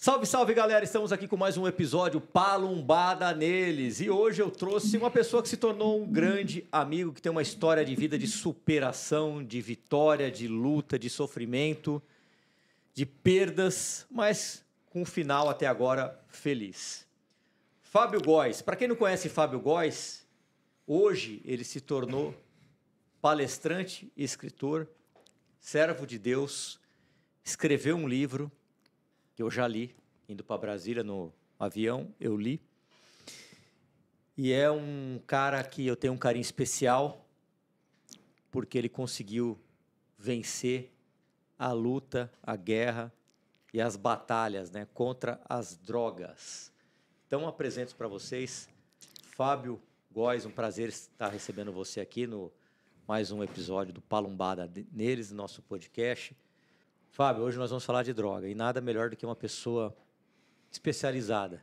Salve, salve galera! Estamos aqui com mais um episódio Palumbada Neles. E hoje eu trouxe uma pessoa que se tornou um grande amigo, que tem uma história de vida de superação, de vitória, de luta, de sofrimento, de perdas, mas com um final até agora feliz. Fábio Góes. Para quem não conhece Fábio Góes, hoje ele se tornou palestrante, escritor, servo de Deus, escreveu um livro que eu já li, indo para Brasília no avião, eu li. E é um cara que eu tenho um carinho especial, porque ele conseguiu vencer a luta, a guerra e as batalhas né, contra as drogas. Então, apresento para vocês Fábio Góes, um prazer estar recebendo você aqui no mais um episódio do Palumbada Neles, nosso podcast. Fábio, hoje nós vamos falar de droga e nada melhor do que uma pessoa especializada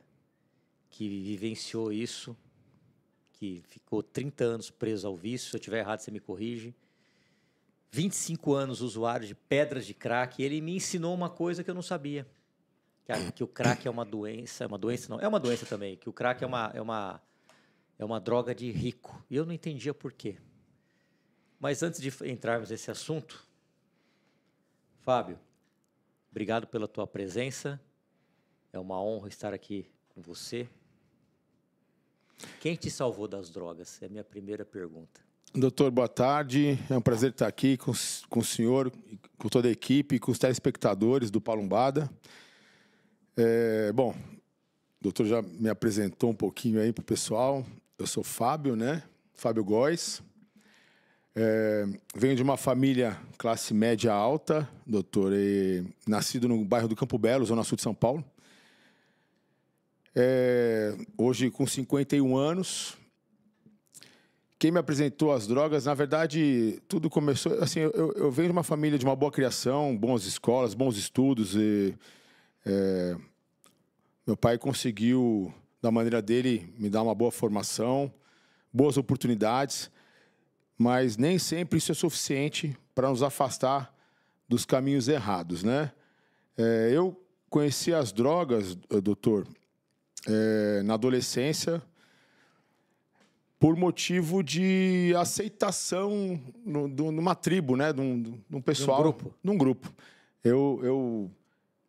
que vivenciou isso, que ficou 30 anos preso ao vício. Se eu estiver errado, você me corrige. 25 anos usuário de pedras de crack, ele me ensinou uma coisa que eu não sabia. Que, que o crack é uma doença, é uma doença não, é uma doença também, que o crack é uma, é uma, é uma droga de rico. E eu não entendia por quê. Mas antes de entrarmos nesse assunto, Fábio, obrigado pela tua presença. É uma honra estar aqui com você. Quem te salvou das drogas? É a minha primeira pergunta. Doutor, boa tarde. É um prazer estar aqui com, com o senhor, com toda a equipe, com os telespectadores do Palumbada. É, bom, o doutor já me apresentou um pouquinho aí para o pessoal. Eu sou Fábio, né? Fábio Góes. É, venho de uma família classe média alta, doutor, e nascido no bairro do Campo Belo, zona sul de São Paulo. É, hoje com 51 anos. Quem me apresentou as drogas, na verdade, tudo começou. Assim, eu, eu venho de uma família de uma boa criação, boas escolas, bons estudos. E, é, meu pai conseguiu, da maneira dele, me dar uma boa formação, boas oportunidades mas nem sempre isso é suficiente para nos afastar dos caminhos errados, né? É, eu conheci as drogas, eh, doutor, é, na adolescência, por motivo de aceitação numa tribo, né? De um, de um pessoal. De um grupo. Num grupo. Eu, eu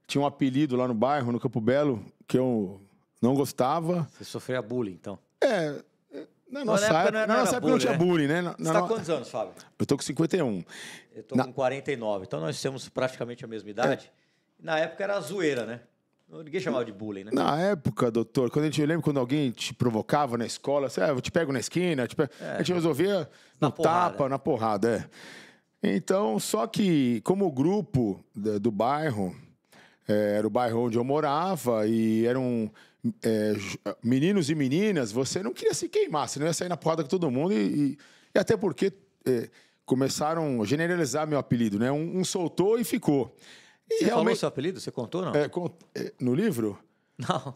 tinha um apelido lá no bairro, no Campo Belo, que eu não gostava. Você sofria bullying, então? É, então, na nossa, época, não, era, na nossa época não tinha bullying, né? né? Você está quantos anos, Fábio? Eu tô com 51. Eu tô na... com 49. Então nós temos praticamente a mesma idade. É. Na época era zoeira, né? Ninguém chamava de bullying, né? Na época, doutor, quando a gente lembra quando alguém te provocava na escola, você, ah, eu te pego na esquina, te pego... É, a gente resolvia na tapa, na porrada, é. Então, só que como o grupo do, bairro, é, era o bairro onde eu morava e era um é, meninos e meninas, você não queria se queimar, você não ia sair na porrada com todo mundo e, e, e até porque é, começaram a generalizar meu apelido, né? Um, um soltou e ficou. E você realmente... falou seu apelido? Você contou não? É, cont... É, no livro? Não.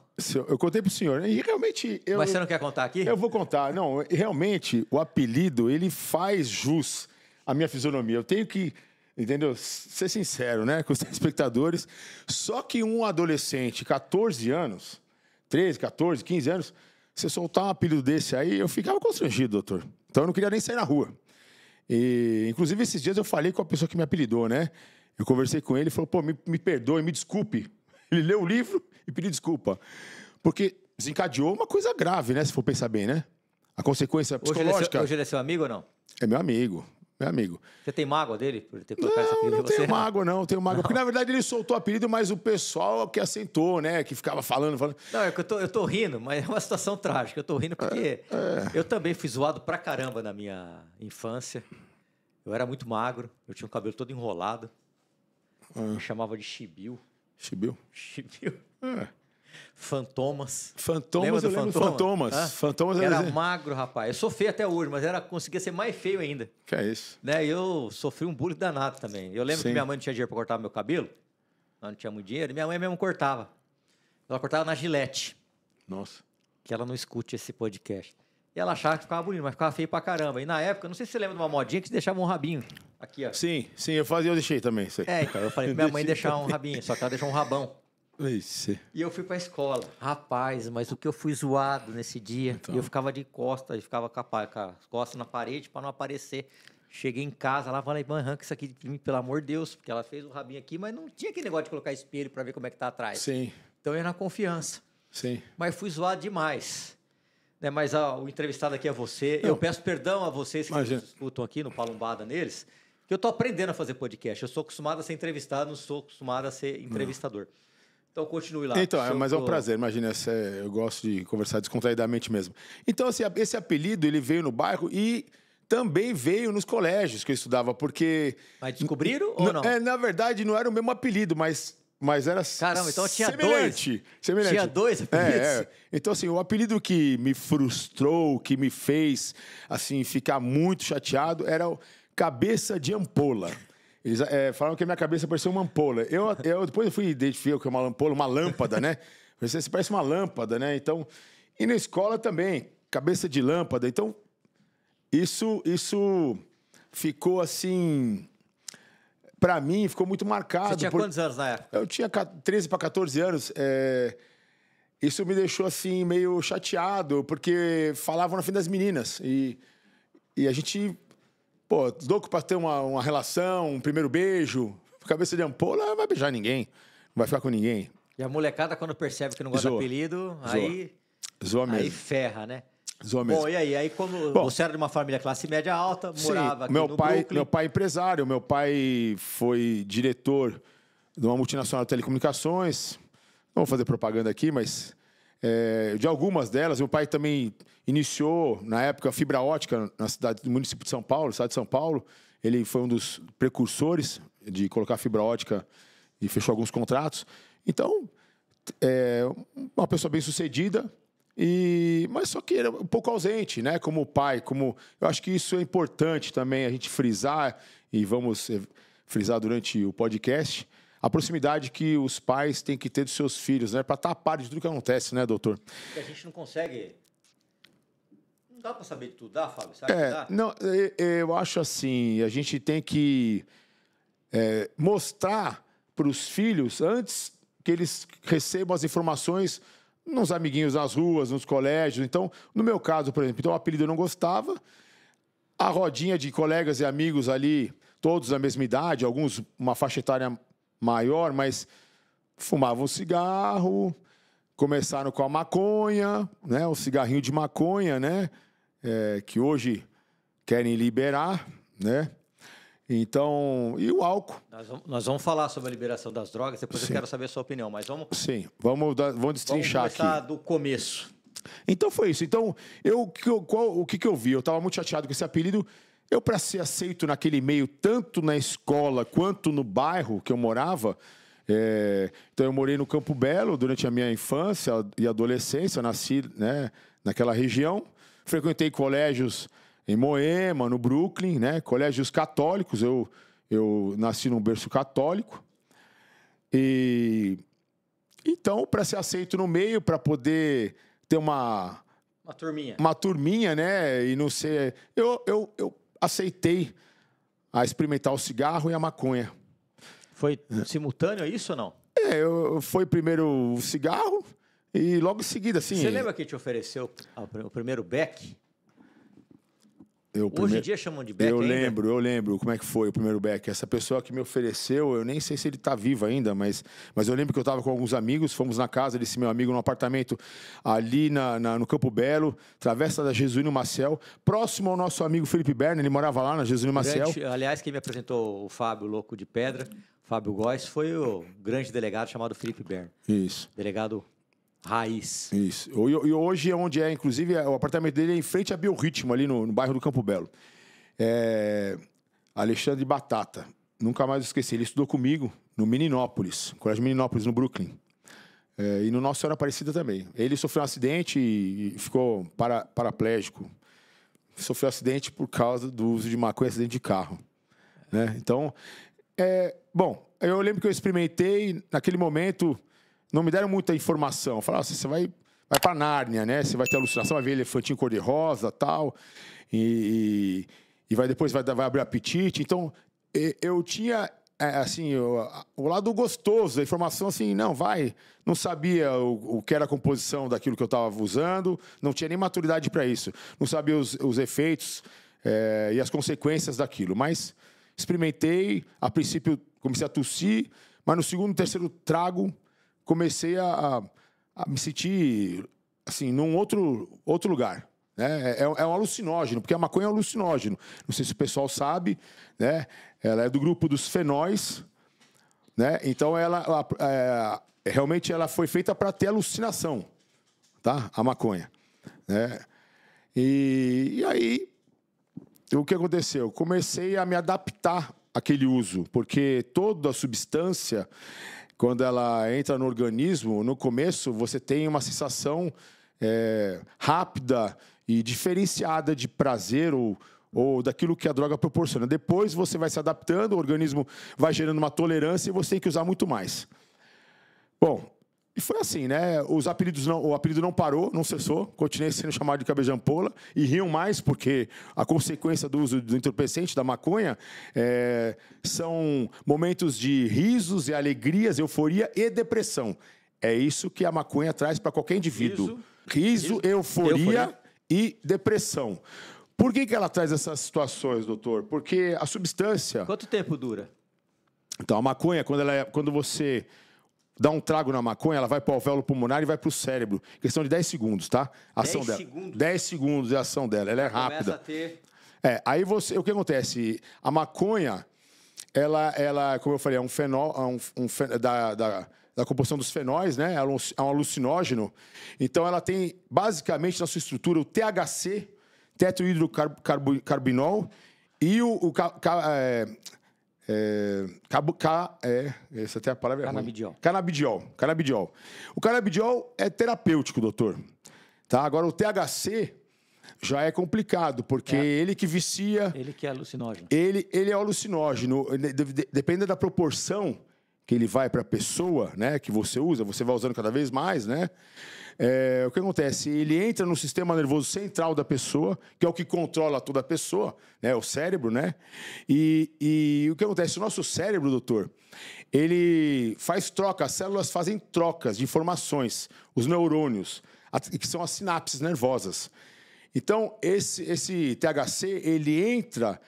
Eu contei pro senhor, né? E realmente. Eu... Mas você não quer contar aqui? Eu vou contar. Não, realmente, o apelido, ele faz jus à minha fisionomia. Eu tenho que, entendeu? Ser sincero, né? Com os espectadores. Só que um adolescente, 14 anos, 13, 14, 15 anos, você soltar um apelido desse aí, eu ficava constrangido, doutor. Então eu não queria nem sair na rua. E, inclusive, esses dias eu falei com a pessoa que me apelidou, né? Eu conversei com ele e falou: pô, me, me perdoe, me desculpe. Ele leu o livro e pediu desculpa. Porque desencadeou uma coisa grave, né? Se for pensar bem, né? A consequência psicológica. Hoje ele é seu, hoje ele é seu amigo ou não? É meu amigo meu amigo. Você tem mágoa dele por ter colocado não, esse apelido? Não, tenho mágoa, não, tenho mágoa. Não. Porque, na verdade, ele soltou o apelido, mas o pessoal que aceitou, né? Que ficava falando, falando. Não, é que eu tô, eu tô rindo, mas é uma situação trágica. Eu tô rindo porque é, é. eu também fui zoado pra caramba na minha infância. Eu era muito magro, eu tinha o cabelo todo enrolado. É. Ah. Me chamava de chibiu. Chibiu? Chibiu. É. Fantomas. Fantomas, Lembra do Fantomas. Ah? Fantomas é era, magro, rapaz. Eu sou feio até hoje, mas era conseguia ser mais feio ainda. Que é isso. Né? Eu sofri um bullying danado também. Eu lembro Sim. que minha mãe não tinha dinheiro para cortar meu cabelo. Ela não tinha muito dinheiro. Minha mãe mesmo cortava. Ela cortava na gilete. Nossa. Que ela não escute esse podcast. E ela achava que ficava bonito, mas ficava feio pra caramba. E na época, não sei se você lembra de uma modinha que você deixava um rabinho. Aqui, ó. Sim, sim, eu fazia, eu deixei também. Sei. É, então, eu falei pra minha mãe deixar um rabinho, só que ela deixou um rabão. E eu fui pra escola. Rapaz, mas o que eu fui zoado nesse dia. Então. Eu ficava de costas, eu ficava com, a, com as costas na parede para não aparecer. Cheguei em casa lá, falei, mãe, arranca isso aqui de mim, pelo amor de Deus, porque ela fez o rabinho aqui, mas não tinha aquele negócio de colocar espelho para ver como é que tá atrás. Sim. Então eu ia na confiança. Sim. Mas fui zoado demais. Né, mas ó, o entrevistado aqui é você. Não. Eu peço perdão a vocês que Imagina. escutam aqui no Palumbada neles, que eu tô aprendendo a fazer podcast. Eu sou acostumado a ser entrevistado, não sou acostumado a ser entrevistador. Não. Então continue lá. Então, é, mas é um prazer, imagina, é, eu gosto de conversar descontraidamente mesmo. Então, assim, esse apelido ele veio no bairro e também veio nos colégios que eu estudava, porque. Mas descobriram ou não? É, na verdade, não era o mesmo apelido, mas. Mas era Caramba, então tinha semelhante, dois. Semelhante. Tinha dois apelidos. É, é. Então, assim, o apelido que me frustrou, que me fez assim, ficar muito chateado, era o Cabeça de Ampola. Eles é, falaram que a minha cabeça parecia uma ampola. Eu, eu depois eu fui identificar o que é uma ampola, uma lâmpada, né? Você se parece uma lâmpada, né? Então, e na escola também, cabeça de lâmpada. Então, isso isso ficou assim para mim ficou muito marcado. Você tinha por... quantos anos na época? Eu tinha 13 para 14 anos. É... Isso me deixou assim meio chateado, porque falavam na frente das meninas e, e a gente Pô, louco pra ter uma, uma relação, um primeiro beijo. Cabeça de ampola, não vai beijar ninguém. Não vai ficar com ninguém. E a molecada, quando percebe que não gosta Zoa. apelido, aí. Zoa mesmo. Aí ferra, né? Zoa mesmo. Bom, e aí? Aí, como Bom, você era de uma família classe média alta, morava sim, meu pai, Brooklyn. Meu pai é empresário, meu pai foi diretor de uma multinacional de telecomunicações. Não vou fazer propaganda aqui, mas é, de algumas delas, meu pai também iniciou, na época, fibra ótica na cidade, no município de São Paulo, estado de São Paulo. Ele foi um dos precursores de colocar fibra ótica e fechou alguns contratos. Então, é uma pessoa bem sucedida, e mas só que era é um pouco ausente, né? Como pai, como eu acho que isso é importante também a gente frisar e vamos é, frisar durante o podcast a proximidade que os pais têm que ter dos seus filhos, né? Para tapar tá de tudo que acontece, né, doutor? Porque a gente não consegue. Não dá para saber de tudo, dá, Fábio? Sabe é, dá? Não, é, é, eu acho assim, a gente tem que é, mostrar para os filhos antes que eles recebam as informações nos amiguinhos nas ruas, nos colégios. Então, no meu caso, por exemplo, então o apelido eu não gostava. A rodinha de colegas e amigos ali, todos da mesma idade, alguns uma faixa etária maior, mas fumavam cigarro, começaram com a maconha, né? O cigarrinho de maconha, né? É, que hoje querem liberar, né? Então, e o álcool? Nós vamos, nós vamos, falar sobre a liberação das drogas, depois Sim. eu quero saber a sua opinião, mas vamos. Sim, vamos, vamos destrinchar vamos começar aqui. do começo. Então foi isso. Então, eu, qual, o que, que eu vi? Eu estava muito chateado com esse apelido eu, para ser aceito naquele meio, tanto na escola quanto no bairro que eu morava, é... então eu morei no Campo Belo durante a minha infância e adolescência, nasci né, naquela região, frequentei colégios em Moema, no Brooklyn, né, colégios católicos, eu, eu nasci num berço católico, e então, para ser aceito no meio, para poder ter uma uma turminha. Uma turminha, né? E não ser. Eu, eu, eu, aceitei a experimentar o cigarro e a maconha. Foi simultâneo isso ou não? É, eu, foi primeiro o cigarro e logo em seguida, assim. Você lembra que te ofereceu o primeiro beck? Eu Hoje em dia chamam de Beck. Eu ainda. lembro, eu lembro como é que foi o primeiro Beck. Essa pessoa que me ofereceu, eu nem sei se ele está vivo ainda, mas, mas eu lembro que eu estava com alguns amigos, fomos na casa desse meu amigo, num apartamento ali na, na no Campo Belo, travessa da Jesuíno Maciel, próximo ao nosso amigo Felipe Berna, ele morava lá na Jesuíno Maciel. Grande, aliás, quem me apresentou o Fábio Louco de Pedra, Fábio Góes, foi o grande delegado chamado Felipe Berna. Isso. Delegado Raiz. Isso. E hoje é onde é, inclusive, é, o apartamento dele é em frente a Biorritmo, ali no, no bairro do Campo Belo. É... Alexandre Batata. Nunca mais esqueci. Ele estudou comigo no Meninópolis, Colégio Meninópolis, no Brooklyn. É, e no Nossa Senhora Aparecida também. Ele sofreu um acidente e ficou para, paraplégico. Sofreu um acidente por causa do uso de maconha acidente de carro. Né? Então, é, bom, eu lembro que eu experimentei, naquele momento, não me deram muita informação. Falaram, assim, você vai, vai para Nárnia, né? Você vai ter alucinação, vai ver elefantinho cor-de-rosa tal, e, e vai depois vai, vai abrir apetite. Então, eu tinha é, assim, o, o, lado gostoso da informação, assim, não, vai. Não sabia o, o que era a composição daquilo que eu estava usando, não tinha nem maturidade para isso. Não sabia os, os efeitos é, e as consequências daquilo. Mas experimentei, a princípio comecei a tossir, mas no segundo, terceiro trago, comecei a, a, me sentir assim num outro outro lugar. Né? É, é um alucinógeno, porque a maconha é um alucinógeno. Não sei se o pessoal sabe, né? Ela é do grupo dos fenóis, né? Então ela, é, realmente ela foi feita para ter alucinação, tá? A maconha, né? E, e aí o que aconteceu? Comecei a me adaptar àquele uso, porque toda a substância quando ela entra no organismo, no começo você tem uma sensação é, rápida e diferenciada de prazer ou, ou daquilo que a droga proporciona. Depois você vai se adaptando, o organismo vai gerando uma tolerância e você tem que usar muito mais. Bom, e foi assim, né? Os apelidos não, o apelido não parou, não cessou, continuei sendo chamado de cabejampola e riam mais porque a consequência do uso do entorpecente, da maconha, é, são momentos de risos e alegrias, euforia e depressão. É isso que a maconha traz para qualquer indivíduo. Riso, riso euforia, euforia e depressão. Por que, que ela traz essas situações, doutor? Porque a substância. Quanto tempo dura? Então, a maconha, quando, ela é, quando você dá um trago na maconha, ela vai para o alvéolo pulmonar e vai para o cérebro. Questão de 10 segundos, tá? ação 10 dela. Segundos? 10 segundos é a ação dela, ela é rápida. Começa a ter... É, aí você, o que acontece? A maconha, ela, ela como eu falei, é um fenol, é um, um, da, da, da composição dos fenóis, né? É, é um alucinógeno. Então, ela tem, basicamente, na sua estrutura, o THC, tetrohidrocarbinol, e o, o ca, é, é, cabo, ca, é, essa até é a palavra é canabidiol. É canabidiol. Canabidiol. O canabidiol é terapêutico, doutor. Tá? Agora, o THC já é complicado, porque é. ele que vicia. Ele que é alucinógeno. Ele, ele é alucinógeno. Depende da proporção que ele vai para a pessoa, né? Que você usa, você vai usando cada vez mais, né? É, o que acontece? Ele entra no sistema nervoso central da pessoa, que é o que controla toda a pessoa, né? o cérebro, né? E, e o que acontece? O nosso cérebro, doutor, ele faz troca, as células fazem trocas de informações, os neurônios, que são as sinapses nervosas. Então, esse, esse THC, ele entra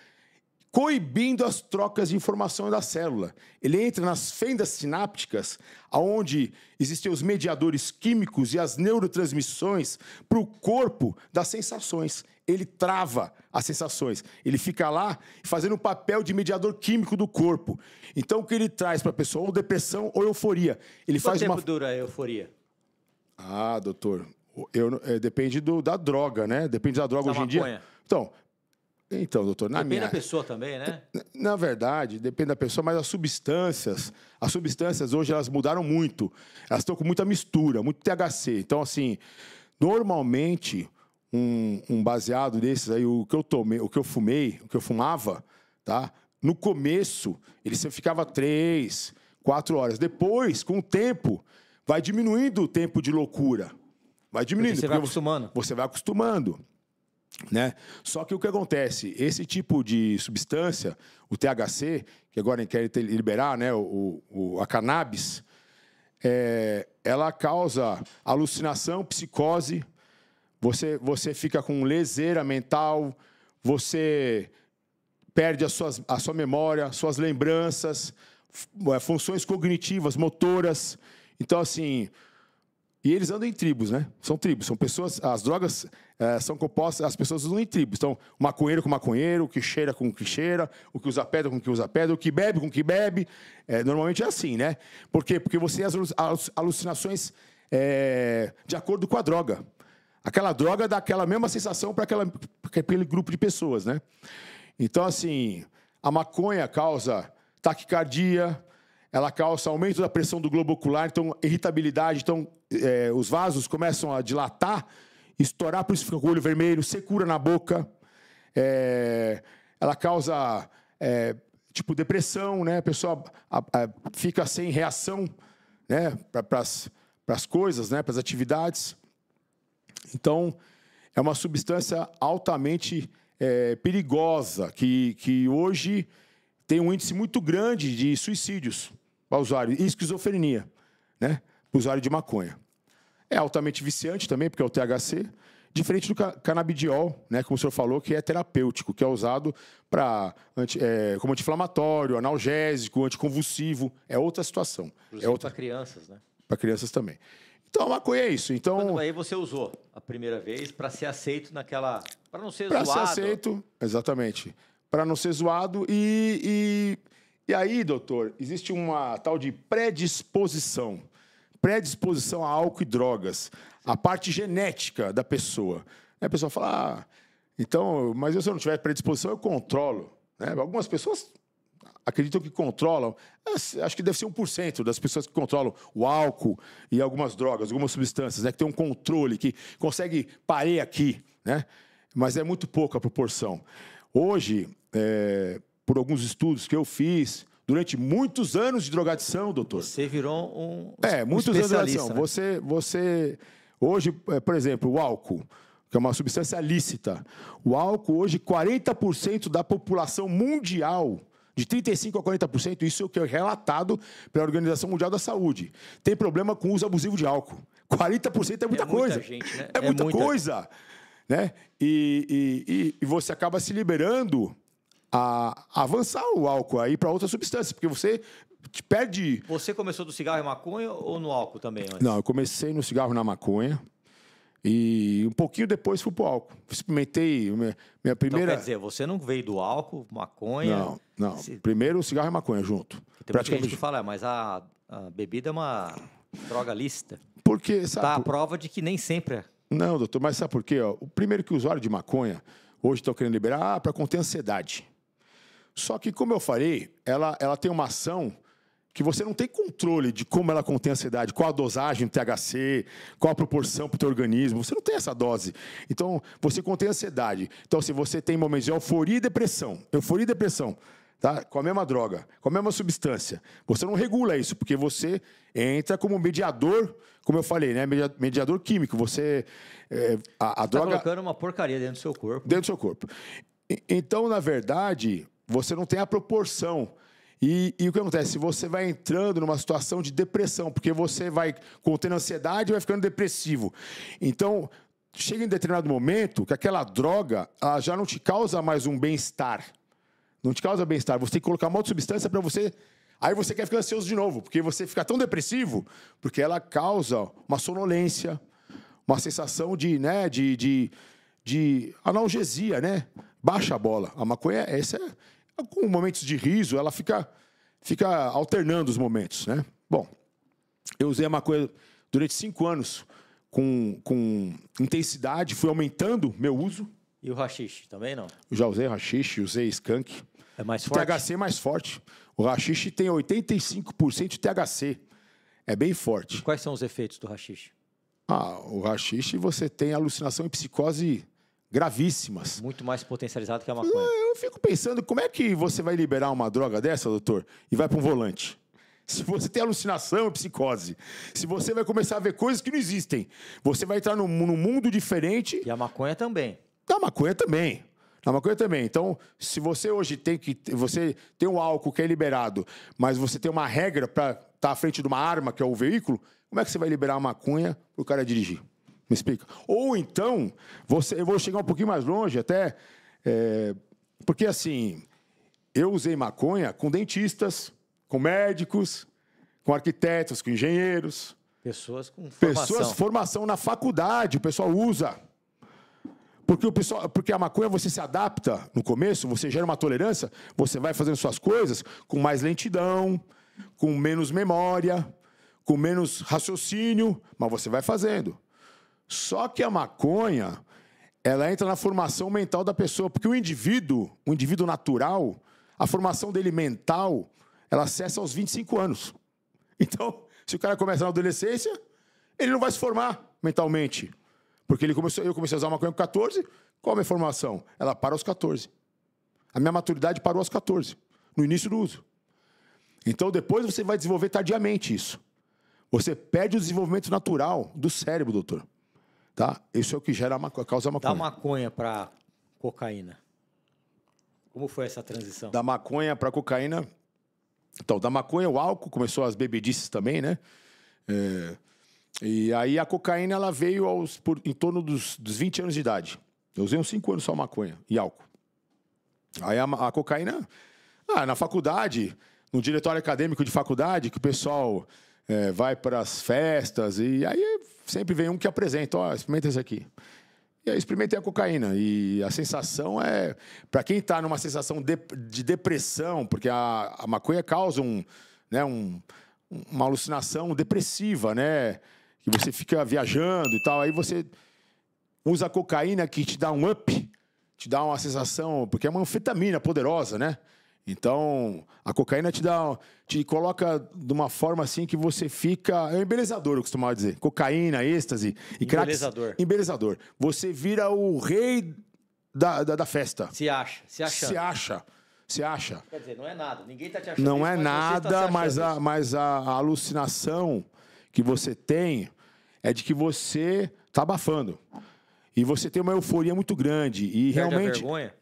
coibindo as trocas de informação da célula. Ele entra nas fendas sinápticas, aonde existem os mediadores químicos e as neurotransmissões para o corpo das sensações. Ele trava as sensações. Ele fica lá fazendo o papel de mediador químico do corpo. Então, o que ele traz para a pessoa? Ou depressão ou euforia. Ele Quanto faz tempo uma... dura a euforia? Ah, doutor, eu, é, depende do, da droga, né? Depende da droga hoje maconha. em dia. Então, então, doutor, na depende minha... da pessoa também, né? Na verdade, depende da pessoa, mas as substâncias, as substâncias hoje elas mudaram muito. Elas estão com muita mistura, muito THC. Então, assim, normalmente um, um baseado desses aí, o que eu tomei, o que eu fumei, o que eu fumava, tá? No começo, ele sempre ficava três, quatro horas. Depois, com o tempo, vai diminuindo o tempo de loucura. Vai diminuindo. Porque você vai acostumando. Você vai acostumando. Né? Só que o que acontece? Esse tipo de substância, o THC, que agora quer liberar né, o, o a cannabis, é, ela causa alucinação, psicose, você, você fica com leseira mental, você perde as suas, a sua memória, suas lembranças, é, funções cognitivas, motoras. Então, assim, e eles andam em tribos, né? São tribos, são pessoas. As drogas é, são compostas, as pessoas usam em tribos. Então, o maconheiro com maconheiro, o que cheira com o que cheira, o que usa pedra com o que usa pedra, o que bebe com o que bebe. É, normalmente é assim, né? Por quê? Porque você tem as alucinações é, de acordo com a droga. Aquela droga dá aquela mesma sensação para aquele grupo de pessoas, né? Então, assim, a maconha causa taquicardia, ela causa aumento da pressão do globo ocular, então irritabilidade, então é, os vasos começam a dilatar, estourar, por isso fica com o olho vermelho, secura na boca, é, ela causa é, tipo depressão, né? A pessoa a, a, fica sem reação, né? Para as coisas, né? Para as atividades. Então é uma substância altamente perigosa que, que hoje tem um índice muito grande de suicídios para usuário e esquizofrenia, né? Para usuário de maconha. É altamente viciante também, porque é o THC, diferente do canabidiol, né, como o senhor falou, que é terapêutico, que é usado para anti, é, como anti-inflamatório, analgésico, anticonvulsivo, é outra situação. É Inclusive é outra para crianças, né? Para crianças também. Então, a maconha é isso. Então, Quando aí você usou a primeira vez para ser aceito naquela, para não ser pra zoado. Para ser aceito, exatamente. Para não ser zoado e, e e aí, doutor, existe uma tal de predisposição. Predisposição a álcool e drogas. A parte genética da pessoa. Né, a pessoa fala, ah, então, mas se eu não tiver predisposição, eu controlo. Né? Algumas pessoas acreditam que controlam, acho que deve ser 1% das pessoas que controlam o álcool e algumas drogas, algumas substâncias, né? que tem um controle, que consegue parar aqui, né? mas é muito pouca a proporção. Hoje, é, por alguns estudos que eu fiz, durante muitos anos de drogadição, doutor. Você virou um. É, muitos um anos de drogadição. Né? Você, você. Hoje, é, por exemplo, o álcool, que é uma substância lícita. O álcool, hoje, 40% da população mundial. De 35% a 40%, isso é o que é relatado pela Organização Mundial da Saúde. Tem problema com o uso abusivo de álcool. 40% é muita é coisa. gente, né? é, é, muita, muita... coisa. Né? E, e, e, e você acaba se liberando a avançar o álcool aí para outra substância porque você te perde. Você começou do cigarro e maconha ou no álcool também? Antes? Não, eu comecei no cigarro e na maconha. E um pouquinho depois fui pro álcool. Experimentei minha, minha então, primeira. Então, quer dizer, você não veio do álcool, maconha? Não, não. Se... Primeiro cigarro e maconha junto. Tem praticamente... gente que fala, ah, mas a, a bebida é uma droga lícita. Porque, tá sabe? Tá a prova de que nem sempre é. Não, doutor, mas sabe por quê? Ó, o primeiro que o usuário de maconha hoje estão querendo liberar ah, para conter ansiedade. Só que, como eu falei, ela, ela tem uma ação que você não tem controle de como ela contém a ansiedade, qual a dosagem do THC, qual a proporção para o teu organismo. Você não tem essa dose. Então, você contém a ansiedade. Então, se você tem momentos de euforia e depressão, euforia e depressão, tá? com a mesma droga, com a mesma substância, você não regula isso, porque você entra como mediador, como eu falei, né? mediador químico. Você... É, a, a tá droga... Tá colocando uma porcaria dentro do seu corpo. Dentro do seu corpo. Então, na verdade, você não tem a proporção. E, e, o que acontece? Você vai entrando numa situação de depressão, porque você vai contendo ansiedade e vai ficando depressivo. Então, chega em determinado momento que aquela droga ela já não te causa mais um bem-estar. Não te causa bem-estar. Você tem que colocar uma outra substância para você. Aí você quer ficar ansioso de novo, porque você fica tão depressivo, porque ela causa uma sonolência, uma sensação de, né, de, de, de analgesia, né? baixa a bola. A maconha, essa é, com momentos de riso, ela fica, fica alternando os momentos, né? Bom, eu usei a maconha durante cinco anos com, com intensidade, fui aumentando meu uso. E o rachixe também não? Eu já usei rachixe, usei skunk. É mais forte? O THC é mais forte. O rachixe tem 85% de THC. É bem forte. E quais são os efeitos do rachixe? Ah, o rachixe você tem alucinação e psicose gravíssimas. Muito mais potencializado que a maconha. É, eu fico pensando, como é que você vai liberar uma droga dessa, doutor, e vai para um volante? Se você tem alucinação e psicose, se você vai começar a ver coisas que não existem, você vai entrar num, num mundo diferente. E a maconha também. a maconha também. a maconha também. Então, se você hoje tem que. Você tem um álcool que é liberado, mas você tem uma regra para estar tá à frente de uma arma, que é o veículo, como é que você vai liberar a maconha para o cara dirigir? Me explica. Ou então, você, eu vou chegar um pouquinho mais longe até, é, porque assim, eu usei maconha com dentistas, com médicos, com arquitetos, com engenheiros. Pessoas com formação. Pessoas formação na faculdade, o pessoal usa. Porque, o pessoal, porque a maconha você se adapta no começo, você gera uma tolerância, você vai fazendo suas coisas com mais lentidão, com menos memória, com menos raciocínio, mas você vai fazendo. Só que a maconha, ela entra na formação mental da pessoa, porque o indivíduo, o indivíduo natural, a formação dele mental, ela cessa aos 25 anos. Então, se o cara começa na adolescência, ele não vai se formar mentalmente. Porque ele começou, eu comecei a usar maconha com 14, qual a minha formação? Ela para aos 14. A minha maturidade parou aos 14, no início do uso. Então, depois você vai desenvolver tardiamente isso. Você perde o desenvolvimento natural do cérebro, doutor. Tá? Isso é o que gera a maconha, causa a maconha. Da maconha para cocaína. Como foi essa transição? Da maconha para cocaína. Então, da maconha, o álcool, começou as bebedices também, né? É... E aí a cocaína ela veio aos, por, em torno dos, dos 20 anos de idade. Eu usei uns 5 anos só maconha e álcool. Aí a, a cocaína, ah, na faculdade, no diretório acadêmico de faculdade, que o pessoal é, vai para as festas e aí sempre vem um que apresenta, ó, oh, experimenta isso aqui. E aí experimentei a cocaína e a sensação é, para quem está numa sensação de, de, depressão, porque a, a maconha causa um, né, um, uma alucinação depressiva, né, que você fica viajando e tal, aí você usa a cocaína que te dá um up, te dá uma sensação, porque é uma anfetamina poderosa, né? Então, a cocaína te dá, te coloca de uma forma assim que você fica, é um embelezador, eu costumava dizer. Cocaína, êxtase e crack. Embelezador. Cracks, embelezador. Você vira o rei da, da, da, festa. Se acha, se acha. Se acha. Se acha. Quer dizer, não é nada. Ninguém tá te achando. Não isso, é mas tá nada, tá mas, a, mas a, a alucinação que você tem é de que você tá abafando. E você tem uma euforia muito grande e perde realmente a vergonha?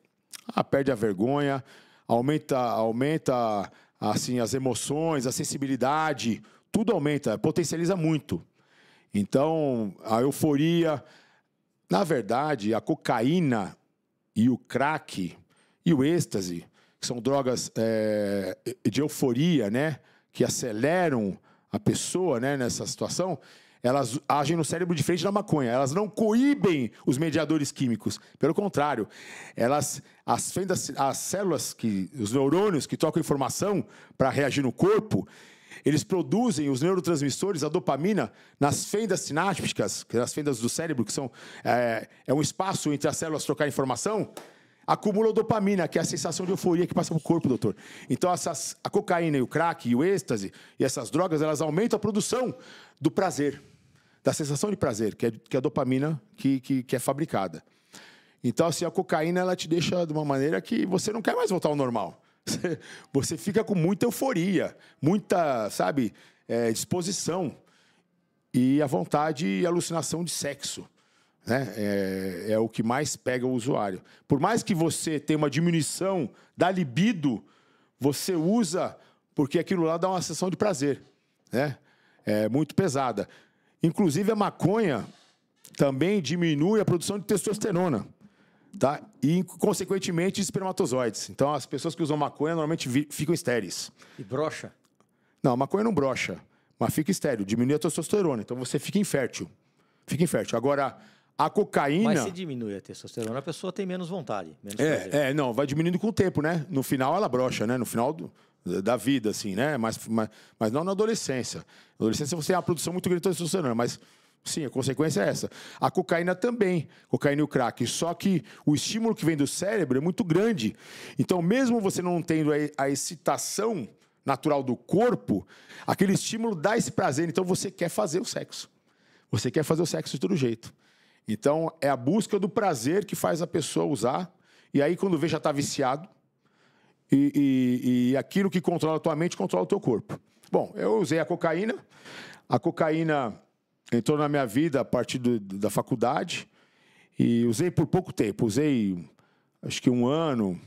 Ah, perde a vergonha aumenta, aumenta assim as emoções, a sensibilidade, tudo aumenta, potencializa muito. Então, a euforia, na verdade, a cocaína e o crack e o êxtase, que são drogas é, de euforia, né, que aceleram a pessoa, né, nessa situação, elas agem no cérebro de frente da maconha. Elas não coíbem os mediadores químicos. Pelo contrário, elas as fendas, as células que os neurônios que trocam informação para reagir no corpo, eles produzem os neurotransmissores, a dopamina, nas fendas sinápticas, nas fendas do cérebro, que são é, é um espaço entre as células trocar informação, acumula dopamina, que é a sensação de euforia que passa para o corpo, doutor. Então, essas, a cocaína e o crack e o êxtase e essas drogas, elas aumentam a produção do prazer da sensação de prazer, que é, que é a dopamina que, que, que é fabricada. Então, assim, a cocaína ela te deixa de uma maneira que você não quer mais voltar ao normal. Você fica com muita euforia, muita, sabe, é, disposição e a vontade e alucinação de sexo. Né? É, é, o que mais pega o usuário. Por mais que você tenha uma diminuição da libido, você usa porque aquilo lá dá uma sensação de prazer, né? É muito pesada. Inclusive, a maconha também diminui a produção de testosterona, tá? E, consequentemente, espermatozoides. Então, as pessoas que usam maconha normalmente ficam estéreis. E brocha? Não, a maconha não brocha, mas fica estéreo, diminui a testosterona. Então, você fica infértil. Fica infértil. Agora, a cocaína. Mas se diminui a testosterona, a pessoa tem menos vontade. Menos é, é, não, vai diminuindo com o tempo, né? No final ela brocha, né? No final do, da vida, assim, né? Mas, mas, mas não na adolescência. Na adolescência você tem uma produção muito grande de então testosterona, é mas sim, a consequência é essa. A cocaína também, cocaína e o crack, só que o estímulo que vem do cérebro é muito grande. Então, mesmo você não tendo a, a excitação natural do corpo, aquele estímulo dá esse prazer, então você quer fazer o sexo. Você quer fazer o sexo de todo jeito. Então, é a busca do prazer que faz a pessoa usar, e aí quando vê já está viciado, e, e, e aquilo que controla a tua mente controla o teu corpo. Bom, eu usei a cocaína. A cocaína entrou na minha vida a partir do, da faculdade e usei por pouco tempo. Usei acho que um ano,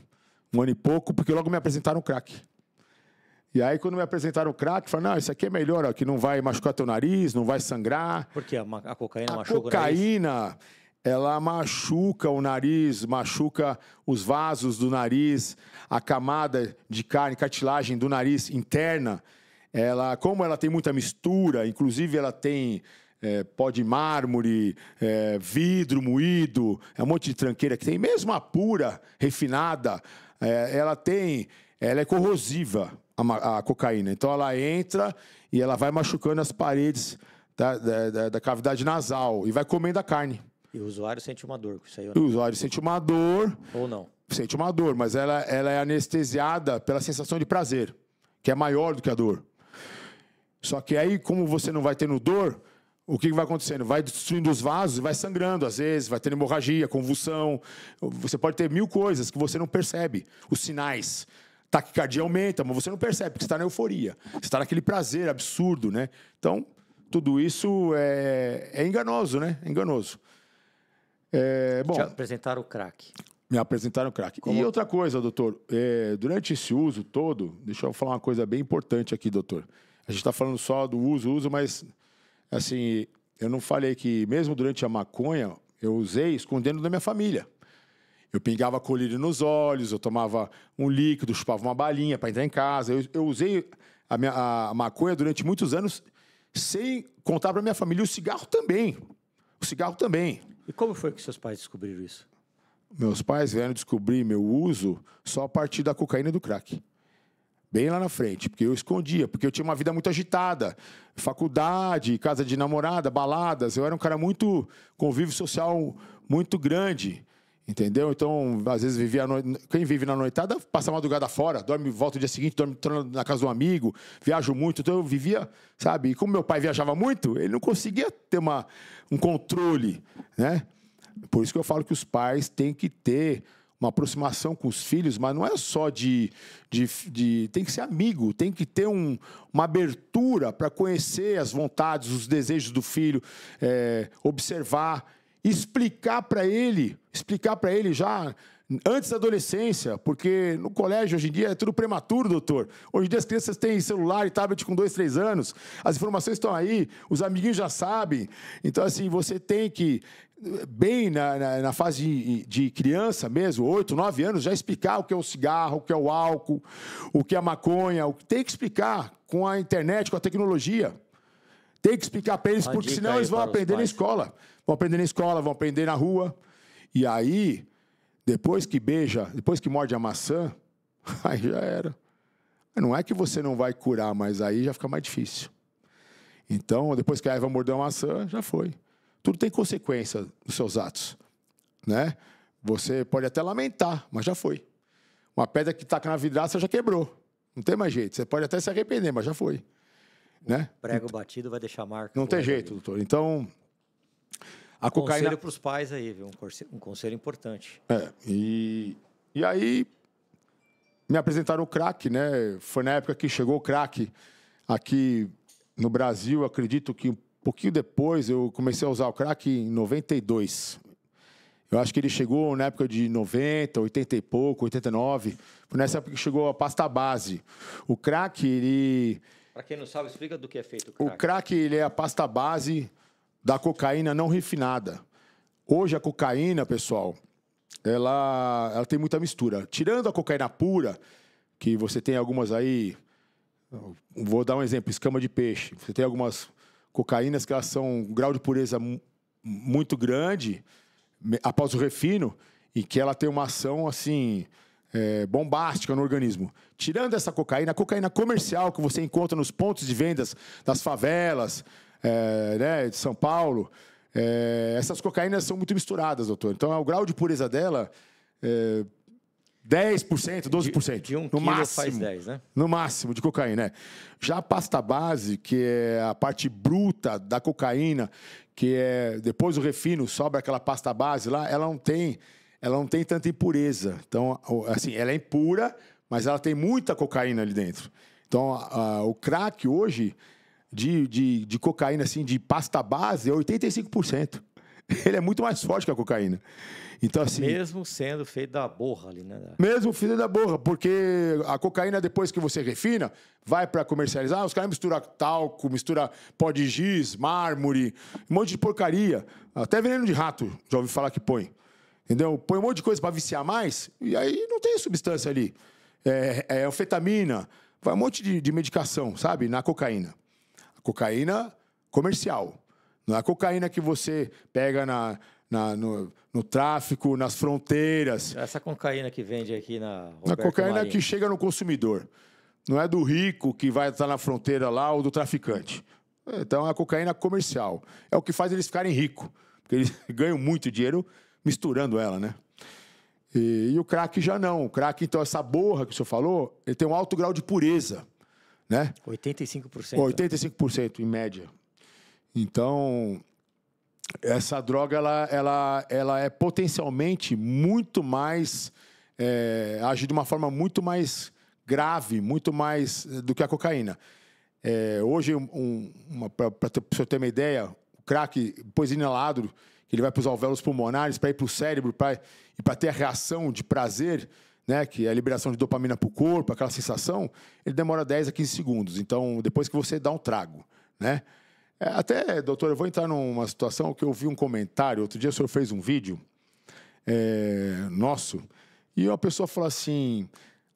um ano e pouco, porque logo me apresentaram crack. E aí, quando me apresentaram o crack, falaram, não, isso aqui é melhor, ó, que não vai machucar teu nariz, não vai sangrar. Porque A cocaína a machuca cocaína, o nariz? ela machuca o nariz, machuca os vasos do nariz, a camada de carne, cartilagem do nariz interna. Ela, como ela tem muita mistura, inclusive ela tem é, pó de mármore, é, vidro moído, é um monte de tranqueira que tem, mesmo a pura, refinada, é, ela tem, ela é corrosiva a, a, cocaína. Então ela entra e ela vai machucando as paredes da, da, da, da cavidade nasal e vai comendo a carne. E o usuário sente uma dor. Isso aí O usuário sente uma dor. Ou não. Sente uma dor, mas ela, ela é anestesiada pela sensação de prazer, que é maior do que a dor. Só que aí, como você não vai tendo dor, o que vai acontecendo? Vai destruindo os vasos e vai sangrando, às vezes, vai tendo hemorragia, convulsão. Você pode ter mil coisas que você não percebe. Os sinais. Taquicardia aumenta, mas você não percebe, porque você está na euforia. Você está naquele prazer absurdo, né? Então, tudo isso é, é enganoso, né? É enganoso. É, bom, Te apresentaram o crack. Me apresentaram o crack. Como... E outra coisa, doutor, é, durante esse uso todo, deixa eu falar uma coisa bem importante aqui, doutor. A gente está falando só do uso, uso, mas assim, eu não falei que mesmo durante a maconha, eu usei escondendo da minha família. Eu pingava colírio nos olhos, eu tomava um líquido, chupava uma balinha para entrar em casa. Eu, eu usei a, minha, a, maconha durante muitos anos sem contar para minha família. E o cigarro também. O cigarro também. E como foi que seus pais descobriram isso? Meus pais vieram descobrir meu uso só a partir da cocaína e do crack. Bem lá na frente, porque eu escondia, porque eu tinha uma vida muito agitada. Faculdade, casa de namorada, baladas. Eu era um cara muito. convívio social muito grande. Entendeu? Então, às vezes, vivia quem vive na noitada passa a madrugada fora, dorme, volta o dia seguinte, dorme na casa de um amigo, viajo muito. Então, eu vivia, sabe? E como meu pai viajava muito, ele não conseguia ter uma, um controle, né? Por isso que eu falo que os pais têm que ter uma aproximação com os filhos, mas não é só de. de, de tem que ser amigo, tem que ter um, uma abertura para conhecer as vontades, os desejos do filho, é, observar explicar para ele, explicar para ele já antes da adolescência, porque no colégio hoje em dia é tudo prematuro, doutor. Hoje em dia as crianças têm celular e tablet com dois, três anos, as informações estão aí, os amiguinhos já sabem. Então, assim, você tem que, bem na, na, na fase de, de, criança mesmo, oito, nove anos, já explicar o que é o cigarro, o que é o álcool, o que é a maconha, o que tem que explicar com a internet, com a tecnologia. Tem que explicar para eles, Uma porque senão eles vão aprender na escola. Vão aprender na escola, vão aprender na rua. E aí, depois que beija, depois que morde a maçã, aí já era. Não é que você não vai curar, mas aí já fica mais difícil. Então, depois que a Eva mordeu a maçã, já foi. Tudo tem consequência nos seus atos, né? Você pode até lamentar, mas já foi. Uma pedra que taca na vidraça já quebrou. Não tem mais jeito. Você pode até se arrepender, mas já foi. Né? O prego batido vai deixar marca. Não tem jeito, doutor. Então, a cocaína... Conselho para os pais aí, viu? Um conselho, um conselho importante. É, e, e aí me apresentaram o crack, né? Foi na época que chegou o crack aqui no Brasil, acredito que um pouquinho depois eu comecei a usar o crack em 92. Eu acho que ele chegou na época de 90, 80 e pouco, 89. Foi nessa época que chegou a pasta base. O crack, ele. Para quem não sabe, explica do que é feito o crack. O crack, ele é a pasta base da cocaína não refinada. Hoje a cocaína, pessoal, ela, ela tem muita mistura. Tirando a cocaína pura, que você tem algumas aí, vou dar um exemplo, escama de peixe. Você tem algumas cocaínas que elas são um grau de pureza muito grande após o refino e que ela tem uma ação assim é, bombástica no organismo. Tirando essa cocaína, a cocaína comercial que você encontra nos pontos de vendas das favelas, é, né, de São Paulo. É, essas cocaínas são muito misturadas, doutor. Então, é o grau de pureza dela é 10%, 12%. De, de um no quilo máximo, faz 10, né? No máximo de cocaína, é. Já a pasta base, que é a parte bruta da cocaína, que é depois o refino, sobra aquela pasta base lá, ela não tem, ela não tem tanta impureza. Então, assim, ela é impura, mas ela tem muita cocaína ali dentro. Então, a, a, o crack hoje de, de, de cocaína, assim, de pasta base, é 85%. Ele é muito mais forte que a cocaína. Então, assim. Mesmo sendo feito da borra ali, né? Mesmo feito da borra, porque a cocaína, depois que você refina, vai para comercializar, os caras misturam talco, mistura pó de giz, mármore, um monte de porcaria. Até veneno de rato, já ouvi falar que põe. Entendeu? Põe um monte de coisa para viciar mais, e aí não tem substância ali. É, é anfetamina, vai um monte de, de medicação, sabe? Na cocaína cocaína comercial. Não é a cocaína que você pega na, na, no, no, tráfico, nas fronteiras. É essa cocaína que vende aqui na. Roberto a cocaína Marinho. que chega no consumidor. Não é do rico que vai estar na fronteira lá ou do traficante. Então é a cocaína comercial. É o que faz eles ficarem ricos. Porque eles ganham muito dinheiro misturando ela, né? E, e o crack já não. O crack, então, essa borra que o senhor falou, ele tem um alto grau de pureza né? 85%. 85% né? em média. Então, essa droga ela, ela, ela é potencialmente muito mais é, age de uma forma muito mais grave, muito mais eh, do que a cocaína. É, hoje, um, para você ter uma ideia, o crack depois inalado que ele vai para os alvéolos pulmonares, para ir para o cérebro, pra, e para ter a reação de prazer, né, que é a liberação de dopamina para o corpo, aquela sensação, ele demora 10 a 15 segundos. Então, depois que você dá um trago, né? É, até, doutor, eu vou entrar numa situação que eu vi um comentário. Outro dia o senhor fez um vídeo é, nosso e uma pessoa falou assim: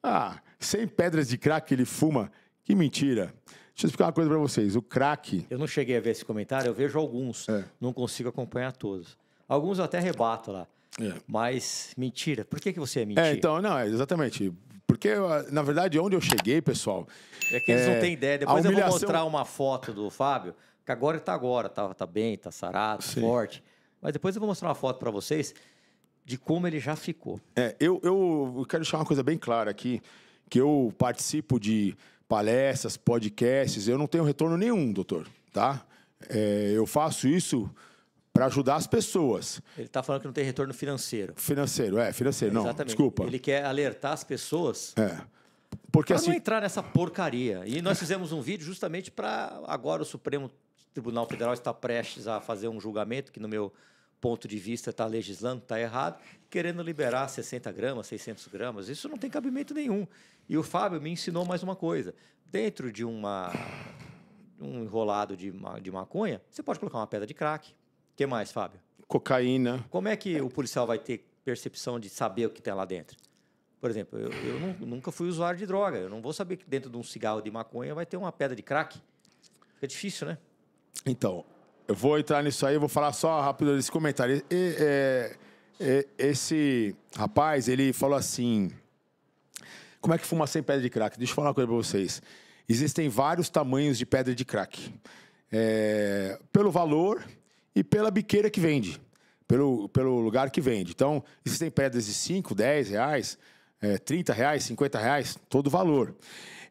Ah, 100 pedras de crack ele fuma. Que mentira. Deixa eu explicar uma coisa para vocês. O crack. Eu não cheguei a ver esse comentário, eu vejo alguns. É. Não consigo acompanhar todos. Alguns eu até rebato lá. É. Mas, mentira. Por que, que você é, é mentira? É, então, não, exatamente. Porque, na verdade, onde eu cheguei, pessoal. É que eles é, não têm ideia. Depois humilhação... eu vou mostrar uma foto do Fábio, que agora ele tá agora, tá, tá bem, tá sarado, Sim. forte. Mas depois eu vou mostrar uma foto para vocês de como ele já ficou. É, eu, eu quero deixar uma coisa bem clara aqui, que eu participo de palestras, podcasts, eu não tenho retorno nenhum, doutor, tá? É, eu faço isso para ajudar as pessoas. Ele está falando que não tem retorno financeiro. Financeiro, é, financeiro. É, não, exatamente. desculpa. Ele quer alertar as pessoas. É. Porque assim... não entrar nessa porcaria. E nós fizemos um vídeo justamente para agora o Supremo Tribunal Federal está prestes a fazer um julgamento que no meu ponto de vista está legislando, está errado, querendo liberar 60 gramas, 600 gramas. Isso não tem cabimento nenhum. E o Fábio me ensinou mais uma coisa. Dentro de uma um enrolado de, de maconha, você pode colocar uma pedra de crack, que mais, Fábio? Cocaína. Como é que o policial vai ter percepção de saber o que tem lá dentro? Por exemplo, eu, eu não, nunca fui usuário de droga. Eu não vou saber que dentro de um cigarro de maconha vai ter uma pedra de crack. É difícil, né? Então, eu vou entrar nisso aí, eu vou falar só rápido desse comentário. E, é, é, esse rapaz, ele falou assim: Como é que fuma sem pedra de crack? Deixa eu falar uma coisa pra vocês. Existem vários tamanhos de pedra de crack. É, pelo valor, e pela biqueira que vende, pelo, pelo lugar que vende. Então, existem pedras de 5, 10 reais, é, eh, 30 reais, 50 reais, todo valor.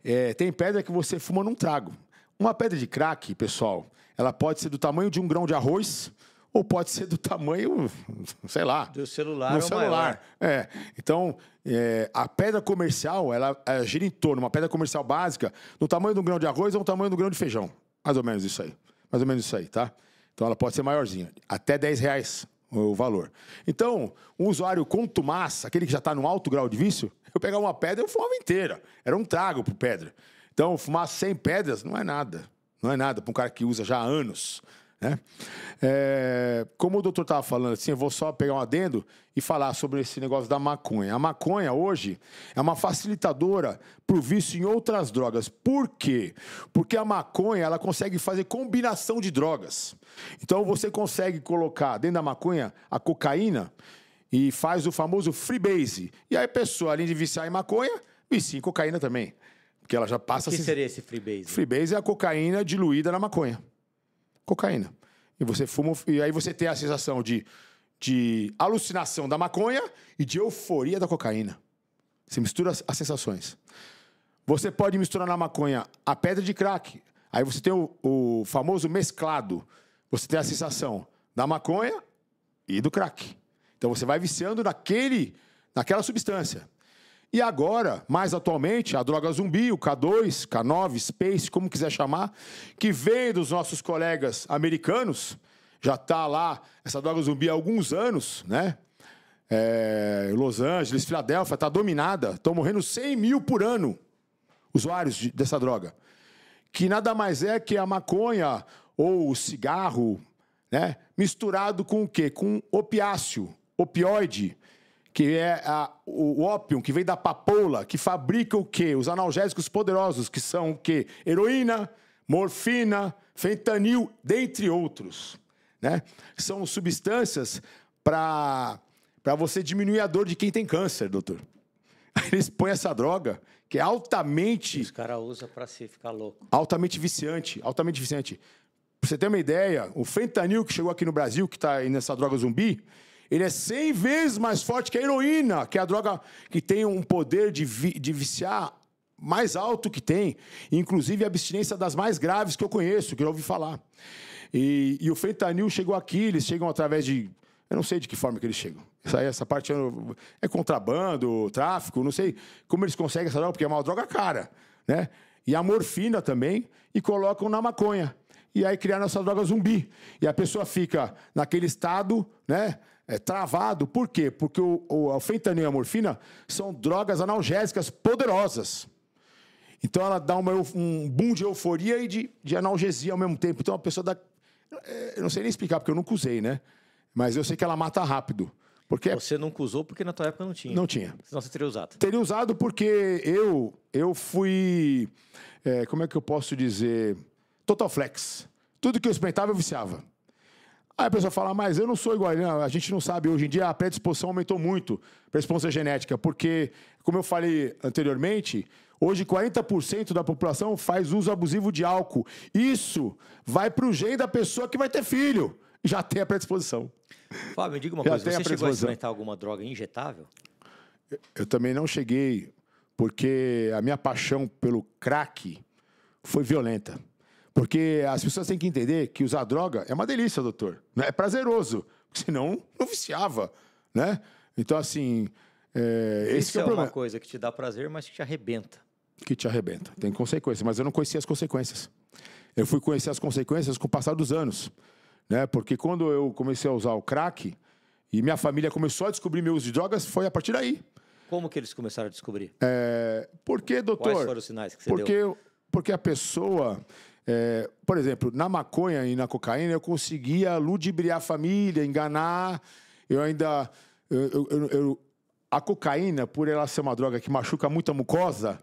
É, tem pedra que você fuma num trago. Uma pedra de crack, pessoal, ela pode ser do tamanho de um grão de arroz ou pode ser do tamanho, sei lá. Do celular do é celular. Maior. É. Então, é, a pedra comercial, ela, ela gira em torno, uma pedra comercial básica, do tamanho de um grão de arroz ou do tamanho do grão de feijão. Mais ou menos isso aí. Mais ou menos isso aí, tá? Então ela pode ser maiorzinha, até 10 reais o valor. Então, um usuário conto massa, aquele que já está no alto grau de vício, eu pegava uma pedra e eu fumava inteira. Era um trago por pedra. Então, fumar 100 pedras não é nada. Não é nada para um cara que usa já há anos. Né? É, como o doutor estava falando, assim, eu vou só pegar um adendo e falar sobre esse negócio da maconha. A maconha hoje é uma facilitadora para o vício em outras drogas. Por quê? Porque a maconha ela consegue fazer combinação de drogas. Então você consegue colocar dentro da maconha a cocaína e faz o famoso freebase. E aí a pessoa, além de viciar em maconha, vicia em cocaína também. Porque ela já passa. O que seria esse freebase? Freebase é a cocaína diluída na maconha cocaína. E você fuma, e aí você tem a sensação de, de alucinação da maconha e de euforia da cocaína. Você mistura as, as sensações. Você pode misturar na maconha a pedra de crack. Aí você tem o, o famoso mesclado. Você tem a sensação da maconha e do crack. Então você vai viciando naquele, naquela substância. E agora, mais atualmente, a droga zumbi, o K2, K9, Space, como quiser chamar, que vem dos nossos colegas americanos, já está lá essa droga zumbi há alguns anos, né? É, Los Angeles, Filadélfia, está dominada, estão morrendo 100 mil por ano usuários de, dessa droga. Que nada mais é que a maconha ou o cigarro, né? Misturado com o quê? Com opiáceo, opioide, que é a, o ópio, que vem da papoula, que fabrica o quê? Os analgésicos poderosos, que são o quê? Heroína, morfina, fentanil, dentre outros. Né? São substâncias para você diminuir a dor de quem tem câncer, doutor. Eles põem essa droga que é altamente. Os caras usam para se ficar louco. Altamente viciante, altamente viciante. Pra você ter uma ideia, o fentanil que chegou aqui no Brasil, que está nessa droga zumbi, ele é 100 vezes mais forte que a heroína, que é a droga que tem um poder de, vi, de viciar mais alto que tem, inclusive a abstinência das mais graves que eu conheço, que eu ouvi falar. E, e o fentanil chegou aqui, eles chegam através de. Eu não sei de que forma que eles chegam. Essa, essa parte é contrabando, tráfico, não sei como eles conseguem essa droga, porque é uma droga cara, né? E a morfina também, e colocam na maconha. E aí criaram essa droga zumbi. E a pessoa fica naquele estado, né? é, travado. Por quê? Porque o, o, fentanil e a morfina são drogas analgésicas poderosas. Então ela dá uma, um boom de euforia e de, de analgesia ao mesmo tempo. Então a pessoa dá. É, eu não sei nem explicar, porque eu nunca usei, né? Mas eu sei que ela mata rápido. Porque é você nunca usou porque na tua época não tinha. Não tinha. Senão você teria usado. Teria usado porque eu eu fui. É, como é que eu posso dizer? Total flex. Tudo que eu experimentava, eu viciava. Aí a pessoa fala, mas eu não sou igual. a gente não sabe. Hoje em dia a predisposição aumentou muito, predisposição genética, porque, como eu falei anteriormente, hoje 40% da população faz uso abusivo de álcool. Isso vai para o gene da pessoa que vai ter filho. Já tem a predisposição. Fábio, me diga uma Já coisa. Você chegou a experimentar alguma droga injetável? eu também não cheguei, porque a minha paixão pelo crack foi violenta. Porque as pessoas têm que entender que usar droga é uma delícia, doutor. Né? É prazeroso. Senão, não viciava, né? Então, assim... É, esse é, é o é problema. uma coisa que te dá prazer, mas que te arrebenta. Que te arrebenta. Tem consequências. Mas eu não conhecia as consequências. Eu fui conhecer as consequências com o passar dos anos. Né? Porque quando eu comecei a usar o crack... E minha família começou a descobrir meu uso de drogas, foi a partir daí. Como que eles começaram a descobrir? É, porque, doutor. Quais foram os sinais que você porque, deu? Porque a pessoa é, por exemplo, na maconha e na cocaína eu conseguia ludibriar a família, enganar. Eu ainda. Eu, eu, eu, a cocaína, por ela ser uma droga que machuca muita mucosa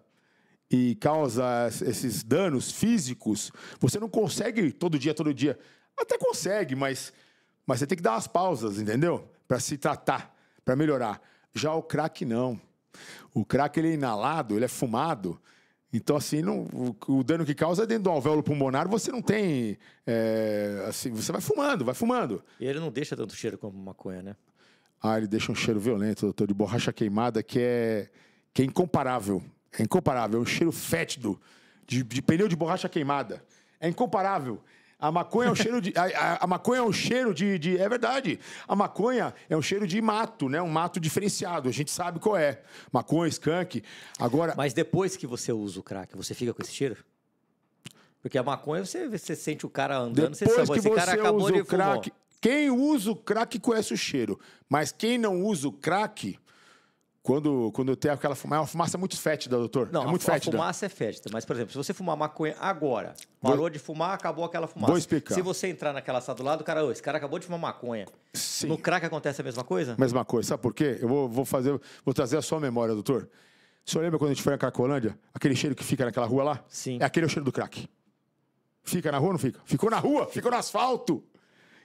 e causa esses danos físicos, você não consegue todo dia, todo dia. Até consegue, mas, mas você tem que dar umas pausas, entendeu? Para se tratar, para melhorar. Já o crack não. O crack ele é inalado, ele é fumado. Então, assim, não, o, o, dano que causa é dentro do alvéolo pulmonar, você não tem. É, assim, você vai fumando, vai fumando. E ele não deixa tanto cheiro como maconha, né? Ah, ele deixa um cheiro violento, doutor, de borracha queimada, que é, que é incomparável. É incomparável. É um cheiro fétido, de, de pneu de borracha queimada. É incomparável. A maconha é um cheiro de. A, a, a, maconha é um cheiro de, de. É verdade. A maconha é um cheiro de mato, né? Um mato diferenciado. A gente sabe qual é. Maconha, skunk. Agora. Mas depois que você usa o crack, você fica com esse cheiro? Porque a maconha, você, você sente o cara andando, depois você sabe, que esse você cara acabou usa de o crack, Quem usa o crack conhece o cheiro. Mas quem não usa o crack quando, quando tem aquela fumaça, é uma fumaça muito fétida, doutor. Não, é muito a, fétida. a fumaça é fétida. Mas, por exemplo, se você fumar maconha agora, parou Vou... de fumar, acabou aquela fumaça. Vou explicar. Se você entrar naquela sala do lado, o cara, oh, esse cara acabou de fumar maconha. Sim. No crack acontece a mesma coisa? Mesma coisa. Sabe por quê? Eu vou, vou fazer, vou trazer a sua memória, doutor. O senhor lembra quando a gente foi na Cracolândia? Aquele cheiro que fica naquela rua lá? Sim. É aquele cheiro do crack. Fica na rua ou não fica? Ficou na rua, ficou no asfalto.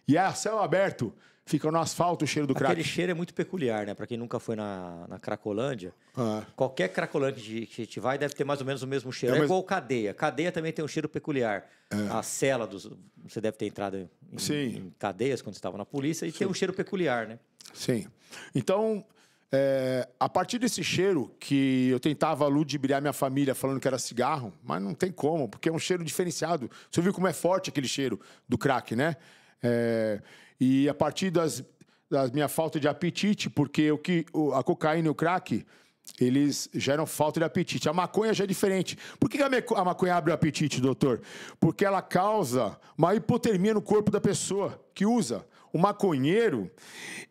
E é céu aberto. Fica no asfalto o cheiro do crack. Aquele cheiro é muito peculiar, né? Para quem nunca foi na, na Cracolândia, ah. qualquer Cracolândia que a gente vai deve ter mais ou menos o mesmo cheiro. É, é mas... é igual cadeia. Cadeia também tem um cheiro peculiar. É. A cela dos. Você deve ter entrado em, em cadeias quando estava na polícia e Sim. tem um cheiro peculiar, né? Sim. Então, é, a partir desse cheiro que eu tentava ludibriar minha família falando que era cigarro, mas não tem como, porque é um cheiro diferenciado. Você viu como é forte aquele cheiro do crack, né? É, e a partir das, da minha falta de apetite, porque o que a cocaína e o crack, eles geram falta de apetite. A maconha já é diferente. Por que a maconha abre o apetite, doutor? Porque ela causa uma hipotermia no corpo da pessoa que usa. O maconheiro,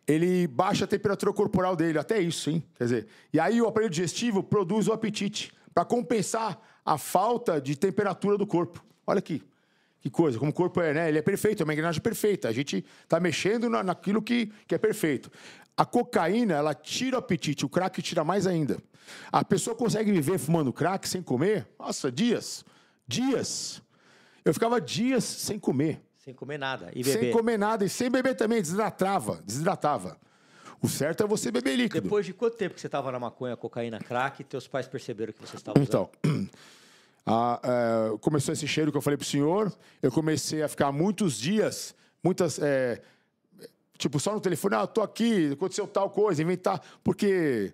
ele baixa a temperatura corporal dele, até isso, hein? Quer dizer, e aí o aparelho digestivo produz o apetite para compensar a falta de temperatura do corpo. Olha aqui, que coisa, como o corpo é, né? Ele é perfeito, é uma engrenagem perfeita. A gente está mexendo na, naquilo que, que é perfeito. A cocaína, ela tira o apetite, o crack tira mais ainda. A pessoa consegue viver fumando crack sem comer? Nossa, dias. Dias. Eu ficava dias sem comer. Sem comer nada. E beber. Sem comer nada e sem beber também, desidratava. Desidratava. O certo é você beber líquido. Depois de quanto tempo que você estava na maconha, cocaína, crack, teus pais perceberam que você estava usando? Então, A, a, é, começou esse cheiro que eu falei para o senhor, eu comecei a ficar muitos dias, muitas. É, tipo, só no telefone, ah, tô aqui, aconteceu tal coisa, inventar. Porque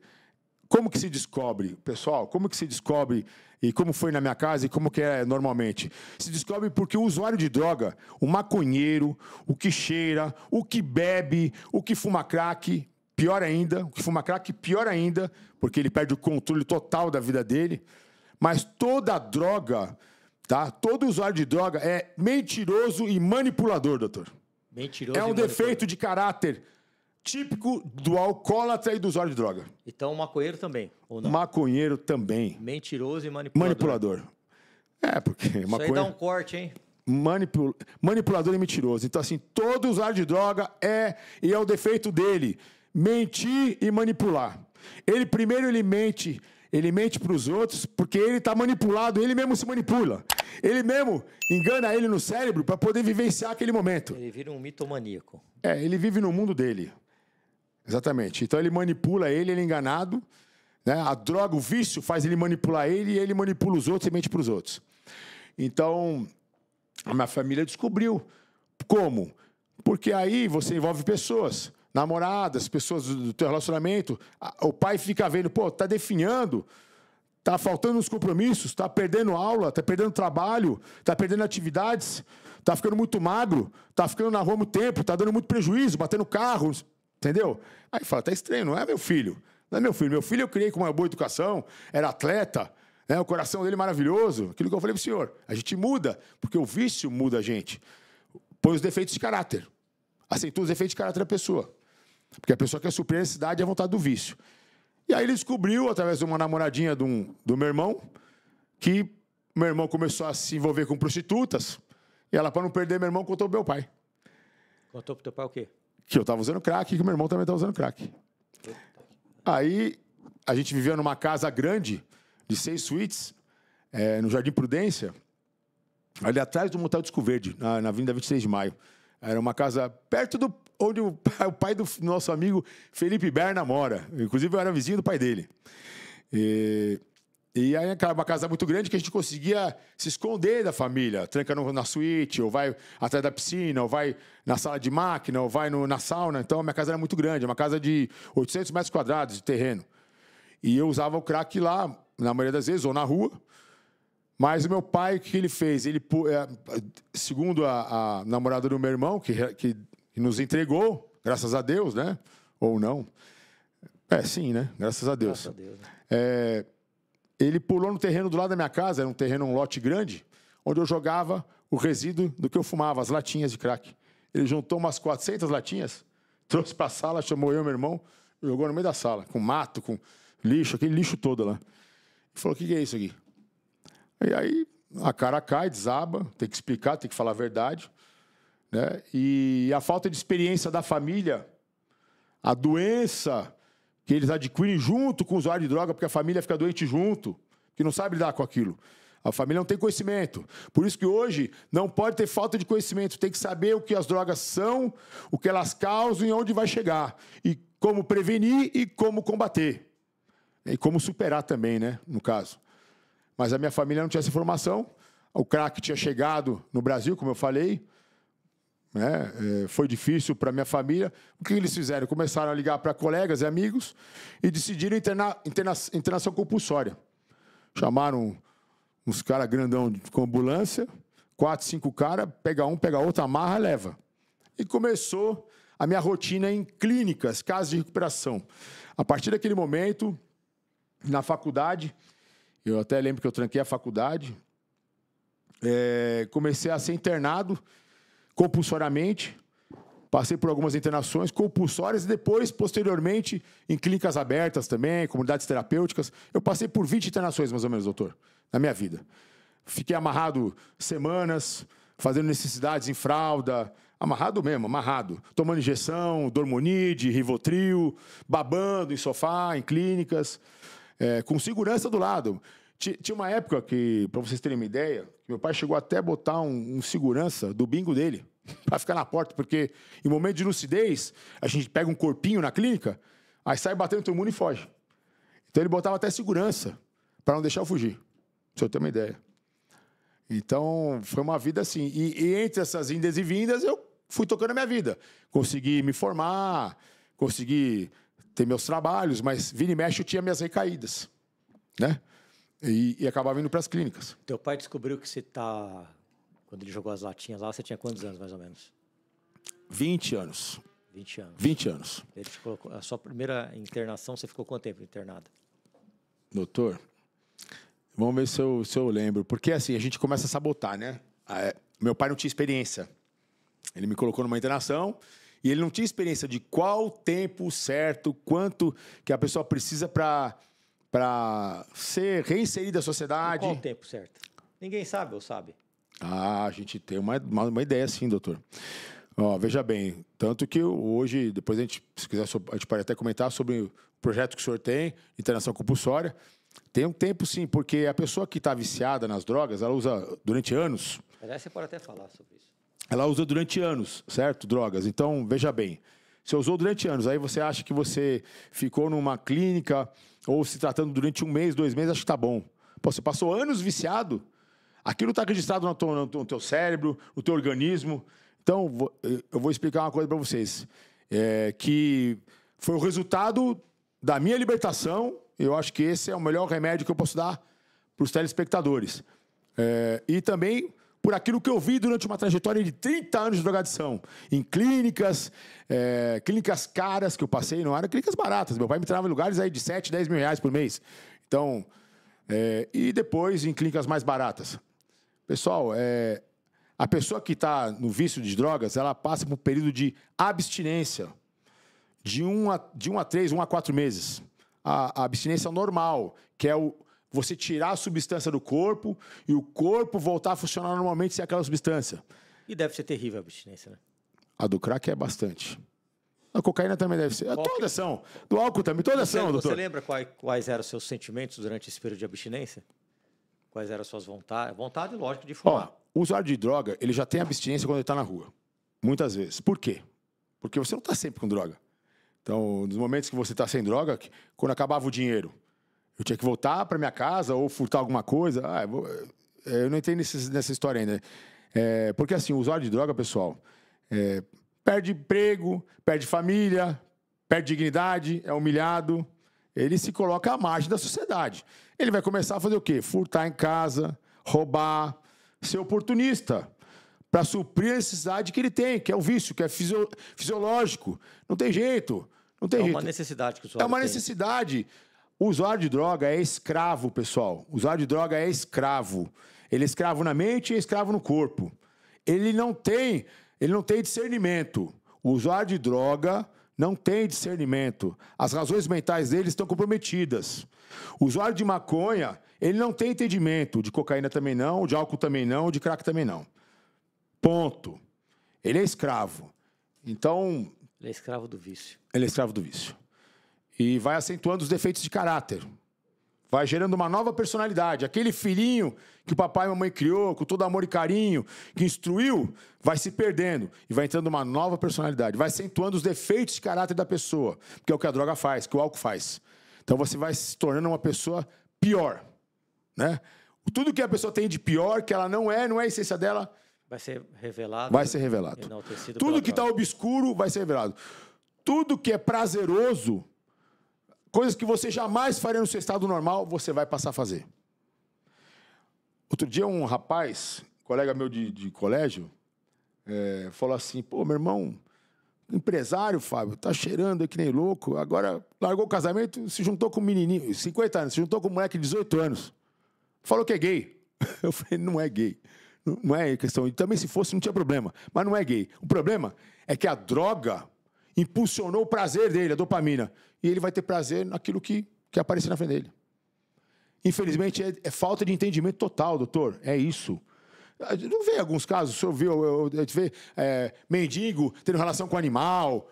como que se descobre, pessoal? Como que se descobre e como foi na minha casa e como que é normalmente? Se descobre porque o usuário de droga, o maconheiro, o que cheira, o que bebe, o que fuma crack, pior ainda, o que fuma crack, pior ainda, porque ele perde o controle total da vida dele. Mas toda droga, tá? Todo usuário de droga é mentiroso e manipulador, doutor. Mentiroso. É um defeito de caráter típico do alcoólatra e do usuário de droga. Então, maconheiro também, ou não? Maconheiro também. Mentiroso e manipulador. Manipulador. É, porque Isso maconheiro... Isso aí dá um corte, hein? Manipul... Manipulador e mentiroso. Então, assim, todo usuário de droga é, e é o defeito dele, mentir e manipular. Ele primeiro ele mente ele mente para os outros porque ele está manipulado, ele mesmo se manipula. Ele mesmo engana ele no cérebro para poder vivenciar aquele momento. Ele vira um mitomaníaco. É, ele vive no mundo dele. Exatamente. Então ele manipula ele, ele é enganado. Né? A droga, o vício faz ele manipular ele e ele manipula os outros e mente para os outros. Então, a minha família descobriu. Como? Porque aí você envolve pessoas namoradas, pessoas do teu relacionamento, o pai fica vendo, pô, tá definhando, tá faltando uns compromissos, tá perdendo aula, tá perdendo trabalho, tá perdendo atividades, tá ficando muito magro, tá ficando na rua muito tempo, tá dando muito prejuízo, batendo carro, entendeu? Aí fala, tá estranho, não é meu filho, não é meu filho, meu filho eu criei com uma boa educação, era atleta, né? o coração dele é maravilhoso, aquilo que eu falei pro senhor, a gente muda, porque o vício muda a gente, põe os defeitos de caráter, Aceitou os defeitos de caráter da pessoa. Porque a pessoa quer é suprir a necessidade e é a vontade do vício. E aí ele descobriu, através de uma namoradinha do, do meu irmão, que meu irmão começou a se envolver com prostitutas. E ela, para não perder meu irmão, contou pro meu pai. Contou pro teu pai o quê? Que eu estava usando crack e que meu irmão também estava usando crack. Aí a gente vivia numa casa grande, de seis suítes, é, no Jardim Prudência, ali atrás do Motel Disco Verde, na, na Avenida 26 de Maio. Era uma casa perto do onde o pai do nosso amigo Felipe Berna mora. Inclusive, eu era vizinho do pai dele. E, e aí, uma casa muito grande que a gente conseguia se esconder da família. Tranca na suíte, ou vai atrás da piscina, ou vai na sala de máquina, ou vai no, na sauna. Então, a minha casa era muito grande. Uma casa de 800 metros quadrados de terreno. E eu usava o crack lá, na maioria das vezes, ou na rua. Mas o meu pai, o que ele fez? Ele, é, segundo a, a namorada do meu irmão, que, que, nos entregou, graças a Deus, né? Ou não. É, sim, né? Graças a Deus. Graças a Deus né? é, ele pulou no terreno do lado da minha casa, era um terreno, um lote grande, onde eu jogava o resíduo do que eu fumava, as latinhas de crack. Ele juntou umas 400 latinhas, trouxe para a sala, chamou eu e meu irmão, jogou no meio da sala, com mato, com lixo, aquele lixo todo lá. Ele falou: o que é isso aqui? E aí a cara cai, desaba, tem que explicar, tem que falar a verdade. Né? E a falta de experiência da família, a doença que eles adquirem junto com o usuário de droga, porque a família fica doente junto, que não sabe lidar com aquilo. A família não tem conhecimento. Por isso que hoje não pode ter falta de conhecimento, tem que saber o que as drogas são, o que elas causam e onde vai chegar. E como prevenir e como combater. E como superar também, né? No caso. Mas a minha família não tinha essa informação. O crack tinha chegado no Brasil, como eu falei. Né? É, foi difícil para minha família. O que eles fizeram? Começaram a ligar para colegas e amigos e decidiram interna, internação compulsória. Chamaram uns caras grandão com ambulância, quatro, cinco caras, pega um, pega outro, amarra, leva. E começou a minha rotina em clínicas, casas de recuperação. A partir daquele momento, na faculdade, eu até lembro que eu tranquei a faculdade, é, comecei a ser internado compulsoriamente, passei por algumas internações compulsórias e depois, posteriormente, em clínicas abertas também, comunidades terapêuticas. Eu passei por 20 internações, mais ou menos, doutor, na minha vida. Fiquei amarrado semanas, fazendo necessidades em fralda, amarrado mesmo, amarrado, tomando injeção, dormonide, rivotril, babando em sofá, em clínicas é, com segurança do lado. Tinha uma época que, para vocês terem uma ideia, meu pai chegou até a botar um, um segurança do bingo dele para ficar na porta, porque em momento de lucidez, a gente pega um corpinho na clínica, aí sai batendo todo mundo e foge. Então ele botava até segurança para não deixar eu fugir, pra você ter uma ideia. Então foi uma vida assim. E, e entre essas indas e vindas, eu fui tocando a minha vida. Consegui me formar, consegui tem meus trabalhos, mas vira e mexe eu tinha minhas recaídas, né? E, e acabava indo para as clínicas. Teu pai descobriu que você tá quando ele jogou as latinhas lá, você tinha quantos anos mais ou menos? 20 anos. 20 anos. 20 anos. Ele ficou, a sua primeira internação, você ficou quanto tempo internado? Doutor, vamos ver se eu, se eu lembro. Porque assim, a gente começa a sabotar, né? Ah, é, meu pai não tinha experiência. Ele me colocou numa internação, e ele não tinha experiência de qual tempo certo, quanto que a pessoa precisa para para ser reinserida à sociedade. qual tempo certo? Ninguém sabe ou sabe? Ah, a gente tem uma, uma, uma ideia sim, doutor. Ó, veja bem, tanto que hoje, depois a gente, se quiser, a gente pode até comentar sobre o projeto que o senhor tem, internação compulsória. Tem um tempo sim, porque a pessoa que está viciada nas drogas, ela usa durante anos. Aliás, você pode até falar sobre isso ela usou durante anos, certo? Drogas. Então, veja bem. Você usou durante anos, aí você acha que você ficou numa clínica ou se tratando durante um mês, dois meses, acho que tá bom. Pô, você passou anos viciado, aquilo está registrado no teu, no teu, cérebro, no teu organismo. Então, eu vou explicar uma coisa para vocês, é, que foi o resultado da minha libertação. Eu acho que esse é o melhor remédio que eu posso dar para os telespectadores. É, e também por aquilo que eu vi durante uma trajetória de 30 anos de drogadição, em clínicas, é, clínicas caras que eu passei, não eram clínicas baratas. Meu pai me trava em lugares aí de 7, 10 mil reais por mês. Então, é, e depois em clínicas mais baratas. Pessoal, é, a pessoa que está no vício de drogas, ela passa por um período de abstinência de 1 um a, 3, 1 um a 4 meses. A, a abstinência normal, que é o você tirar a substância do corpo e o corpo voltar a funcionar normalmente sem aquela substância. E deve ser terrível a abstinência, né? A do crack é bastante. A cocaína também deve ser. Qual... Todas ação. Do álcool também, Toda você, doutor. Você lembra quais, quais, eram os seus sentimentos durante esse período de abstinência? Quais eram as suas vontades? Vontade, lógico, de fumar. Ó, o usuário de droga, ele já tem abstinência quando ele está na rua. Muitas vezes. Por quê? Porque você não está sempre com droga. Então, nos momentos que você está sem droga, quando acabava o dinheiro, eu tinha que voltar para minha casa ou furtar alguma coisa. Ah, eu, eh, eu, não entendo nesse, nessa história ainda. É, porque assim, o usuário de droga, pessoal, é, perde emprego, perde família, perde dignidade, é humilhado. Ele se coloca à margem da sociedade. Ele vai começar a fazer o quê? Furtar em casa, roubar, ser oportunista para suprir a necessidade que ele tem, que é o vício, que é fisiológico. Não tem jeito. Não tem é jeito. uma necessidade que o é usuário É uma tem. necessidade. O usuário de droga é escravo, pessoal. O usuário de droga é escravo. Ele é escravo na mente e é escravo no corpo. Ele não tem, ele não tem discernimento. O usuário de droga não tem discernimento. As razões mentais dele estão comprometidas. O usuário de maconha, ele não tem entendimento. De cocaína também não, de álcool também não, de crack também não. Ponto. Ele é escravo. Então. Ele é escravo do vício. Ele é escravo do vício e vai acentuando os defeitos de caráter. Vai gerando uma nova personalidade. Aquele filhinho que o papai e a mamãe criou, com todo amor e carinho, que instruiu, vai se perdendo e vai entrando uma nova personalidade. Vai acentuando os defeitos de caráter da pessoa, que é o que a droga faz, que o álcool faz. Então você vai se tornando uma pessoa pior, né? Tudo que a pessoa tem de pior, que ela não é, não é a essência dela, vai ser revelado. Vai ser revelado. Tudo que está obscuro vai ser revelado. Tudo que é prazeroso Coisas que você jamais faria no seu estado normal, você vai passar a fazer. Outro dia, um rapaz, colega meu de, de colégio, é, falou assim: pô, meu irmão, empresário, Fábio, tá cheirando aí que nem louco. Agora largou o casamento, se juntou com um menininho, 50 anos, se juntou com um moleque de 18 anos. Falou que é gay. Eu falei: não é gay. Não é questão. e Também se fosse, não tinha problema. Mas não é gay. O problema é que a droga impulsionou o prazer dele, a dopamina. E ele vai ter prazer naquilo que, que aparecer na frente dele. Infelizmente, é, é falta de entendimento total, doutor. É isso. Ah, não vê alguns casos, o senhor viu, eu, eu, vê é, mendigo tendo relação com animal.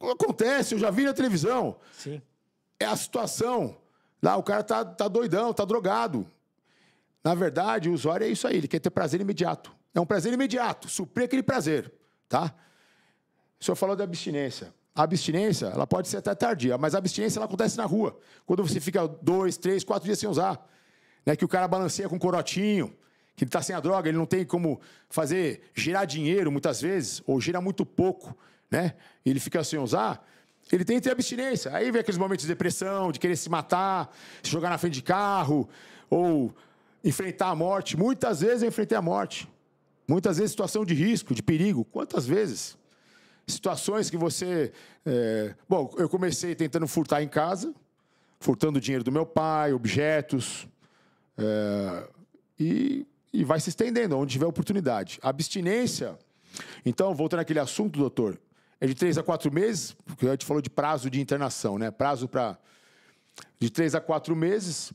Acontece, eu já vi na televisão. Sim. É a situação. Lá o cara tá, tá doidão, tá drogado. Na verdade, o usuário é isso aí, ele quer ter prazer imediato. É um prazer imediato, suprir aquele prazer, tá? O senhor falou de abstinência. A abstinência, ela pode ser até tardia, mas a abstinência ela acontece na rua. Quando você fica dois, três, quatro dias sem usar. Né? Que o cara balanceia com corotinho, que ele está sem a droga, ele não tem como fazer girar dinheiro muitas vezes, ou gira muito pouco, né? Ele fica sem usar. Ele tem que ter abstinência. Aí vem aqueles momentos de depressão, de querer se matar, se jogar na frente de carro, ou enfrentar a morte. Muitas vezes eu enfrentei a morte. Muitas vezes situação de risco, de perigo. Quantas vezes? situações que você. É... Bom, eu comecei tentando furtar em casa, furtando o dinheiro do meu pai, objetos, é... e, e vai se estendendo onde tiver oportunidade. Abstinência. Então, voltando àquele assunto, doutor, é de três a quatro meses, porque a gente falou de prazo de internação, né? Prazo para. De três a quatro meses,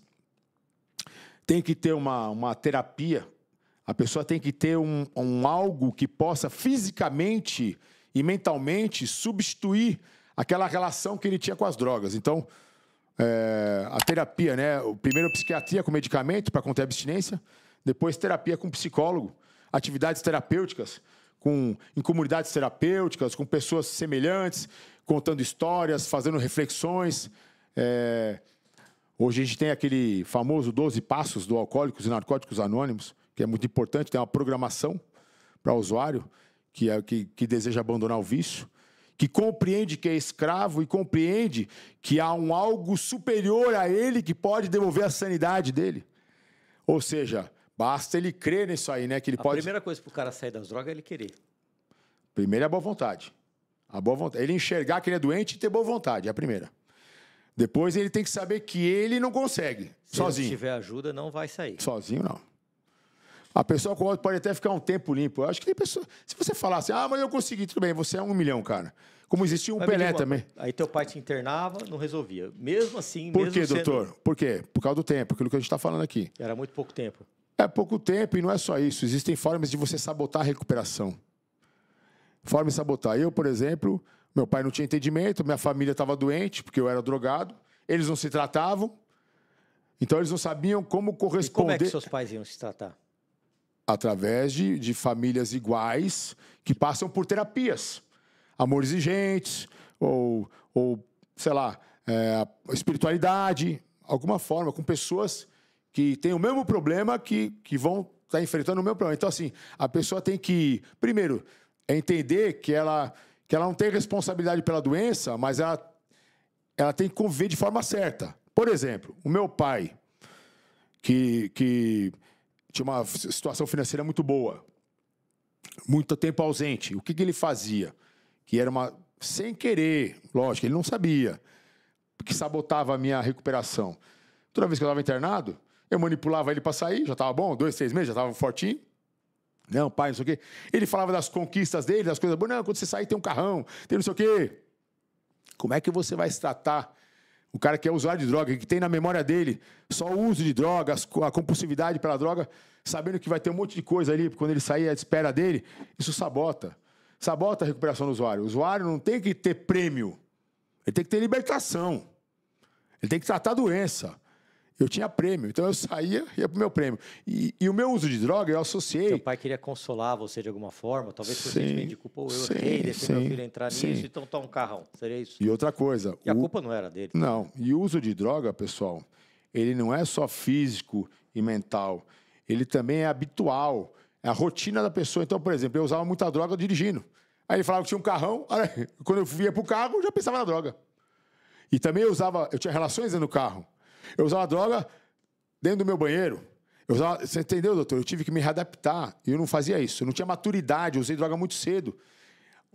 tem que ter uma, uma terapia, a pessoa tem que ter um, um algo que possa fisicamente e mentalmente substituir aquela relação que ele tinha com as drogas. Então, é, a terapia, né? O primeiro psiquiatria com medicamento para conter a abstinência, depois terapia com psicólogo, atividades terapêuticas com em comunidades terapêuticas, com pessoas semelhantes, contando histórias, fazendo reflexões. É, hoje a gente tem aquele famoso 12 passos do Alcoólicos e Narcóticos Anônimos, que é muito importante, tem uma programação para o usuário que, é, que, que deseja abandonar o vício, que compreende que é escravo e compreende que há um algo superior a ele que pode devolver a sanidade dele. Ou seja, basta ele crer nisso aí, né? Que ele a pode... primeira coisa para o cara sair das drogas é ele querer. Primeiro é a boa vontade. A boa vontade. Ele enxergar que ele é doente e ter boa vontade, é a primeira. Depois ele tem que saber que ele não consegue, Se sozinho. Se tiver ajuda, não vai sair. Sozinho, não. A pessoa pode até ficar um tempo limpo. Eu acho que tem pessoa. Se você falar assim, ah, mas eu consegui, tudo bem, você é um milhão, cara. Como existia um mas Pelé também. Aí teu pai te internava, não resolvia. Mesmo assim, Por mesmo quê, sendo... doutor? Por quê? Por causa do tempo, aquilo que a gente está falando aqui. Era muito pouco tempo. É pouco tempo e não é só isso. Existem formas de você sabotar a recuperação. Formas de sabotar. Eu, por exemplo, meu pai não tinha entendimento, minha família estava doente, porque eu era drogado. Eles não se tratavam. Então eles não sabiam como corresponder. E como é que seus pais iam se tratar? através de, de famílias iguais que passam por terapias, amores exigentes, ou, ou sei lá, é, espiritualidade, alguma forma, com pessoas que têm o mesmo problema que, que vão estar tá enfrentando o mesmo problema. Então, assim, a pessoa tem que, primeiro, entender que ela, que ela não tem responsabilidade pela doença, mas ela, ela tem que conviver de forma certa. Por exemplo, o meu pai, que, que tinha uma situação financeira muito boa, muito tempo ausente. O que, que ele fazia? Que era uma. Sem querer, lógico, ele não sabia, que sabotava a minha recuperação. Toda vez que eu estava internado, eu manipulava ele para sair, já estava bom, dois, três meses, já estava fortinho. Não, pai, não sei o quê. Ele falava das conquistas dele, das coisas boas. Não, quando você sair tem um carrão, tem não sei o quê. Como é que você vai se tratar o cara que é usuário de droga, que tem na memória dele só o uso de drogas, a compulsividade pela droga, sabendo que vai ter um monte de coisa ali quando ele sair à espera dele, isso sabota. Sabota a recuperação do usuário. O usuário não tem que ter prêmio, ele tem que ter libertação. Ele tem que tratar a doença. Eu tinha prêmio, então eu saía e ia pro meu prêmio. E, e, o meu uso de droga eu associei. Seu pai queria consolar você de alguma forma, talvez por sentimento de culpa, ou eu sim, errei, deixei meu filho entrar sim. nisso, então toma um carrão. Seria isso? E outra coisa. E o... a culpa não era dele. Não, e o uso de droga, pessoal, ele não é só físico e mental, ele também é habitual, é a rotina da pessoa. Então, por exemplo, eu usava muita droga dirigindo. Aí ele falava que tinha um carrão, aí, quando eu ia pro carro, eu já pensava na droga. E também eu usava, eu tinha relações no carro. Eu usava droga dentro do meu banheiro. Eu usava, você entendeu, doutor? Eu tive que me readaptar. E eu não fazia isso. Eu não tinha maturidade, eu usei droga muito cedo.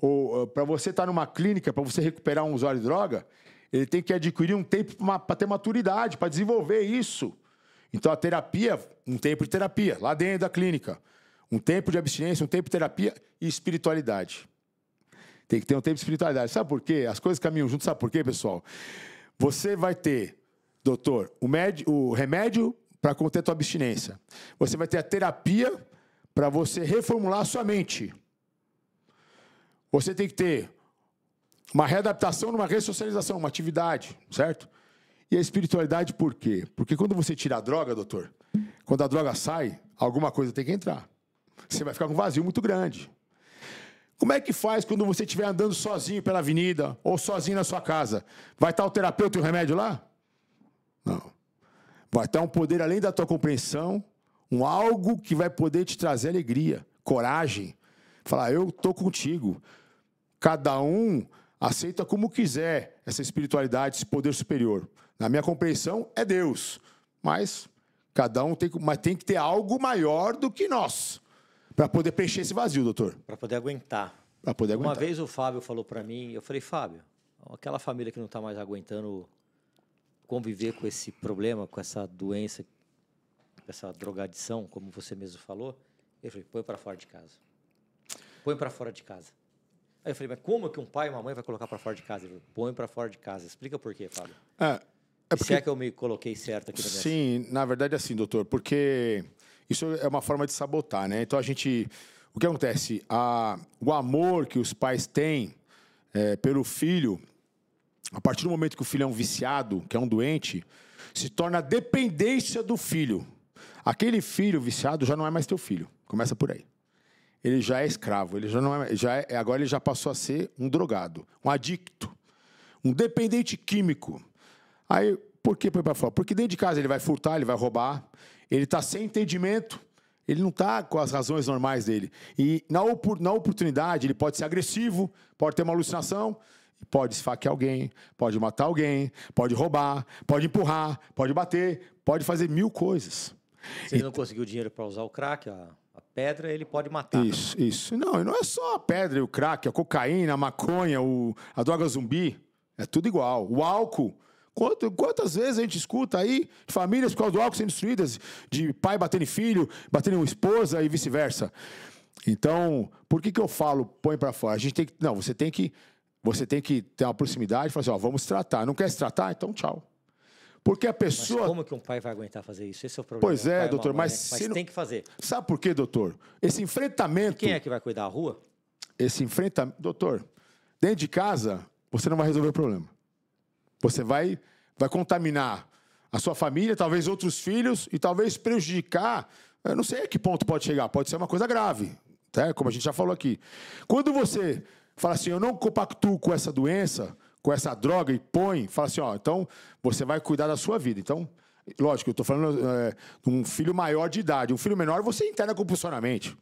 Eh, para você estar tá numa clínica, para você recuperar um usuário de droga, ele tem que adquirir um tempo para ter maturidade, para desenvolver isso. Então a terapia, um tempo de terapia, lá dentro da clínica. Um tempo de abstinência, um tempo de terapia e espiritualidade. Tem que ter um tempo de espiritualidade. Sabe por quê? As coisas caminham juntos. Sabe por quê, pessoal? Você vai ter doutor, o, o remédio para conter a tua abstinência. Você vai ter a terapia para você reformular a sua mente. Você tem que ter uma readaptação, uma ressocialização, uma atividade, certo? E a espiritualidade por quê? Porque quando você tira a droga, doutor, quando a droga sai, alguma coisa tem que entrar. Você vai ficar com um vazio muito grande. Como é que faz quando você estiver andando sozinho pela avenida ou sozinho na sua casa? Vai estar o terapeuta e o remédio lá? Não. Vai ter um poder além da tua compreensão, um algo que vai poder te trazer alegria, coragem. Falar, eu estou contigo. Cada um aceita como quiser essa espiritualidade, esse poder superior. Na minha compreensão, é Deus. Mas cada um tem, mas tem que ter algo maior do que nós para poder preencher esse vazio, doutor. Para poder aguentar. Para poder aguentar. Uma vez o Fábio falou para mim, eu falei, Fábio, aquela família que não está mais aguentando conviver com esse problema, com essa doença, com essa drogadição, como você mesmo falou, eu falei, põe para fora de casa. Põe para fora de casa. Aí eu falei, mas como é que um pai e uma mãe vai colocar para fora de casa? Ele falou, põe para fora de casa. Explica por quê, Fábio. É, é porque... Se é que eu me coloquei certo aqui na minha Sim, na verdade é assim, doutor, porque isso é uma forma de sabotar, né? Então a gente. O que acontece? A, o amor que os pais têm é, pelo filho a partir do momento que o filho é um viciado, que é um doente, se torna dependência do filho. Aquele filho viciado já não é mais teu filho. Começa por aí. Ele já é escravo, ele já não é, já é, agora ele já passou a ser um drogado, um adicto, um dependente químico. Aí, por que põe para fora? Porque dentro de casa ele vai furtar, ele vai roubar, ele está sem entendimento, ele não está com as razões normais dele. E na, opor, na oportunidade ele pode ser agressivo, pode ter uma alucinação, Pode esfaquear alguém, pode matar alguém, pode roubar, pode empurrar, pode bater, pode fazer mil coisas. Se ele e... não conseguiu dinheiro para usar o crack, a, a, pedra, ele pode matar. Isso, isso. Não, e não é só a pedra e o crack, a cocaína, a maconha, o, a droga zumbi. É tudo igual. O álcool. Quanto, quantas vezes a gente escuta aí de famílias por causa do álcool sendo destruídas, de pai batendo em filho, batendo em uma esposa e vice-versa. Então, por que, que eu falo põe para fora? A gente tem que. Não, você tem que você tem que ter uma proximidade e falar assim, ó, vamos tratar. Não quer se tratar? Então tchau. Porque a pessoa. Mas como que um pai vai aguentar fazer isso? Esse é o problema. Pois é, doutor, mãe, mas, né? mas não... tem que fazer. Sabe por quê, doutor? Esse enfrentamento. E quem é que vai cuidar da rua? Esse enfrentamento. Doutor, dentro de casa, você não vai resolver o problema. Você vai, vai contaminar a sua família, talvez outros filhos, e talvez prejudicar. Eu eh, não sei a que ponto pode chegar, pode ser uma coisa grave, tá? como a gente já falou aqui. Quando você fala assim: eu não compactuo com essa doença, com essa droga, e põe, fala assim: ó, então você vai cuidar da sua vida. Então, lógico, eu estou falando é, de um filho maior de idade. Um filho menor você interna compulsionamente.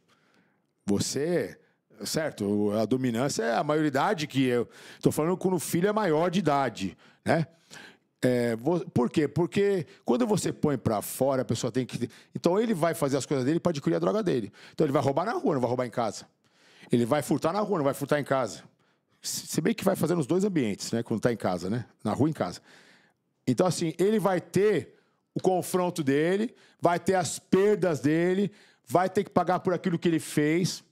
Você, certo? A dominância é a maioridade que eu. Estou falando quando o filho é maior de idade, né? É, por quê? Porque quando você põe para fora, a pessoa tem que. Então ele vai fazer as coisas dele para adquirir a droga dele. Então ele vai roubar na rua, não vai roubar em casa. Ele vai furtar na rua, não vai furtar em casa. Se bem que vai fazer nos dois ambientes, né? Quando está em casa, né? Na rua e em casa. Então, assim, ele vai ter o confronto dele, vai ter as perdas dele, vai ter que pagar por aquilo que ele fez.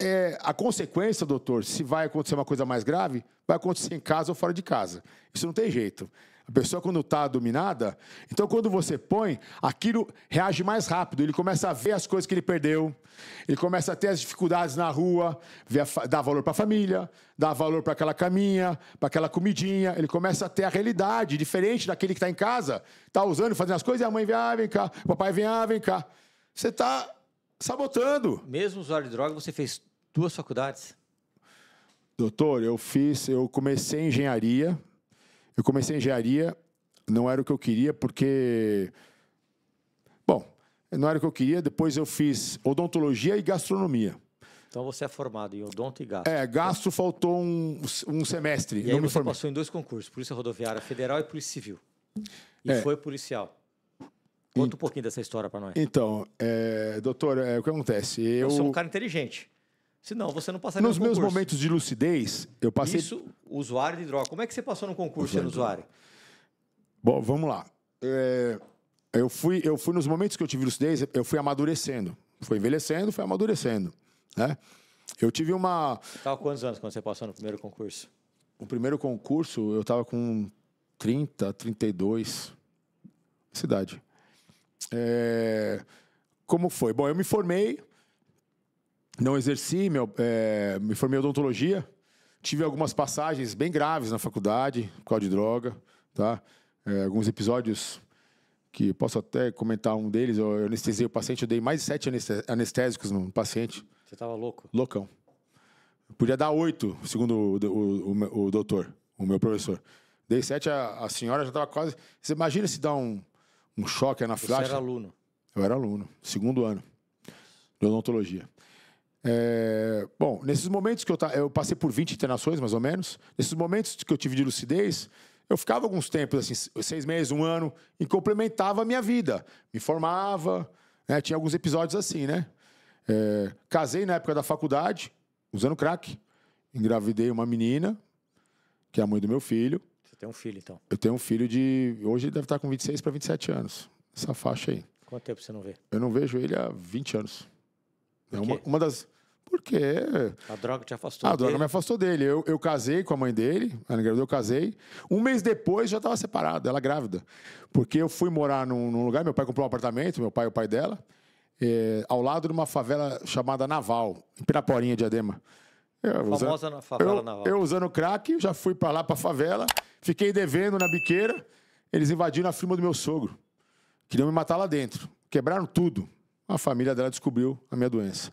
É, a consequência, doutor, se vai acontecer uma coisa mais grave, vai acontecer em casa ou fora de casa. Isso não tem jeito. A pessoa, quando está dominada, então quando você põe, aquilo reage mais rápido. Ele começa a ver as coisas que ele perdeu, ele começa a ter as dificuldades na rua, a, dá valor para a família, dá valor para aquela caminha, para aquela comidinha. Ele começa a ter a realidade, diferente daquele que está em casa, está usando, fazendo as coisas, e a mãe vem, ah, vem cá, o papai vem, ah, vem cá. Você está sabotando. Mesmo usuário de droga, você fez duas faculdades? Doutor, eu fiz, eu comecei engenharia, eu comecei a engenharia, não era o que eu queria, porque. Bom, não era o que eu queria, depois eu fiz odontologia e gastronomia. Então você é formado em odonto e gastro. É, gastro faltou um, um semestre. E aí você formei. passou em dois concursos, Polícia Rodoviária Federal e Polícia Civil. E é. foi policial. Conta um pouquinho dessa história para nós. Então, é, doutor, é, o que acontece? Eu... eu sou um cara inteligente. Senão você não passaria Nos no meus momentos de lucidez, eu passei. Isso, usuário de droga. Como é que você passou no concurso sendo usuário? Bom, vamos lá. É, eu, fui, eu fui, nos momentos que eu tive lucidez, eu fui amadurecendo. Foi envelhecendo, foi amadurecendo. Né? Eu tive uma. Estava quantos anos quando você passou no primeiro concurso? O primeiro concurso, eu estava com 30, 32. Cidade. É... Como foi? Bom, eu me formei, não exerci, meu, é, me formei em odontologia, tive algumas passagens bem graves na faculdade, por causa de droga, tá? É, alguns episódios que posso até comentar um deles, eu anestesiei o paciente, eu dei mais de sete anestésicos no paciente. Você estava louco? Loucão. Eu podia dar oito, segundo o, o, o, o, doutor, o meu professor. Dei sete, a, a senhora já estava quase... Você imagina se dá um, um choque na flacha? Você era aluno? Eu era aluno, segundo ano de odontologia. É, bom, nesses momentos que eu, eu passei por 20 internações, mais ou menos, nesses momentos que eu tive de lucidez, eu ficava alguns tempos, assim, seis meses, um ano, e complementava a minha vida. Me formava, né? tinha alguns episódios assim, né? É, casei na época da faculdade, usando crack. Engravidei uma menina, que é a mãe do meu filho. Você tem um filho, então? Eu tenho um filho de. Hoje ele deve estar com 26 para 27 anos. Essa faixa aí. Quanto tempo você não vê? Eu não vejo ele há 20 anos. É uma, uma das. Porque. A droga te afastou. A droga me afastou dele. Eu, eu casei com a mãe dele, ela engravidou, eu casei. Um mês depois já estava separado, ela grávida. Porque eu fui morar num, num, lugar, meu pai comprou um apartamento, meu pai e o pai dela, é, ao lado de uma favela chamada Naval, em Piraporinha, Diadema. Eu, Famosa usando, favela eu, Naval. Eu usando crack, já fui para lá, para a favela, fiquei devendo na biqueira, eles invadiram a firma do meu sogro. Queriam me matar lá dentro. Quebraram tudo. A família dela descobriu a minha doença.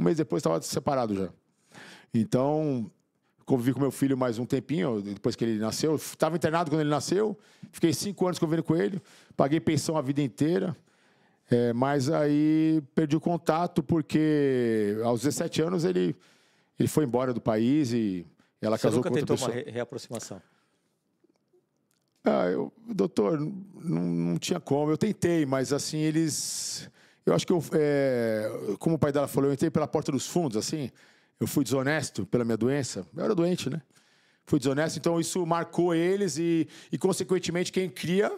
Um mês depois estava separado já. Então, convivi com meu filho mais um tempinho, depois que ele nasceu. Estava internado quando ele nasceu, fiquei cinco anos convivendo com ele, paguei pensão a vida inteira. É, mas aí perdi o contato porque aos 17 anos ele, ele foi embora do país e ela Você casou com outra pessoa. Uma reaproximação. Ah, eu, doutor, não, não tinha como. Eu tentei, mas assim, eles eu acho que eu, é, como o pai dela falou, eu entrei pela porta dos fundos, assim. Eu fui desonesto pela minha doença. Eu era doente, né? Fui desonesto, então isso marcou eles e, e consequentemente, quem cria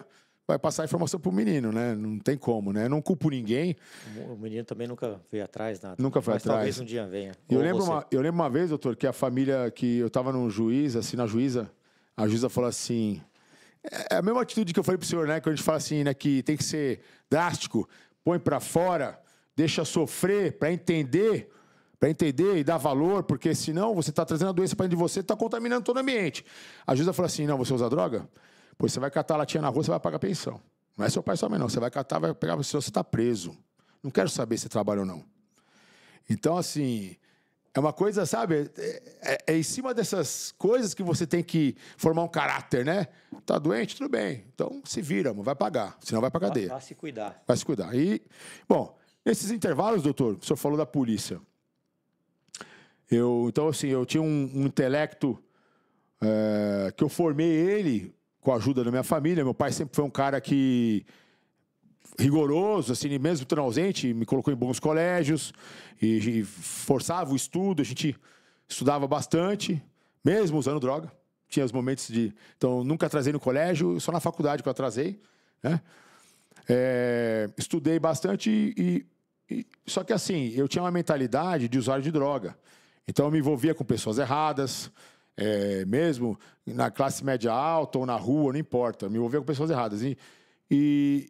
vai passar a informação para o menino, né? Não tem como, né? Não culpo ninguém. O menino também nunca veio atrás, nada. Nunca foi Mas atrás. talvez um dia venha. Eu lembro, uma, eu lembro uma vez, doutor, que a família, que eu estava no juiz, assim, na juíza, a juíza falou assim... É, é a mesma atitude que eu falei para o senhor, né? Quando a gente fala assim, né? Que tem que ser drástico põe para fora, deixa sofrer para entender, para entender e dar valor, porque senão você está trazendo a doença para dentro de você, está contaminando todo o ambiente. A juíza fala assim: não, você usa droga? Pois você vai catar a latinha na rua, você vai pagar pensão. Não é seu pai e sua mãe, não. Você vai catar, vai pegar, senão você está preso. Não quero saber se trabalha ou não. Então, assim, é uma coisa, sabe? É, é, é, em cima dessas coisas que você tem que formar um caráter, né? Tá doente, tudo bem. Então se vira, mano, vai pagar. Senão vai pra cadeia. Vai, vai se cuidar. Vai se cuidar. E, bom, nesses intervalos, doutor, o senhor falou da polícia. Eu, então, assim, eu tinha um, um intelecto é, que eu formei ele com a ajuda da minha família. Meu pai sempre foi um cara que rigoroso, assim, mesmo estando ausente, me colocou em bons colégios e, e forçava o estudo, a gente estudava bastante, mesmo usando droga. Tinha os momentos de. Então, nunca atrasei no colégio, só na faculdade que eu atrasei, né? É, estudei bastante e, e, Só que assim, eu tinha uma mentalidade de usuário de droga. Então, eu me envolvia com pessoas erradas, é, mesmo na classe média alta ou na rua, não importa, me envolvia com pessoas erradas. E, e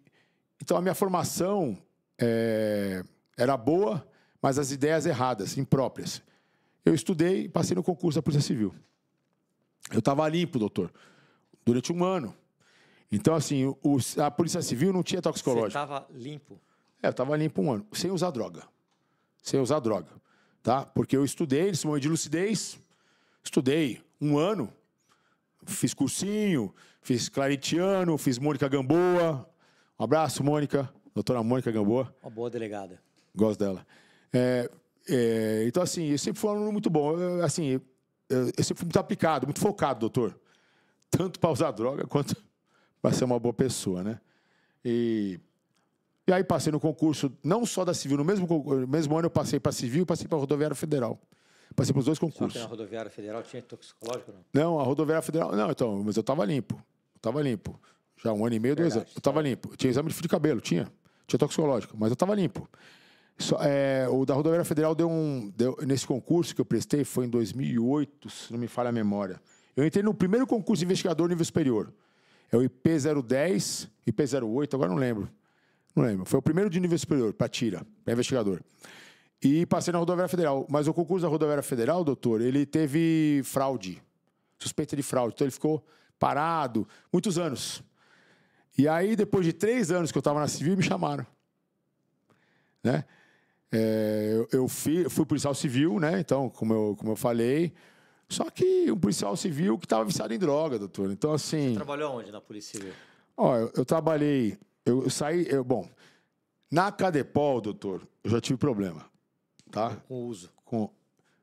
então a minha formação é, era boa, mas as ideias erradas, impróprias. Eu estudei e passei no concurso da Polícia Civil. Eu estava limpo, doutor, durante um ano. Então, assim, o, a Polícia Civil não tinha toxicológico. Você estava limpo? É, eu estava limpo um ano, sem usar droga. Sem usar droga, tá? Porque eu estudei nesse momento de lucidez, estudei um ano, fiz cursinho, fiz claretiano, fiz Mônica Gamboa, um abraço, Mônica, doutora Mônica Gamboa. Uma boa delegada. Gosto dela. É, é, então, assim, eu sempre fui um aluno muito bom. Eu, assim, eu, eu sempre fui muito aplicado, muito focado, doutor. Tanto para usar droga quanto para ser uma boa pessoa, né? E, e aí passei no concurso, não só da Civil, no mesmo, mesmo ano eu passei para Civil e passei para Rodoviária Federal. Passei para os dois concursos. Só que na Rodoviária Federal tinha toxicológico, não? Não, a Rodoviária Federal. Não, então, mas eu estava limpo. Estava limpo. Já um ano e meio, Verdade, dois anos. Eu estava é. limpo. tinha exame de fio de cabelo, tinha. Tinha toxicológico, mas eu estava limpo. Só, é, o da Rodoviária Federal deu um. Deu, nesse concurso que eu prestei, foi em 2008, se não me falha a memória. Eu entrei no primeiro concurso de investigador nível superior. É o IP010, IP08, agora não lembro. Não lembro. Foi o primeiro de nível superior, para tira, para investigador. E passei na Rodoviária Federal. Mas o concurso da Rodoviária Federal, doutor, ele teve fraude. Suspeita de fraude. Então ele ficou parado muitos anos. E aí, depois de três anos que eu estava na civil, me chamaram. Né? É, eu, eu fui, fui, policial civil, né? Então, como eu, como eu falei. Só que um policial civil que estava viciado em droga, doutor. Então, assim. Você trabalhou onde na Polícia Civil? Ó, eu, eu trabalhei. Eu, eu saí. Eu, bom, na Cadepol, doutor, eu já tive problema. Tá? Com o uso. Com,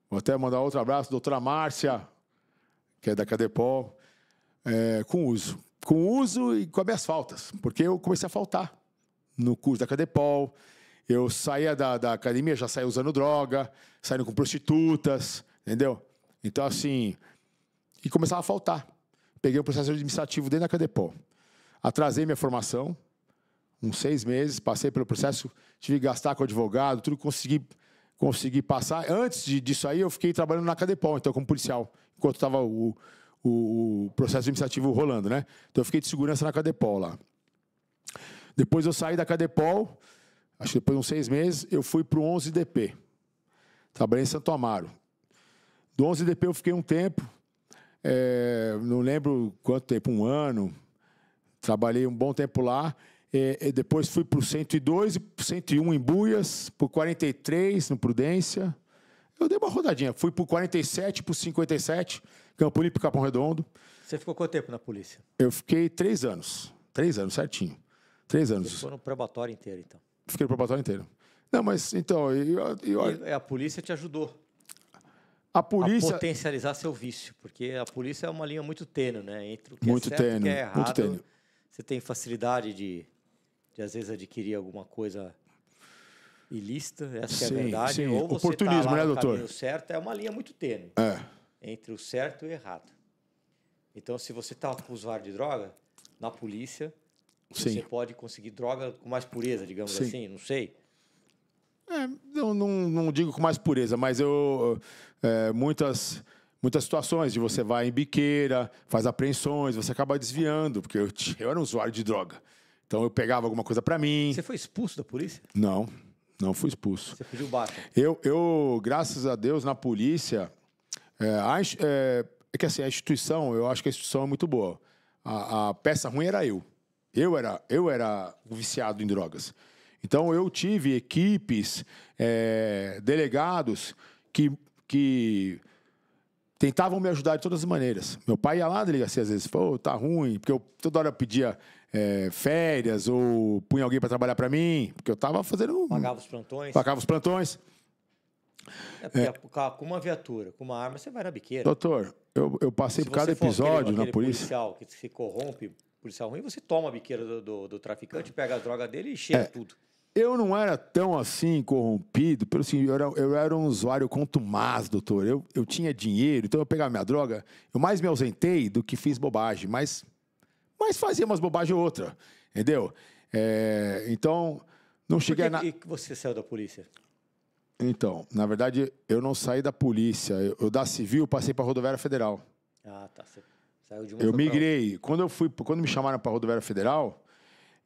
vou até mandar outro abraço, doutora Márcia, que é da Cadepol, é, com uso com o uso e com as faltas, porque eu comecei a faltar no curso da Cadepol, eu saía da, da academia, já saía usando droga, saindo com prostitutas, entendeu? Então, assim, e começava a faltar. Peguei um processo administrativo dentro da Cadepol. Atrasei minha formação, uns seis meses, passei pelo processo, tive que gastar com advogado, tudo consegui, consegui passar. Antes de, disso aí, eu fiquei trabalhando na Cadepol, então, como policial, enquanto estava o, o, o processo administrativo rolando, né? Então eu fiquei de segurança na Cadepol lá. Depois eu saí da Cadepol, acho que depois de uns seis meses, eu fui para o 11DP. Trabalhei em Santo Amaro. Do 11DP eu fiquei um tempo, é, não lembro quanto tempo, um ano. Trabalhei um bom tempo lá. E, eh, e eh, depois fui para o 102 e 101 em Buias, para 43 no Prudência. Eu dei uma rodadinha. Fui pro 47, pro 57, Campo Limpo, Capão Redondo. Você ficou quanto tempo na polícia? Eu fiquei três anos. Três anos, certinho. Três anos. Você ficou no probatório inteiro, então? Fiquei no probatório inteiro. Não, mas então. Eu, eu... E a polícia te ajudou. A polícia. A potencializar seu vício, porque a polícia é uma linha muito tênue, né? Entre o que é muito é certo tênue, e o que é errado. Muito tênue. Você tem facilidade de, de, às vezes, adquirir alguma coisa ilícita, essa sim, é a verdade. Sim. Ou você tá Oportunismo, lá né, doutor? certo é uma linha muito tênue é. entre o certo e o errado. Então, se você está com usuário de droga, na polícia, sim. você pode conseguir droga com mais pureza, digamos sim. assim, não sei. É, não, não, não, digo com mais pureza, mas eu. É, muitas muitas situações de você vai em biqueira, faz apreensões, você acaba desviando, porque eu, eu era um usuário de droga. Então eu pegava alguma coisa para mim. Você foi expulso da polícia? Não. Não fui expulso. Você pediu bata. Eu, eu, graças a Deus, na polícia. É, a, é, é que assim, a instituição, eu acho que a instituição é muito boa. A, a, peça ruim era eu. Eu era, eu era viciado em drogas. Então eu tive equipes, é, delegados que, que tentavam me ajudar de todas as maneiras. Meu pai ia lá na delegacia às vezes, falou tá ruim, porque eu toda hora eu pedia é, férias ou punha alguém para trabalhar para mim, porque eu estava fazendo. Pagava os plantões. Pagava os plantões. É, é. Com uma viatura, com uma arma, você vai na biqueira. Doutor, eu, eu passei por cada episódio aquele, na polícia. policial que se corrompe, policial ruim, você toma a biqueira do, do, do traficante, pega a droga dele e chega é. tudo. Eu não era tão assim corrompido, pelo assim, eu era, eu era um usuário contumaz, doutor. Eu, eu tinha dinheiro, então eu pegava minha droga. Eu mais me ausentei do que fiz bobagem, mas mas fazia umas bobagens ou outra, entendeu? É, então, não cheguei na. E que você saiu da polícia? Então, na verdade, eu não saí da polícia. Eu, eu da civil passei para rodoviária federal. Ah, tá. Você saiu de uma Eu migrei. Quando eu fui, quando me chamaram para rodoviária federal,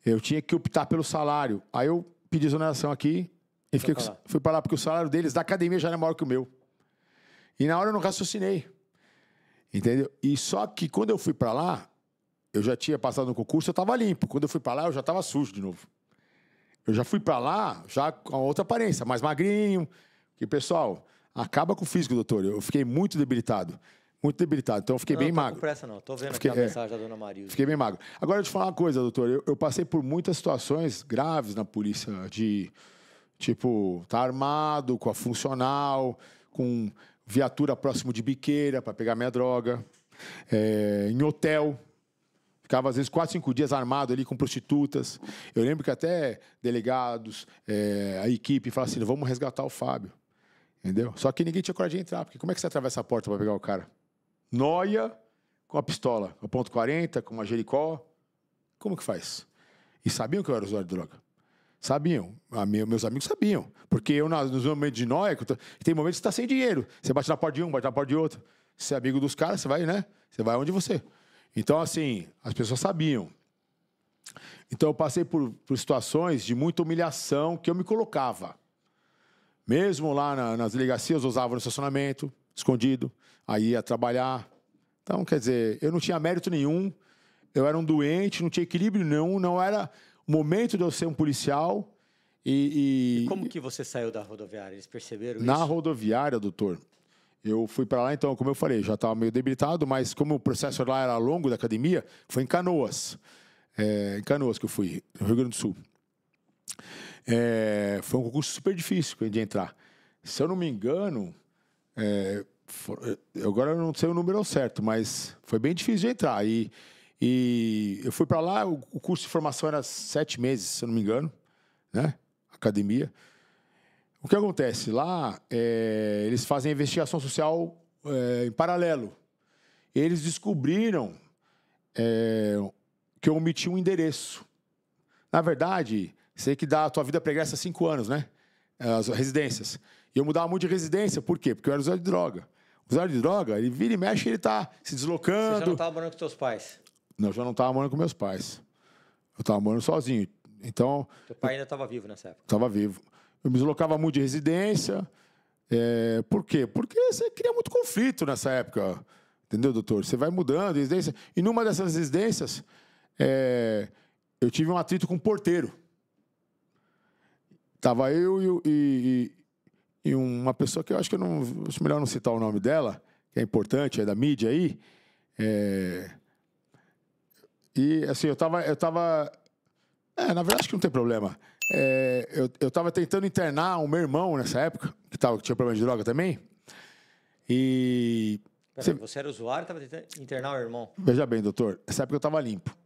eu tinha que optar pelo salário. Aí eu pedi exoneração aqui e fiquei, fui para lá porque o salário deles da academia já era maior que o meu. E na hora eu não raciocinei. Entendeu? E só que quando eu fui para lá, eu já tinha passado no concurso, eu estava limpo. Quando eu fui para lá, eu já estava sujo de novo. Eu já fui para lá já com outra aparência, mais magrinho. Que pessoal, acaba com o físico, doutor. Eu fiquei muito debilitado. Muito debilitado. Então eu fiquei não, bem não magro. Não pressa, não. Tô vendo fiquei, aqui a é, mensagem da dona Maria. Fiquei bem magro. Agora eu te falar uma coisa, doutor. Eu, eu, passei por muitas situações graves na polícia de tipo, tá armado, com a funcional, com viatura próximo de biqueira para pegar minha droga, é, em hotel. Ficava, às vezes, quatro, cinco dias armado ali com prostitutas. Eu lembro que até delegados, é, a equipe, falava assim: vamos resgatar o Fábio. Entendeu? Só que ninguém tinha coragem de entrar, porque como é que você atravessa a porta para pegar o cara? Noia com a pistola, o ponto 40, com a Jericó. Como que faz? E sabiam que eu era usuário de droga. Sabiam. meus amigos sabiam. Porque eu, nos momentos de noia, tem momentos que você está sem dinheiro. Você bate na porta de um, bate na porta de outro. Você é amigo dos caras, você vai, né? Você vai onde você. Então, assim, as pessoas sabiam. Então, eu passei por, por situações de muita humilhação que eu me colocava. Mesmo lá na, nas delegacias, eu usava no estacionamento, escondido, aí ia trabalhar. Então, quer dizer, eu não tinha mérito nenhum, eu era um doente, não tinha equilíbrio nenhum, não era o momento de eu ser um policial. E, e... e como que você saiu da rodoviária? Eles perceberam na isso? Na rodoviária, doutor, eu fui para lá, então, como eu falei, já estava meio debilitado, mas como o processo lá era longo da academia, foi em Canoas. É, em Canoas que eu fui, no Rio Grande do Sul. É, foi um concurso super difícil de entrar. Se eu não me engano, é, for, é, agora eu não sei o número certo, mas foi bem difícil de entrar. E, e eu fui para lá, o, o curso de formação era sete meses, se eu não me engano, né? Academia. O que acontece? Lá é, eles fazem investigação social é, em paralelo. Eles descobriram é, que eu omiti um endereço. Na verdade, sei que dá, a tua vida pregressa cinco anos, né? As residências. E eu mudava muito de residência. Por quê? Porque eu era usuário de droga. Usuário de droga, ele vira e mexe, ele tá se deslocando. Você já não estava morando com seus pais? Não, eu já não estava morando com meus pais. Eu estava morando sozinho. Então. Teu pai ainda estava vivo nessa época? Estava vivo. Eu me deslocava muito de residência. É, por quê? Porque você cria muito conflito nessa época. Entendeu, doutor? Você vai mudando de residência. E numa dessas residências, é, eu tive um atrito com um porteiro. Tava eu e, e, e, uma pessoa que eu acho que eu não. Acho melhor não citar o nome dela, que é importante, é da mídia aí. É, e assim, eu estava, Eu tava é, na verdade, acho que não tem problema. É, eu, eu tava tentando internar o meu irmão nessa época, que, tava, que tinha problema de droga também. E. você... você era usuário e tava tentando internar o irmão? Veja bem, doutor, nessa época eu tava limpo.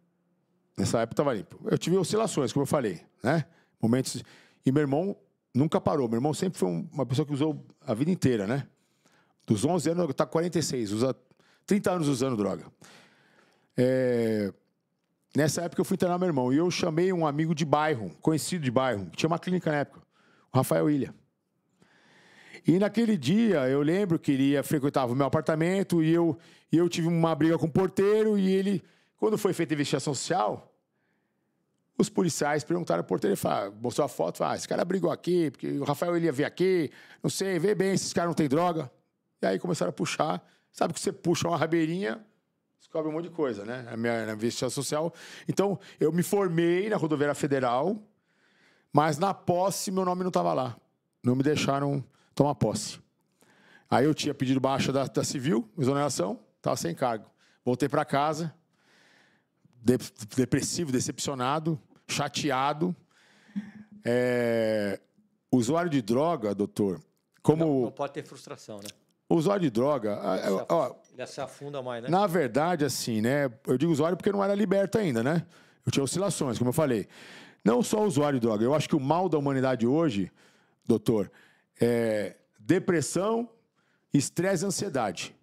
Nessa época eu tava limpo. Eu tive oscilações, como eu falei, né? Momentos. E meu irmão nunca parou. Meu irmão sempre foi uma pessoa que usou a vida inteira, né? Dos 11 anos, tá 46, usa 30 anos usando droga. É... Nessa época eu fui internar meu irmão e eu chamei um amigo de bairro, conhecido de bairro, tinha uma clínica na época, o Rafael Ilha. E naquele dia eu lembro que ele frequentava o meu apartamento e eu, e eu tive uma briga com o porteiro e ele, quando foi feita a investigação social, os policiais perguntaram ao porteiro, ele falou, mostrou a foto, fala, ah, esse cara brigou aqui, porque o Rafael Ilha veio aqui, não sei, vê bem, esses caras não tem droga. E aí começaram a puxar, sabe que você puxa uma rabeirinha, descobre um monte de coisa, né? A minha, investigação social. Então, eu me formei na rodoviária federal, mas na posse meu nome não estava lá. Não me deixaram tomar posse. Aí eu tinha pedido baixa da, da civil, exoneração, estava sem cargo. Voltei para casa, de, depressivo, decepcionado, chateado. É, usuário de droga, doutor, como... Não, não pode ter frustração, né? usuário de droga. Ó, já se afunda mais, né? Na verdade, assim, né? Eu digo usuário porque não era liberto ainda, né? Eu tinha oscilações, como eu falei. Não só usuário de droga. Eu acho que o mal da humanidade hoje, doutor, é depressão, estresse e ansiedade.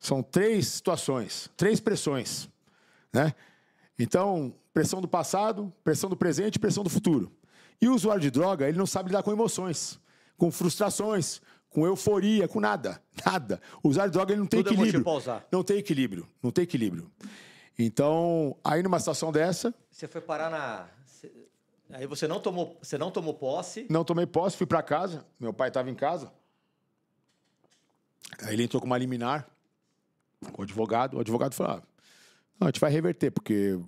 São três situações, três pressões, né? Então, pressão do passado, pressão do presente e pressão do futuro. E o usuário de droga, ele não sabe lidar com emoções, com frustrações, com euforia, com nada. Nada. Usar droga ele não tem Tudo é equilíbrio. É usar. Não tem equilíbrio. Não tem equilíbrio. Então, aí numa situação dessa. Você foi parar na. Aí você não tomou, você não tomou posse? Não tomei posse, fui para casa. Meu pai estava em casa. Aí ele entrou com uma liminar com o advogado. O advogado falou: ah, não, a gente vai reverter, porque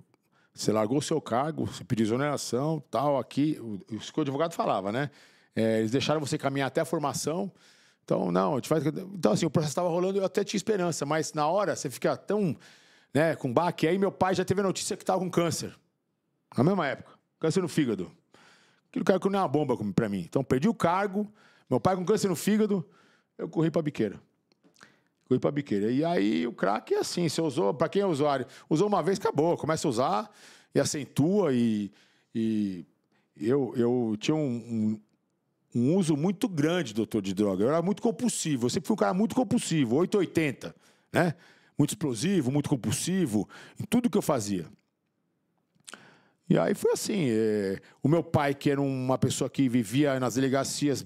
você largou o seu cargo, você pediu exoneração, tal, aqui. Isso que o advogado falava, né? É, eles deixaram você caminhar até a formação. Então, não, faz... Então, assim, o processo estava rolando, eu até tinha esperança, mas na hora você fica tão né, com baque. Aí meu pai já teve a notícia que estava com câncer. Na mesma época. Câncer no fígado. Aquilo cara que não é uma bomba para mim. Então, perdi o cargo, meu pai com câncer no fígado, eu corri para biqueira. Corri para biqueira. E aí o crack é assim, você usou, para quem é usuário, usou uma vez, acabou. Começa a usar e acentua e. e eu, eu tinha um, um um uso muito grande, doutor, de droga. Eu era muito compulsivo, eu sempre fui um cara muito compulsivo, 880, né? Muito explosivo, muito compulsivo, em tudo que eu fazia. E aí foi assim, é... o meu pai, que era uma pessoa que vivia nas delegacias,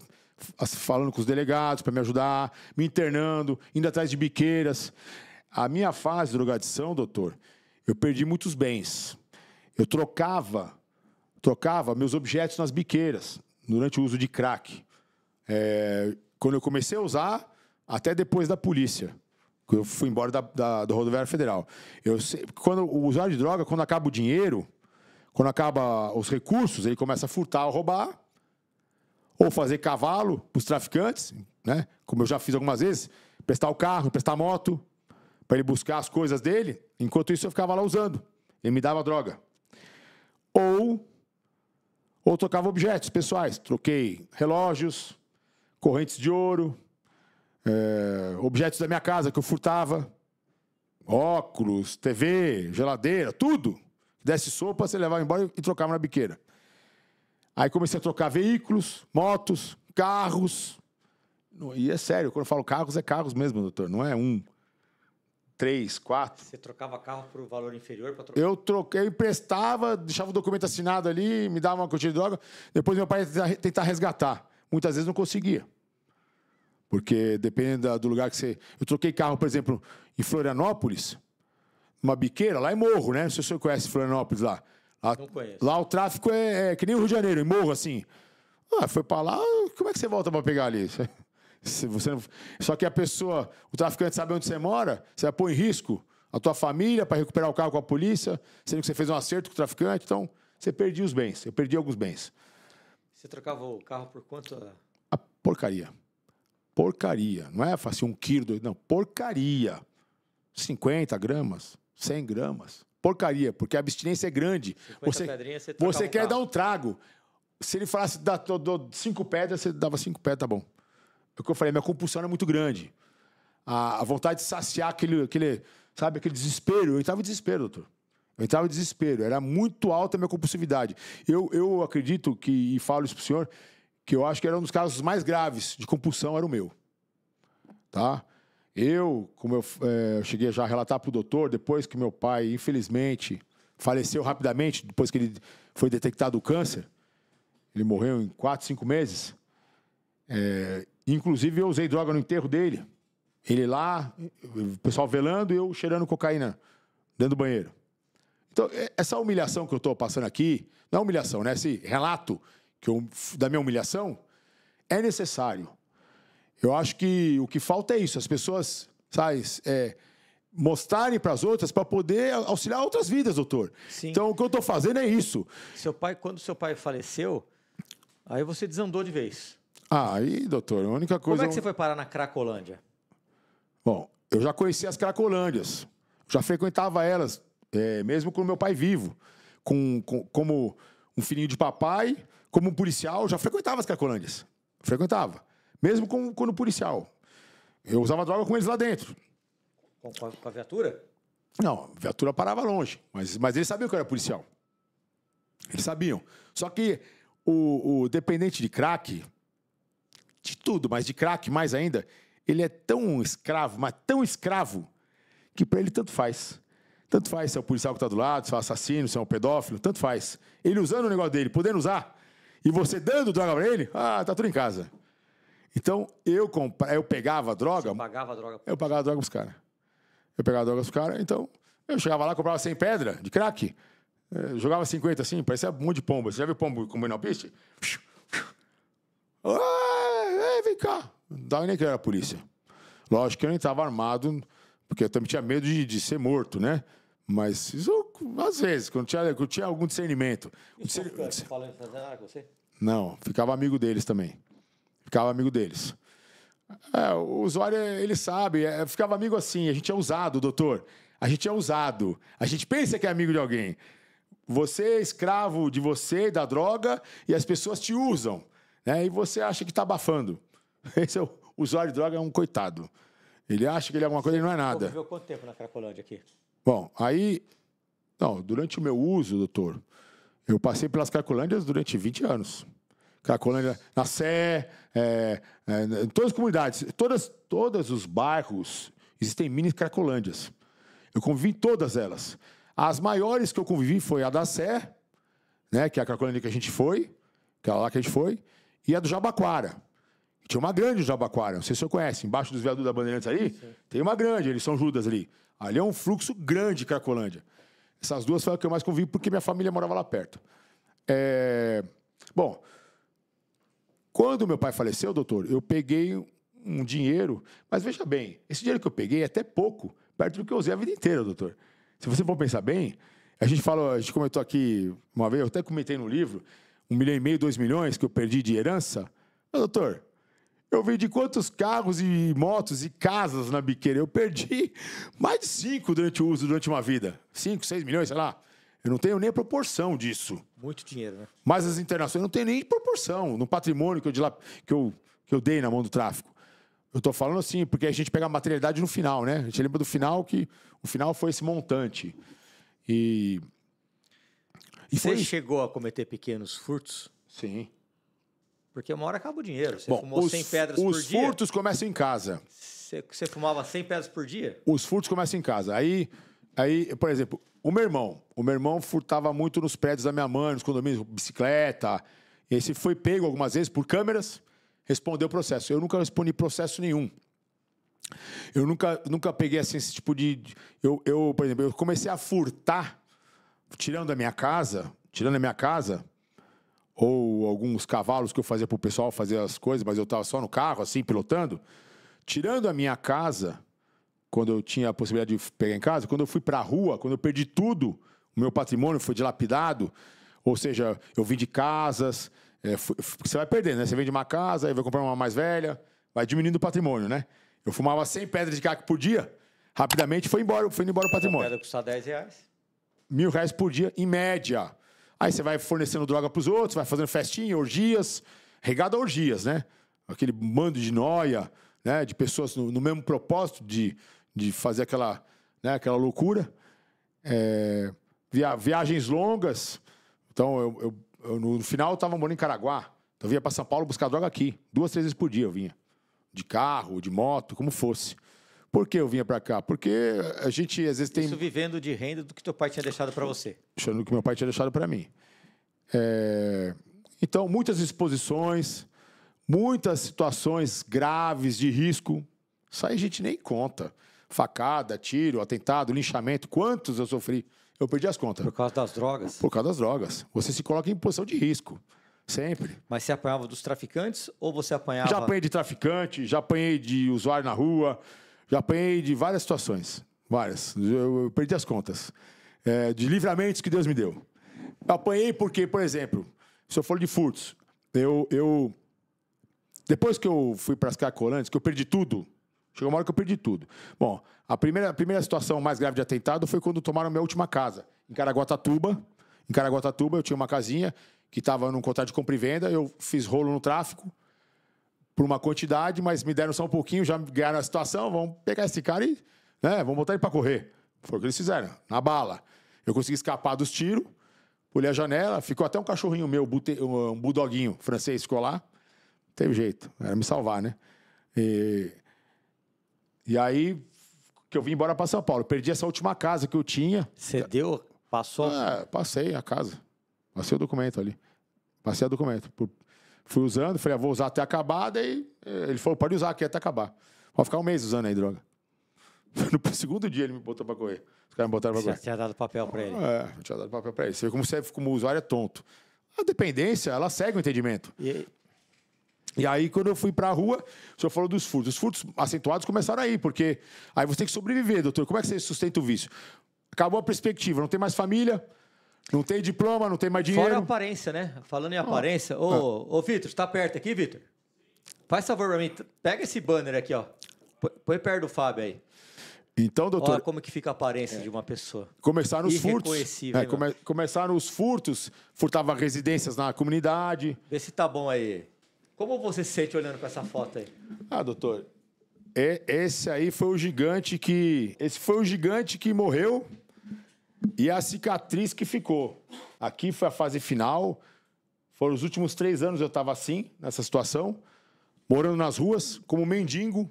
falando com os delegados para me ajudar, me internando, indo atrás de biqueiras. A minha fase de drogadição, doutor, eu perdi muitos bens. Eu trocava, trocava meus objetos nas biqueiras durante o uso de crack. É, quando eu comecei a usar, até depois da polícia. Eu fui embora da, da, rodoviária federal. Eu, quando o usuário de droga, quando acaba o dinheiro, quando acaba os recursos, ele começa a furtar ou roubar, ou fazer cavalo para os traficantes, né? como eu já fiz algumas vezes, prestar o carro, prestar a moto, para ele buscar as coisas dele. Enquanto isso, eu ficava lá usando. Ele me dava droga. Ou ou trocava objetos pessoais. Troquei relógios, correntes de ouro, é, objetos da minha casa que eu furtava, óculos, TV, geladeira, tudo. Desse sopa, você levava embora e trocava na biqueira. Aí comecei a trocar veículos, motos, carros. E é sério, quando eu falo carros, é carros mesmo, doutor. Não é um três, quatro. Você trocava carro por valor inferior para trocar? Eu troquei, eu emprestava, deixava o documento assinado ali, me dava uma quantia de droga. Depois meu pai ia tentar resgatar. Muitas vezes não conseguia. Porque depende do lugar que você. Eu troquei carro, por exemplo, em Florianópolis, uma biqueira, lá em Morro, né? Não sei se você conhece Florianópolis lá. Lá, não conheço. lá o tráfico é, é, que nem o Rio de Janeiro, em Morro, assim. Ah, foi para lá, como é que você volta para pegar ali? Se você Só que a pessoa, o traficante sabe onde você mora, você vai pôr em risco a tua família para recuperar o carro com a polícia, sendo que você fez um acerto com o traficante, então você perdia os bens, eu perdi alguns bens. Você trocava o carro por quanto? A porcaria. Porcaria. Não é assim, um quilo, dois, não. Porcaria. 50 gramas, 100 gramas. Porcaria, porque a abstinência é grande. Você, você, você um quer carro. dar um trago. Se ele falasse, dá, dou cinco pedras, você dava cinco pedras, tá bom. Porque é eu falei, minha compulsão era muito grande. A, a vontade de saciar aquele, aquele, sabe, aquele desespero. Eu estava em desespero, doutor. Eu estava em desespero. Era muito alta a minha compulsividade. Eu, eu acredito que, e falo isso pro senhor, que eu acho que era um dos casos mais graves de compulsão, era o meu. Tá? Eu, como eu, é, eu cheguei já a relatar pro doutor, depois que meu pai, infelizmente, faleceu rapidamente, depois que ele foi detectado o câncer, ele morreu em quatro, cinco meses. É, Inclusive, eu usei droga no enterro dele. Ele lá, o pessoal velando e eu cheirando cocaína dentro do banheiro. Então, é, essa humilhação que eu estou passando aqui, não é humilhação, né? Esse relato que eu, da minha humilhação é necessário. Eu acho que o que falta é isso, as pessoas, sabe, é, mostrarem para as outras para poder auxiliar outras vidas, doutor. Sim. Então, o que eu estou fazendo é isso. Seu pai, quando seu pai faleceu, aí você desandou de vez. Ah, aí, doutor, a única coisa. Como é que é você foi parar na Cracolândia? Bom, eu já conhecia as Cracolândias. Já frequentava elas, é, mesmo com o meu pai vivo. Com, com, como um filhinho de papai, como um policial, já frequentava as Cracolândias. Frequentava. Mesmo com, quando policial. Eu usava droga com eles lá dentro. Com, com, a, com a viatura? Não, a viatura parava longe. Mas, mas eles sabiam que eu era policial. Eles sabiam. Só que o, o dependente de crack de tudo, mas de crack mais ainda, ele é tão escravo, mas tão escravo, que para ele tanto faz. Tanto faz se é o policial que está do lado, se é o um assassino, se é um pedófilo, tanto faz. Ele usando o negócio dele, podendo usar, e você dando droga para ele, ah, tá tudo em casa. Então, eu, compra, eu pegava droga. Você pagava droga. Eu pagava droga pros caras. Eu pegava droga pros caras, então eu chegava lá, comprava 100 pedra de crack, eh, jogava 50 assim, parecia um monte de pomba. Você já viu pombo com o peixe? Ah! vem cá. Daí nem que era a polícia. Lógico que eu nem estava armado, porque eu também tinha medo de, de ser morto, né? Mas isso, às vezes, quando tinha, quando tinha algum discernimento. discern... É? falando, com você? Não, ficava amigo deles também. Ficava amigo deles. É, o usuário, ele sabe, é, ficava amigo assim, a gente é usado, doutor. A gente é usado. A gente pensa que é amigo de alguém. Você é escravo de você, da droga, e as pessoas te usam. Né? E você acha que está abafando. Esse é o usuário de droga é um coitado. Ele acha que ele é alguma coisa e não é nada. Você viveu quanto tempo na Cracolândia aqui? Bom, aí. Não, durante o meu uso, doutor, eu passei pelas Cracolândias durante 20 anos. Cracolândia, na Sé, é, é, em todas as comunidades, todas, todos os bairros existem mini Cracolândias. Eu convivi em todas elas. As maiores que eu convivi foi a da Sé, né, que é a Cracolândia que a gente foi, que é lá que a gente foi, e a do Jabaquara. Tinha uma grande Jabaquara, não sei se você conhece, embaixo dos viadutos da Bandeirantes ali, Sim. tem uma grande, eles são Judas ali. Ali é um fluxo grande de Cracolândia. Essas duas foram as que eu mais convivi porque minha família morava lá perto. É... Bom, quando meu pai faleceu, doutor, eu peguei um dinheiro, mas veja bem, esse dinheiro que eu peguei é até pouco, perto do que eu usei a vida inteira, doutor. Se você for pensar bem, a gente falou, a gente comentou aqui uma vez, eu até comentei no livro, um milhão e meio, dois milhões que eu perdi de herança. Mas, doutor, eu vendi quantos carros e motos e casas na biqueira? Eu perdi mais de cinco durante o uso, durante uma vida. Cinco, seis milhões, sei lá. Eu não tenho nem a proporção disso. Muito dinheiro, né? Mas as internações não tenho nem proporção no patrimônio que eu, dilap... que eu, que eu dei na mão do tráfico. Eu estou falando assim, porque a gente pega a materialidade no final, né? A gente lembra do final que o final foi esse montante. E. e Você foi... chegou a cometer pequenos furtos? Sim. Porque uma hora acaba o dinheiro. Você Bom, fumou os, 100 pedras por dia. Os furtos começam em casa. Você, você fumava 100 pedras por dia? Os furtos começam em casa. Aí, aí, por exemplo, o meu irmão. O meu irmão furtava muito nos prédios da minha mãe, nos condomínios, bicicleta. Esse foi pego algumas vezes por câmeras, respondeu o processo. Eu nunca respondi processo nenhum. Eu nunca, nunca peguei assim, esse tipo de. Eu, eu, por exemplo, eu comecei a furtar, tirando da minha casa, tirando da minha casa, ou alguns cavalos que eu fazia para o pessoal fazer as coisas, mas eu estava só no carro, assim, pilotando. Tirando a minha casa, quando eu tinha a possibilidade de pegar em casa, quando eu fui para a rua, quando eu perdi tudo, o meu patrimônio foi dilapidado, ou seja, eu vim de casas, é, você vai perdendo, né? Você vende uma casa, aí vai comprar uma mais velha, vai diminuindo o patrimônio, né? Eu fumava 100 pedras de caco por dia, rapidamente foi embora, foi indo embora o patrimônio. Uma pedra custa 10 reais? Mil reais por dia, em média. Aí você vai fornecendo droga para os outros, vai fazendo festinha, orgias, regada a orgias, né? Aquele bando de noia, né? De pessoas no, no mesmo propósito de, de fazer aquela, né? aquela loucura. É, via, viagens longas. Então, eu, eu, eu no final, eu estava morando em Caraguá. Então, eu vinha para São Paulo buscar droga aqui. Duas, três vezes por dia eu vinha. De carro, de moto, como fosse. Por que eu vinha para cá? Porque a gente às vezes tem. Isso vivendo de renda do que teu pai tinha deixado para você. Achando que meu pai tinha deixado para mim. É... Então, muitas exposições, muitas situações graves de risco. Isso aí a gente nem conta. Facada, tiro, atentado, linchamento. Quantos eu sofri? Eu perdi as contas. Por causa das drogas? Por causa das drogas. Você se coloca em posição de risco. Sempre. Mas você apanhava dos traficantes ou você apanhava. Já apanhei de traficante, já apanhei de usuário na rua, já apanhei de várias situações. Várias. Eu, perdi as contas. É, de livramentos que Deus me deu. Eu apanhei porque, por exemplo, se eu for de furtos, eu, eu. Depois que eu fui para as cacolantes, que eu perdi tudo, Chegou uma hora que eu perdi tudo. Bom, a primeira, a primeira situação mais grave de atentado foi quando tomaram minha última casa, em Caraguatatuba. Em Caraguatatuba, eu tinha uma casinha que estava num contrato de compra e venda, eu fiz rolo no tráfico, por uma quantidade, mas me deram só um pouquinho, já ganharam a situação, vamos pegar esse cara e né, vamos botar ele para correr. Foi o que eles fizeram, na bala. Eu consegui escapar dos tiros, pulei a janela, ficou até um cachorrinho meu, um bulldoguinho francês ficou lá. Não teve jeito, era me salvar, né? E, e aí que eu vim embora para São Paulo. Perdi essa última casa que eu tinha. Você deu? Passou? É, passei a casa. Passei o documento ali. Passei o documento. Por Fui usando, falei, ah, vou usar até acabar, daí eh, ele falou, pode usar aqui até acabar. Vou ficar um mês usando aí, droga. No segundo dia ele me botou para correr. Os caras me botaram para correr. Você tinha dado papel para ele. É, eu tinha dado papel para ele. Você vê como, você, como usuário é tonto. A dependência, ela segue o entendimento. E, e aí, quando eu fui para a rua, o senhor falou dos furtos. Os furtos acentuados começaram aí, porque aí você tem que sobreviver, doutor. Como é que você sustenta o vício? Acabou a perspectiva, não tem mais família, não tem diploma, não tem mais dinheiro. Fora a aparência, né? Falando em ah. aparência. Ah. Ô, ah. ô Vitor, está perto aqui, Vitor? Faz favor pra mim. Pega esse banner aqui, ó. Põe perto do Fábio aí. Então, doutor. Olha como que fica a aparência é. de uma pessoa. Começar nos furtos. É, come, começar nos furtos, furtava residências na comunidade. Vê se tá bom aí. Como você se sente olhando para essa foto aí? Ah, doutor. É, esse aí foi o gigante que. Esse foi o gigante que morreu e é a cicatriz que ficou. Aqui foi a fase final. Foram os últimos três anos eu estava assim, nessa situação, morando nas ruas, como mendigo.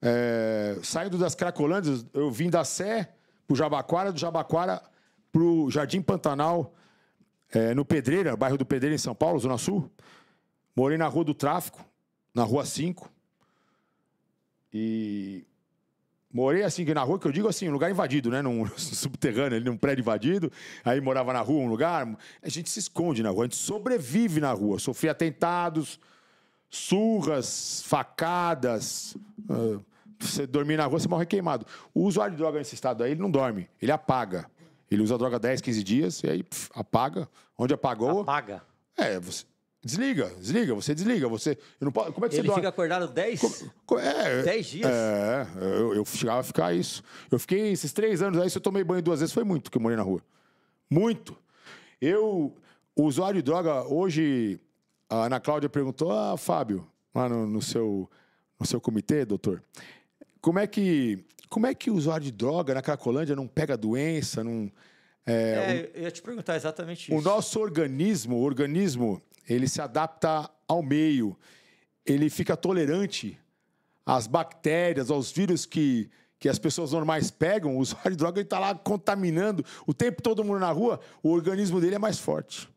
É, saindo das Cracolândias, eu vim da Sé para o Jabaquara, do Jabaquara para o Jardim Pantanal, é, no Pedreira, bairro do Pedreira, em São Paulo, Zona Sul. Morei na Rua do Tráfico, na Rua 5. E Morei assim, na rua, que eu digo assim, um lugar invadido, né? Num, subterrâneo, ali, num prédio invadido. Aí morava na rua, um lugar. A gente se esconde na rua, a gente sobrevive na rua. Sofri atentados, surras, facadas. Ah, você dormir na rua, você morre queimado. O usuário de droga nesse estado aí, ele não dorme, ele apaga. Ele usa droga 10, 15 dias, e aí pf, apaga. Onde apagou. Apaga. É, você, Desliga, desliga, você desliga, você. Não, como é que Ele você fica acordado 10? é, 10 dias? É, é, eu, eu chegava a ficar isso. Eu fiquei esses três anos aí, se eu tomei banho duas vezes, foi muito que eu morei na rua. Muito. Eu, usuário de droga, hoje, a Ana Cláudia perguntou, ah, Fábio, lá no, no, seu, no seu comitê, doutor, como é que. Como é que o usuário de droga na Cracolândia não pega doença, não. É, é um, eu ia te perguntar exatamente isso. O nosso organismo, o organismo ele se adapta ao meio, ele fica tolerante às bactérias, aos vírus que, que as pessoas normais pegam, o usuário de droga está lá contaminando o tempo todo mundo na rua, o organismo dele é mais forte.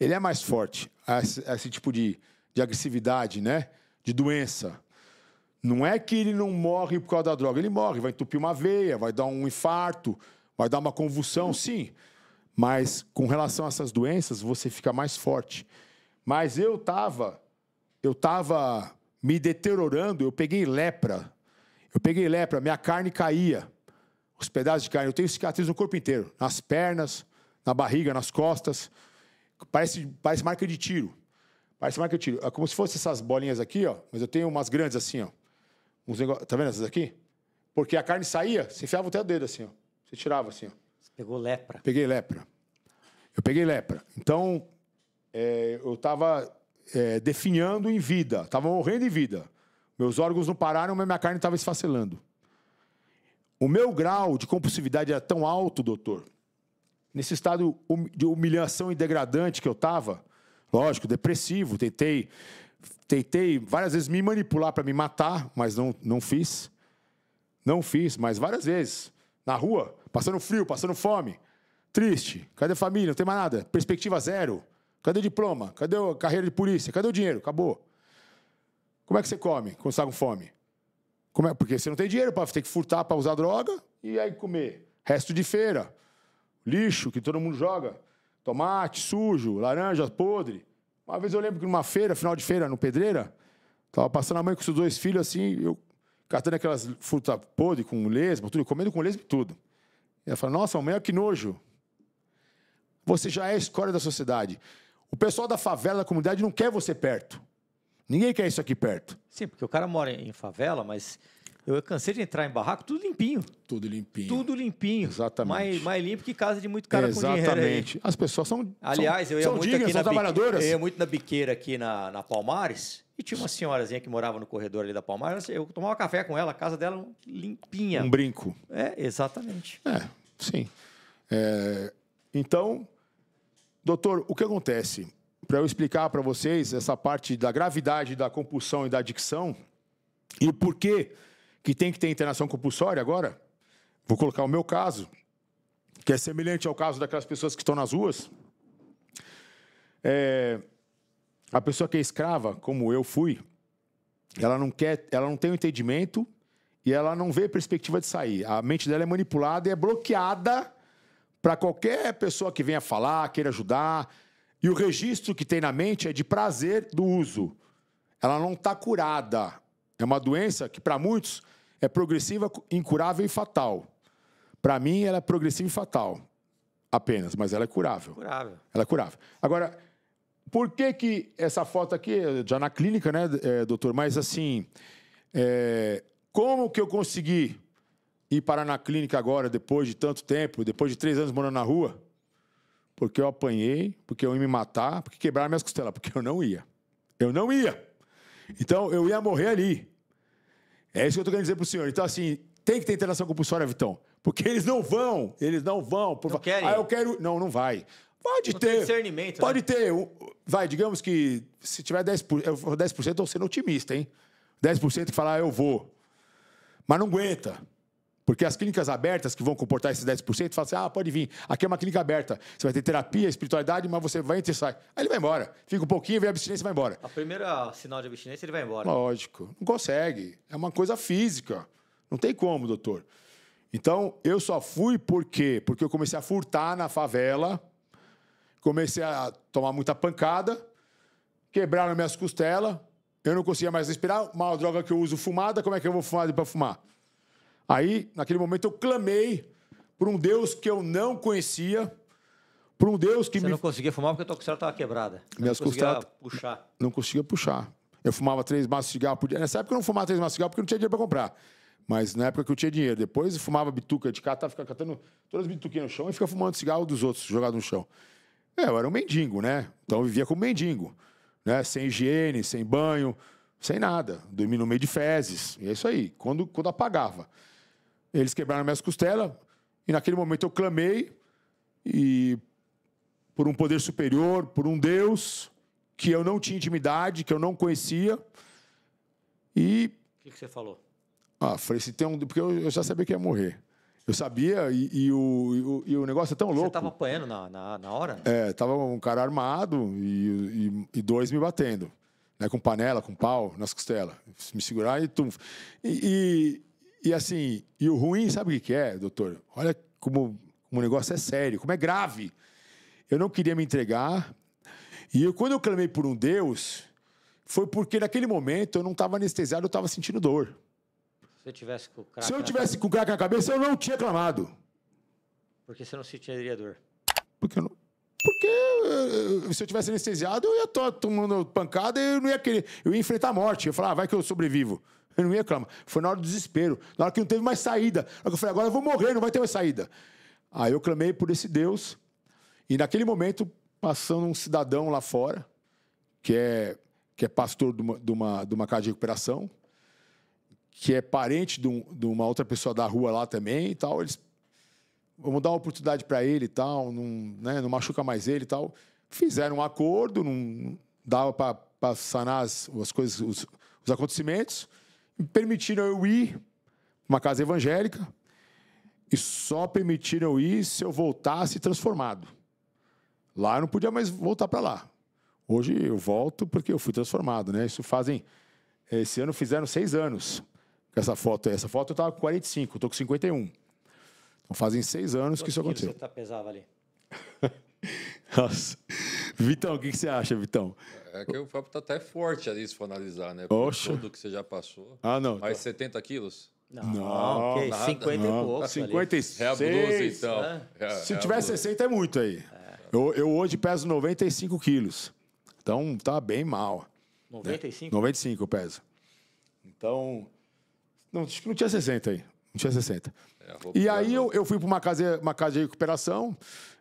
Ele é mais forte a esse, a esse tipo de, de agressividade, né? de doença. Não é que ele não morre por causa da droga, ele morre, vai entupir uma veia, vai dar um infarto, vai dar uma convulsão, sim. Mas com relação a essas doenças, você fica mais forte. Mas eu tava, eu tava me deteriorando, eu peguei lepra. Eu peguei lepra, minha carne caía. Os pedaços de carne, eu tenho cicatriz no corpo inteiro, nas pernas, na barriga, nas costas. Parece, parece marca de tiro. Parece marca de tiro. É como se fossem essas bolinhas aqui, ó. Mas eu tenho umas grandes assim, ó. Uns Tá vendo essas aqui? Porque a carne saía, você enfiava até o dedo assim, ó. Você tirava assim, ó. Você pegou lepra. Peguei lepra. Eu peguei lepra. Então, é, eu estava é, definhando em vida, estava morrendo em vida. Meus órgãos não pararam, mas minha carne estava esfacelando. O meu grau de compulsividade era tão alto, doutor, nesse estado hum, de humilhação e degradante que eu estava, lógico, depressivo, tentei, tentei várias vezes me manipular para me matar, mas não, não fiz. Não fiz, mas várias vezes. Na rua, passando frio, passando fome, triste, cadê a família, não tem mais nada, perspectiva zero. Cadê o diploma? Cadê a carreira de polícia? Cadê o dinheiro? Acabou. Como é que você come quando está com fome? É? Porque você não tem dinheiro para ter que furtar para usar droga e aí comer. Resto de feira, lixo que todo mundo joga, tomate sujo, laranja podre. Uma vez eu lembro que numa feira, final de feira, no Pedreira, tava passando a mãe com seus dois filhos assim, eu catando aquelas frutas podre com lesma, tudo, comendo com lesma e tudo. E ela fala: Nossa, mãe, que nojo. Você já é a escória da sociedade. O pessoal da favela, da comunidade, não quer você perto. Ninguém quer isso aqui perto. Sim, porque o cara mora em favela, mas eu cansei de entrar em barraco, tudo limpinho. Tudo limpinho. Tudo limpinho. Exatamente. Mais, mais limpo que casa de muito cara Exatamente. com Exatamente. As pessoas são. Aliás, eu ia muito dignas, aqui na trabalhadoras. Eu ia muito na biqueira aqui na, na Palmares. E tinha uma senhorazinha que morava no corredor ali da Palmares. Eu tomava café com ela, a casa dela limpinha. Um brinco. É, exatamente. É, sim. É, então, Doutor, o que acontece? Para eu explicar para vocês essa parte da gravidade da compulsão e da adicção e o porquê que tem que ter internação compulsória agora, vou colocar o meu caso, que é semelhante ao caso daquelas pessoas que estão nas ruas. É, a pessoa que é escrava, como eu fui, ela não quer, ela não tem o um entendimento e ela não vê perspectiva de sair. A mente dela é manipulada e é bloqueada para qualquer pessoa que venha falar, queira ajudar. E o registro que tem na mente é de prazer do uso. Ela não está curada. É uma doença que, para muitos, é progressiva, incurável e fatal. Para mim, ela é progressiva e fatal apenas, mas ela é curável. Curável. Ela é curável. Agora, por que que essa foto aqui, já na clínica, né, é, doutor? Mas assim, é, como que eu consegui ir parar na clínica agora, depois de tanto tempo, depois de três anos morando na rua? Porque eu apanhei, porque eu ia me matar, porque quebraram minhas costelas, porque eu não ia. Eu não ia. Então, eu ia morrer ali. É isso que eu estou querendo dizer para o senhor. Então, assim, tem que ter internação compulsória, Vitão. Porque eles não vão, eles não vão. Por não querem. Ah, eu quero. Não, não vai. Pode não ter. Tem discernimento. Pode né? ter. Vai, digamos que se tiver 10%, eu, 10% eu estou sendo otimista, hein? 10% que falar, ah, eu vou. Mas não aguenta. Porque as clínicas abertas que vão comportar esses 10%, falam assim: ah, pode vir, aqui é uma clínica aberta. Você vai ter terapia, espiritualidade, mas você vai e sai. Aí ele vai embora. Fica um pouquinho, vem a abstinência e vai embora. A primeira sinal de abstinência, ele vai embora. Lógico. Não consegue. É uma coisa física. Não tem como, doutor. Então, eu só fui por quê? Porque eu comecei a furtar na favela, comecei a tomar muita pancada, quebraram minhas costelas, eu não conseguia mais respirar, mal droga que eu uso, fumada, como é que eu vou fumar para fumar? Aí, naquele momento, eu clamei por um Deus que eu não conhecia, por um Deus que Você me... não conseguia fumar porque a tua costela estava quebrada. Você Minhas não conseguia puxar. Não conseguia puxar. Eu fumava três maços de cigarro por dia. Nessa época eu não fumava três maços de cigarro porque não tinha dinheiro para comprar. Mas na época que eu tinha dinheiro. Depois eu fumava bituca de cata, ficava catando todas as bituquinhas no chão e ficava fumando cigarro dos outros, jogado no chão. É, eu era um mendigo, né? Então eu vivia como mendigo. Né? Sem higiene, sem banho, sem nada. Dormia no meio de fezes. E é isso aí. Quando, quando apagava. Eles quebraram minhas costelas e naquele momento eu clamei e por um poder superior, por um Deus que eu não tinha intimidade, que eu não conhecia. E o que, que, você falou? Ah, falei se tem um porque eu, eu já sabia que ia morrer. Eu sabia, e, e, o, e, o, negócio é tão louco. Você tava apanhando na, na, na hora? É, tava um cara armado e, e, e, dois me batendo. Né, com panela, com pau, nas costelas. Me segurar e tum. E, e assim, e o ruim, sabe o que é, doutor? Olha como, como o negócio é sério, como é grave. Eu não queria me entregar. E eu, quando eu clamei por um Deus, foi porque naquele momento eu não estava anestesiado, eu estava sentindo dor. Se eu tivesse com crack, Se eu tivesse na... com crack na cabeça, eu não tinha clamado. Porque você não sentiria dor? Porque eu não. Porque eh, se eu tivesse anestesiado, eu ia estar tomando pancada e eu não ia querer. Eu ia enfrentar a morte. Eu ia falar, ah, vai que eu sobrevivo. Eu não ia reclamar. Foi na hora do desespero, na hora que não teve mais saída. Na hora que eu falei, agora eu vou morrer, não vai ter mais saída. Aí eu clamei por esse Deus. E naquele momento, passando um cidadão lá fora, que é, que é pastor de uma, de, uma, de uma casa de recuperação, que é parente de, um, de uma outra pessoa da rua lá também e tal, eles vamos dar uma oportunidade para ele e tal, não, né, não machuca mais ele e tal. Fizeram um acordo, não dava para sanar as, as coisas, os, os, acontecimentos permitiram eu ir uma casa evangélica e só permitiram eu ir se eu voltasse transformado. Lá eu não podia mais voltar para lá. Hoje eu volto porque eu fui transformado, né? Isso fazem eh, esse ano fizeram seis anos com essa foto. Essa foto eu estava com 45, estou com 51. Então fazem seis anos que isso aconteceu. Você tá pesado ali. Nossa. Vitão, o que, que você acha, Vitão? É que o papo tá até forte ali, se for analisar, né? Por Oxa. tudo que você já passou. Ah, não. Mais tá. 70 quilos? Não, não okay. 50 não. e pouco. 56. Ali. É a blusa, então. É, se tiver 60 é muito aí. É. Eu, eu, hoje peso 95 quilos. Então tá bem mal. 95? Né? 95 eu peso. Então. Não, acho que não tinha 60 aí. Não tinha 60. É, e tá aí eu, eu fui para uma casa, uma casa de recuperação.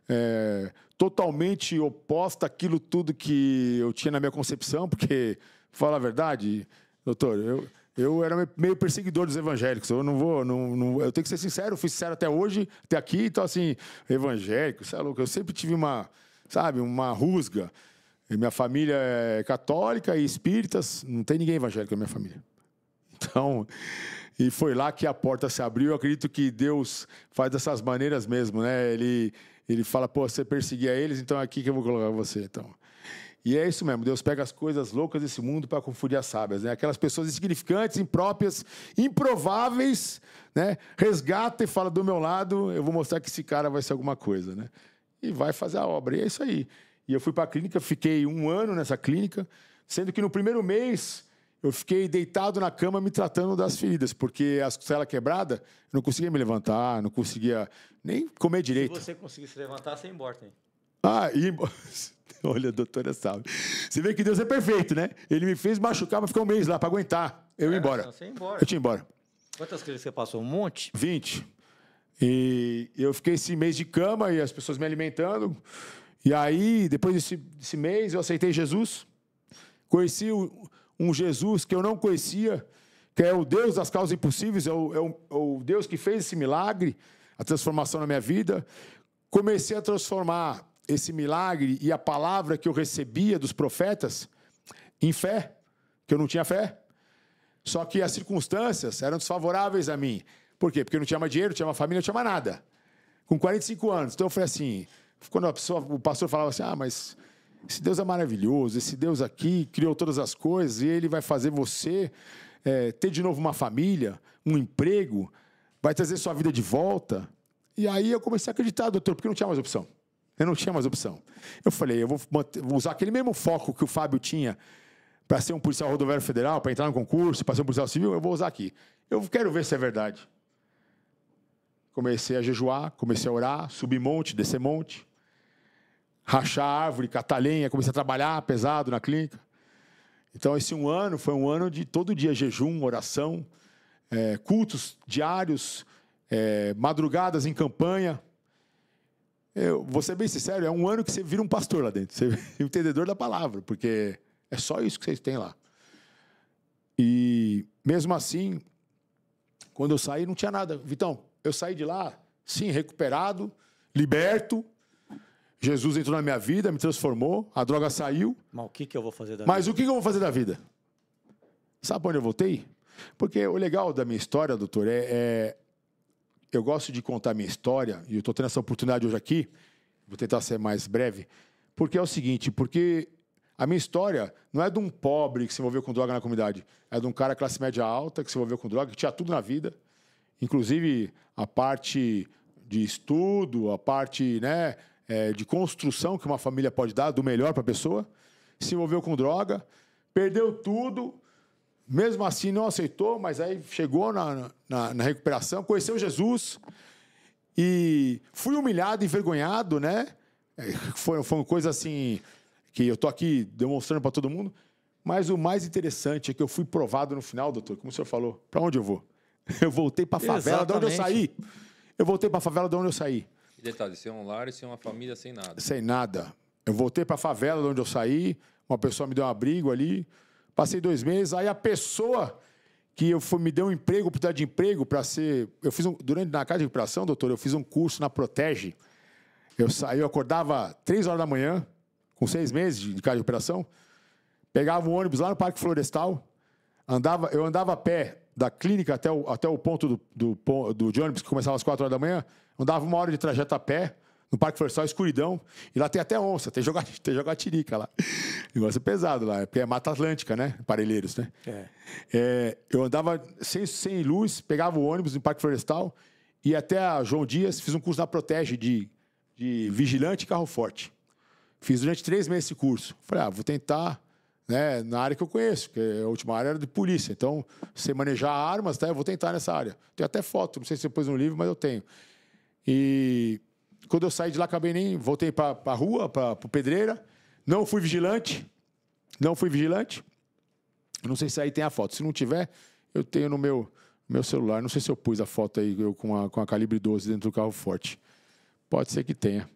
É, totalmente oposta àquilo tudo que eu tinha na minha concepção, porque, fala a verdade, doutor, eu, eu era meio perseguidor dos evangélicos. Eu não vou, não, não, eu tenho que ser sincero, fui sincero até hoje, até aqui, então assim, evangélico, você é louco, eu sempre tive uma, sabe, uma rusga. E minha família é católica e espíritas, não tem ninguém evangélico na minha família. Então, e foi lá que a porta se abriu. Eu acredito que Deus faz dessas maneiras mesmo, né? Ele ele fala, pô, você perseguia eles, então é aqui que eu vou colocar você, então. E é isso mesmo, Deus pega as coisas loucas desse mundo para confundir as sábias, né? Aquelas pessoas insignificantes, impróprias, improváveis, né? Resgata e fala do meu lado, eu vou mostrar que esse cara vai ser alguma coisa, né? E vai fazer a obra. E é isso aí. E eu fui para a clínica, fiquei um ano nessa clínica, sendo que no primeiro mês eu fiquei deitado na cama me tratando das feridas, porque a costela quebrada, eu não conseguia me levantar, não conseguia nem comer direito. Se você conseguisse levantar, você ia embora, hein? Ah, e... olha, a doutora sabe. Você vê que Deus é perfeito, né? Ele me fez machucar, mas ficou um mês lá para aguentar. Eu é, ia embora. Você ia embora. Eu tinha embora. Quantas crises você passou? Um monte? 20. E eu fiquei esse mês de cama e as pessoas me alimentando. E aí, depois desse, desse mês, eu aceitei Jesus. Conheci o, um Jesus que eu não conhecia, que é o Deus das causas impossíveis, é o, é o, é o Deus que fez esse milagre, a transformação na minha vida. Comecei a transformar esse milagre e a palavra que eu recebia dos profetas em fé, que eu não tinha fé. Só que as circunstâncias eram desfavoráveis a mim. Por quê? Porque eu não tinha mais dinheiro, não tinha mais família, não tinha mais nada. Com 45 anos. Então eu falei assim, quando pessoa, o pastor falava assim, ah, mas esse Deus é maravilhoso, esse Deus aqui criou todas as coisas e ele vai fazer você é, ter de novo uma família, um emprego, vai trazer sua vida de volta. E aí eu comecei a acreditar, doutor, porque não tinha mais opção. Eu não tinha mais opção. Eu falei, eu vou, manter, vou usar aquele mesmo foco que o Fábio tinha para ser um policial rodoviário federal, para entrar no concurso, para ser um policial civil, eu vou usar aqui. Eu quero ver se é verdade. Comecei a jejuar, comecei a orar, subir monte, descer monte rachar árvore, catar lenha, comecei a trabalhar pesado na clínica. Então, esse um ano foi um ano de todo dia jejum, oração, é, cultos diários, é, madrugadas em campanha. Eu vou ser bem sincero, é um ano que você vira um pastor lá dentro, você é entendedor da palavra, porque é só isso que vocês têm lá. E mesmo assim, quando eu saí, não tinha nada. Vitão, eu saí de lá, sim, recuperado, liberto, Jesus entrou na minha vida, me transformou, a droga saiu. Mas o que, que eu vou fazer da Mas vida? o que, que eu vou fazer da vida? Sabe onde eu voltei? Porque o legal da minha história, doutor, é, é eu gosto de contar minha história, e eu estou tendo essa oportunidade hoje aqui, vou tentar ser mais breve, porque é o seguinte, porque a minha história não é de um pobre que se envolveu com droga na comunidade, é de um cara classe média alta que se envolveu com droga, que tinha tudo na vida, inclusive a parte de estudo, a parte, né, é, de construção que uma família pode dar, do melhor para a pessoa, se envolveu com droga, perdeu tudo, mesmo assim não aceitou, mas aí chegou na, na, na recuperação, conheceu Jesus e fui humilhado, envergonhado, né? É, foi, foi uma coisa assim que eu estou aqui demonstrando para todo mundo. Mas o mais interessante é que eu fui provado no final, doutor, como o senhor falou, para onde eu vou? Eu voltei para a favela de onde eu saí. Eu voltei para a favela de onde eu saí. E detalhe, sem um lar e sem uma família, sem nada. Sem nada. Eu voltei para a favela de onde eu saí, uma pessoa me deu um abrigo ali, passei dois meses, aí a pessoa que eu fui, me deu um emprego, oportunidade de emprego para ser... Eu fiz um, durante, na casa de recuperação, doutor, eu fiz um curso na Protege. Eu saí, eu acordava três horas da manhã, com seis meses de, de casa de recuperação, pegava um ônibus lá no Parque Florestal, andava, eu andava a pé da clínica até o, até o ponto do, do, do, de ônibus que começava às quatro horas da manhã, Andava uma hora de trajeto a pé, no Parque Florestal, escuridão. E lá tem até onça, tem, joga, tem jogatirica lá. Negócio é pesado lá, é porque é Mata Atlântica, né? Parelheiros, né? É. É, eu andava sem, sem luz, pegava o ônibus no Parque Florestal, e até a João Dias, fiz um curso na Protege de, de vigilante e carro forte. Fiz durante três meses esse curso. Falei, ah, vou tentar né, na área que eu conheço, que a última área era de polícia. Então, sei manejar armas, tá, né, eu vou tentar nessa área. Tenho até foto, não sei se você pôs no livro, mas eu tenho. E quando eu saí de lá, acabei nem. Voltei para a rua, para o pedreira. Não fui vigilante. Não fui vigilante. Não sei se aí tem a foto. Se não tiver, eu tenho no meu, meu celular. Não sei se eu pus a foto aí eu, com, a, com a calibre 12 dentro do carro forte. Pode ser que tenha.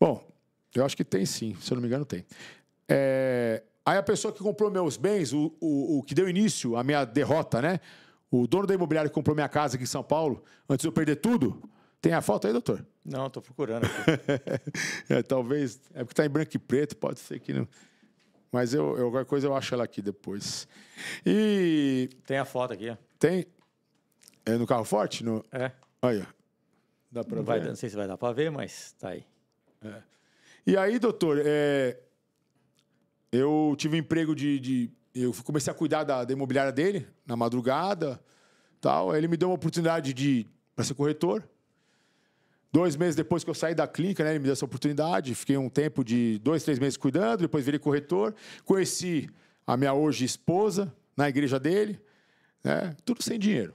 Bom, eu acho que tem sim. Se eu não me engano, tem. É... Aí a pessoa que comprou meus bens, o, o, o que deu início à minha derrota, né? O dono da imobiliária que comprou minha casa aqui em São Paulo, antes de eu perder tudo, tem a foto aí, doutor? Não, estou procurando. é, talvez. É porque está em branco e preto, pode ser que não. Mas eu, eu, qualquer coisa eu acho ela aqui depois. E. Tem a foto aqui, ó. Tem. É no carro forte? No... É. Olha. Dá para ver. Vai, não sei se vai dar para ver, mas tá aí. É. E aí, doutor, é... eu tive um emprego de, de. Eu comecei a cuidar da, da imobiliária dele na madrugada. tal. Aí ele me deu uma oportunidade de para ser corretor. Dois meses depois que eu saí da clínica, né, ele me deu essa oportunidade. Fiquei um tempo de dois, três meses cuidando, depois virei corretor. Conheci a minha hoje esposa na igreja dele, né, tudo sem dinheiro.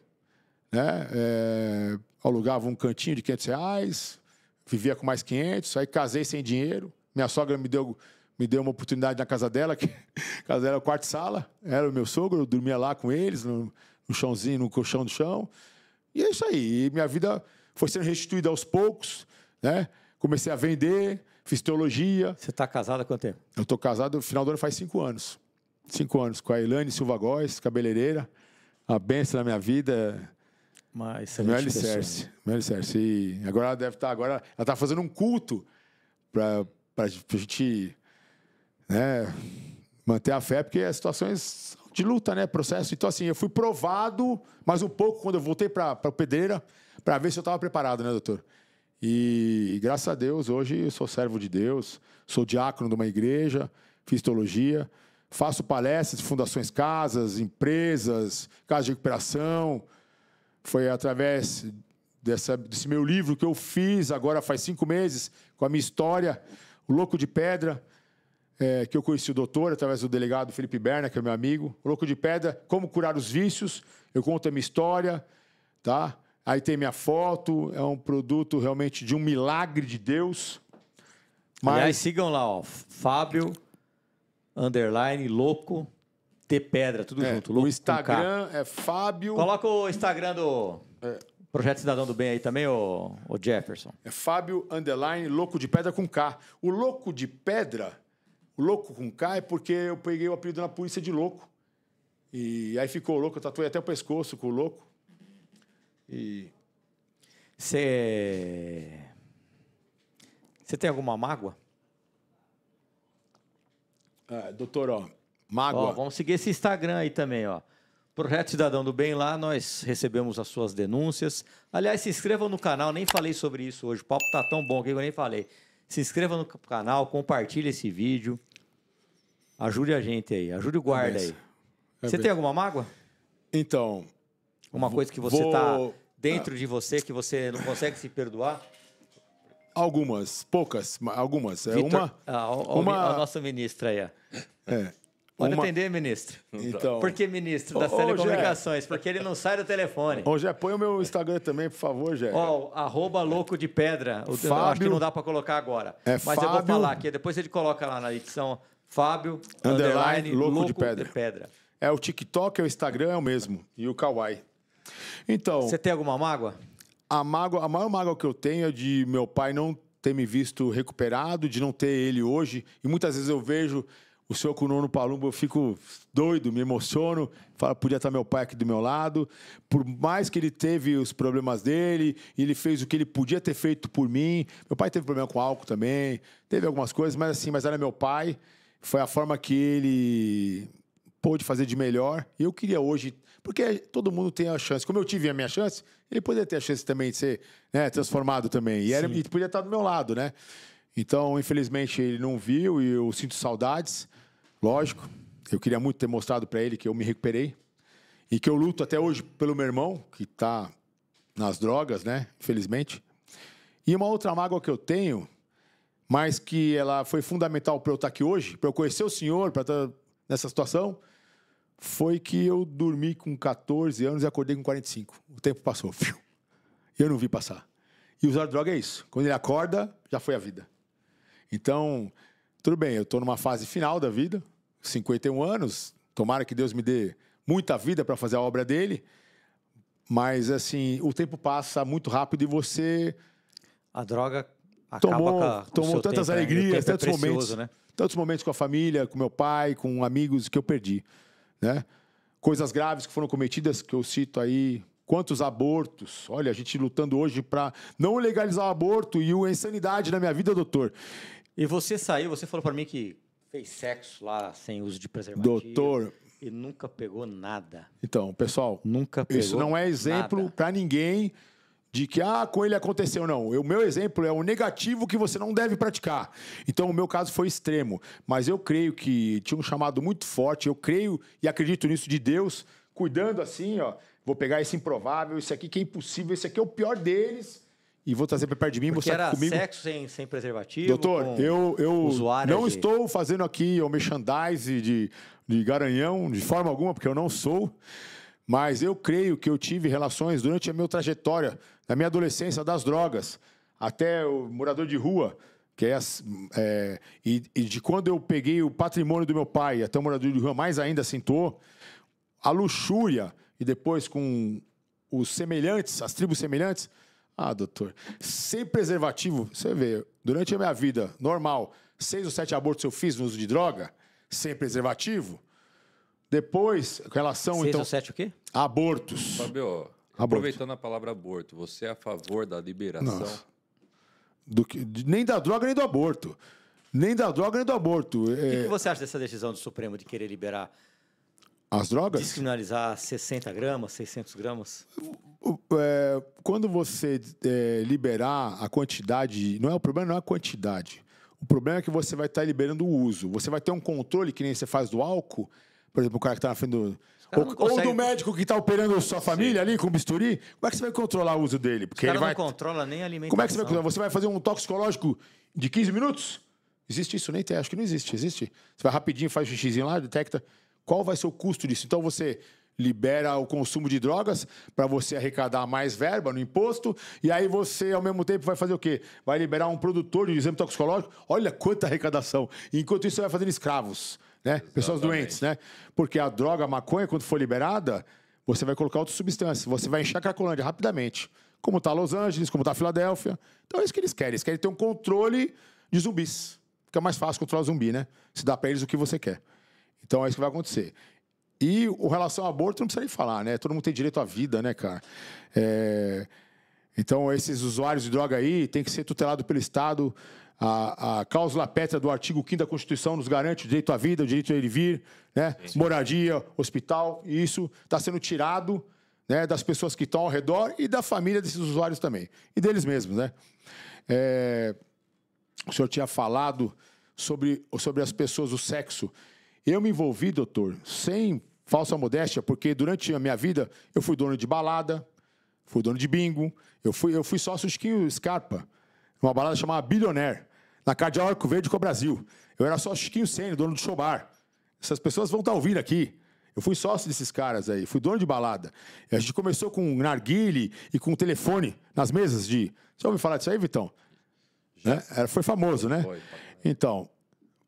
Né, é, alugava um cantinho de 500 reais, vivia com mais 500, aí casei sem dinheiro. Minha sogra me deu, me deu uma oportunidade na casa dela, que a casa dela era é quarto sala, era o meu sogro, eu dormia lá com eles, no, no chãozinho, no colchão do chão. E é isso aí, e minha vida foi sendo restituída aos poucos, né? Comecei a vender, fiz teologia. Você está casado há quanto tempo? Eu estou casado, no final do ano faz cinco anos. Cinco anos, com a Elane Silva Góes, cabeleireira. A benção na minha vida. Mas, é meu alicerce, meu alicerce. E agora ela deve estar, tá, agora ela está fazendo um culto para a gente né, manter a fé, porque as situações de luta, né? Processo. Então, assim, eu fui provado, mais um pouco, quando eu voltei para Pedreira, para ver se eu estava preparado, né, doutor? E, e, graças a Deus, hoje eu sou servo de Deus, sou diácono de uma igreja, fiz teologia, faço palestras de fundações casas, empresas, casas de recuperação. Foi através dessa, desse meu livro que eu fiz agora faz cinco meses, com a minha história, O Louco de Pedra, é, que eu conheci o doutor através do delegado Felipe Berna, que é meu amigo. O Louco de Pedra, Como Curar os Vícios. Eu conto a minha história, tá? Aí tem minha foto, é um produto realmente de um milagre de Deus. Mas Aliás, sigam lá, ó, Fábio underline louco T pedra, tudo é, junto. Louco, o Instagram é Fábio. Coloca o Instagram do é. Projeto Cidadão do Bem aí também, o, o Jefferson. É Fábio underline louco de pedra com K. O louco de pedra, o louco com K é porque eu peguei o apelido na polícia de louco. E aí ficou louco, eu tatuei até o pescoço com o louco. E você você tem alguma mágoa? Ah, doutor, ó, mágoa. Ó, vamos seguir esse Instagram aí também, ó. Projeto Cidadão do Bem lá, nós recebemos as suas denúncias. Aliás, se inscreva no canal, nem falei sobre isso hoje. O papo tá tão bom que eu nem falei. Se inscreva no canal, compartilhe esse vídeo. Ajude a gente aí, ajude o guarda é aí. É Você bem. tem alguma mágoa? Então, uma coisa que você está Vou- dentro ah. de você, que você não consegue se perdoar? Algumas, poucas, algumas. É uma. Ah, uma- a nossa ministra aí. É, Pode uma- atender, ministro. Então. Por que ministro das Ô, ô, telecomunicações? Porque ele não sai do telefone. Ô, Jé, põe o meu Instagram também, por favor, Jé. Ó, arroba louco de pedra. O- eu acho que não dá para colocar agora. É mas eu vou falar aqui. Depois ele coloca lá na edição. Fábio, Underline, underline, louco de pedra. É o TikTok, é o Instagram, é o mesmo. E o Kawaii. Então. Você tem alguma mágoa? A, mágoa, a maior mágoa que eu tenho é de meu pai não ter me visto recuperado, de não ter ele hoje. E muitas vezes eu vejo o senhor com o nono palumbo, eu fico doido, me emociono. Falo, podia estar tá meu pai aqui do meu lado. Por mais que ele teve os problemas dele, ele fez o que ele podia ter feito por mim. Meu pai teve problema com álcool também, teve algumas coisas, mas assim, mas era meu pai. Foi a forma que ele pôde fazer de melhor. E eu queria hoje porque todo mundo tem a chance. Como eu tive a minha chance, ele poderia ter a chance também de ser né, transformado também. E, era, e podia estar do meu lado, né? Então, infelizmente, ele não viu e eu sinto saudades. Lógico, eu queria muito ter mostrado para ele que eu me recuperei e que eu luto até hoje pelo meu irmão, que está nas drogas, né? Infelizmente. E uma outra mágoa que eu tenho, mas que ela foi fundamental para eu estar aqui hoje, para eu conhecer o senhor, para estar nessa situação, foi que eu dormi com 14 anos e acordei com 45. O tempo passou. Fiu. Eu não vi passar. E usar droga é isso. Quando ele acorda, já foi a vida. Então, tudo bem, eu estou numa fase final da vida, 51 anos. Tomara que Deus me dê muita vida para fazer a obra dele. Mas, assim, o tempo passa muito rápido e você. A droga acaba tomou, com a, tomou tantas tempo, né? alegrias, né? tantos é precioso, momentos. Né? Tantos momentos com a família, com meu pai, com amigos que eu perdi. Né? Coisas graves que foram cometidas, que eu cito aí, quantos abortos. Olha, a gente lutando hoje para não legalizar o aborto e a insanidade na minha vida, doutor. E você saiu, você falou para mim que fez sexo lá sem uso de preservativo. Doutor. E nunca pegou nada. Então, pessoal, nunca pegou isso não é exemplo para ninguém de que ah, com ele aconteceu. Não, o meu exemplo é o negativo que você não deve praticar. Então, o meu caso foi extremo, mas eu creio que tinha um chamado muito forte, eu creio e acredito nisso de Deus, cuidando assim, ó, vou pegar esse improvável, esse aqui que é impossível, esse aqui é o pior deles. E vou trazer para perto de mim, Porque você era comigo. sexo sem, sem preservativo? Doutor, eu, eu não de... estou fazendo aqui o merchandise de, de garanhão de forma alguma, porque eu não sou. Mas eu creio que eu tive relações durante a minha trajetória na minha adolescência das drogas, até o morador de rua, que é, as, é e, e, de quando eu peguei o patrimônio do meu pai, até o morador de rua mais ainda sentou, a luxúria e depois com os semelhantes, as tribos semelhantes. Ah, doutor, sem preservativo, você vê, durante a minha vida normal, seis ou sete abortos eu fiz no uso de droga, sem preservativo. Depois, com relação. Seis então, ou sete o quê? Abortos. Fabio, Aproveitando a palavra aborto, você é a favor da liberação? Do que, nem da droga, nem do aborto. Nem da droga, nem do aborto. O que, é... que você acha dessa decisão do Supremo de querer liberar as drogas? Descriminalizar 60 gramas, 600 gramas? É, quando você é, liberar a quantidade, não é o problema não é a quantidade. O problema é que você vai estar tá liberando o uso. Você vai ter um controle que nem você faz do álcool, por exemplo, o cara que está na frente do, ou, consegue... ou, do médico que está operando sua família Sim. ali com bisturi, como é que você vai controlar o uso dele? Porque ele vai... não controla nem alimentação. Como é que você vai controlar? Você vai fazer um toxicológico de 15 minutos? Existe isso? Nem tem, acho que não existe. Existe. Você vai rapidinho, faz um xixi lá, detecta qual vai ser o custo disso. Então você libera o consumo de drogas para você arrecadar mais verba no imposto e aí você ao mesmo tempo vai fazer o quê? Vai liberar um produtor de exame toxicológico. Olha quanta arrecadação. Enquanto isso você vai fazendo escravos né? Pessoas doentes, né? Porque a droga, a maconha, quando for liberada, você vai colocar outras substâncias, você vai encher a Cracolândia rapidamente. Como está Los Angeles, como está Filadélfia. Então é isso que eles querem. Eles querem ter um controle de zumbis. Fica mais fácil controlar zumbi, né? Se dá para eles o que você quer. Então é isso que vai acontecer. E com relação ao aborto, não precisa nem falar, né? Todo mundo tem direito à vida, né, cara? É... Então, esses usuários de droga aí tem que ser tutelado pelo Estado. A, a cláusula pétrea do artigo 5 da Constituição nos garante o direito à vida, o direito a ele vir, né? Sim. moradia, hospital, e isso está sendo tirado né, das pessoas que estão ao redor e da família desses usuários também, e deles mesmos. Né? É, o senhor tinha falado sobre, sobre as pessoas, o sexo. Eu me envolvi, doutor, sem falsa modéstia, porque durante a minha vida eu fui dono de balada, fui dono de bingo, eu fui, eu fui sócio de Quinho Scarpa numa balada chamada Bilionaire, na Cardeal Arco Verde com o Brasil. Eu era só Chiquinho Sênior, dono do show bar. Essas pessoas vão estar tá ouvindo aqui. Eu fui sócio desses caras aí, fui dono de balada. A gente começou com narguile e com telefone nas mesas de. Você ouviu falar disso aí, Vitão? Né? Era, foi famoso, né? Foi. Então,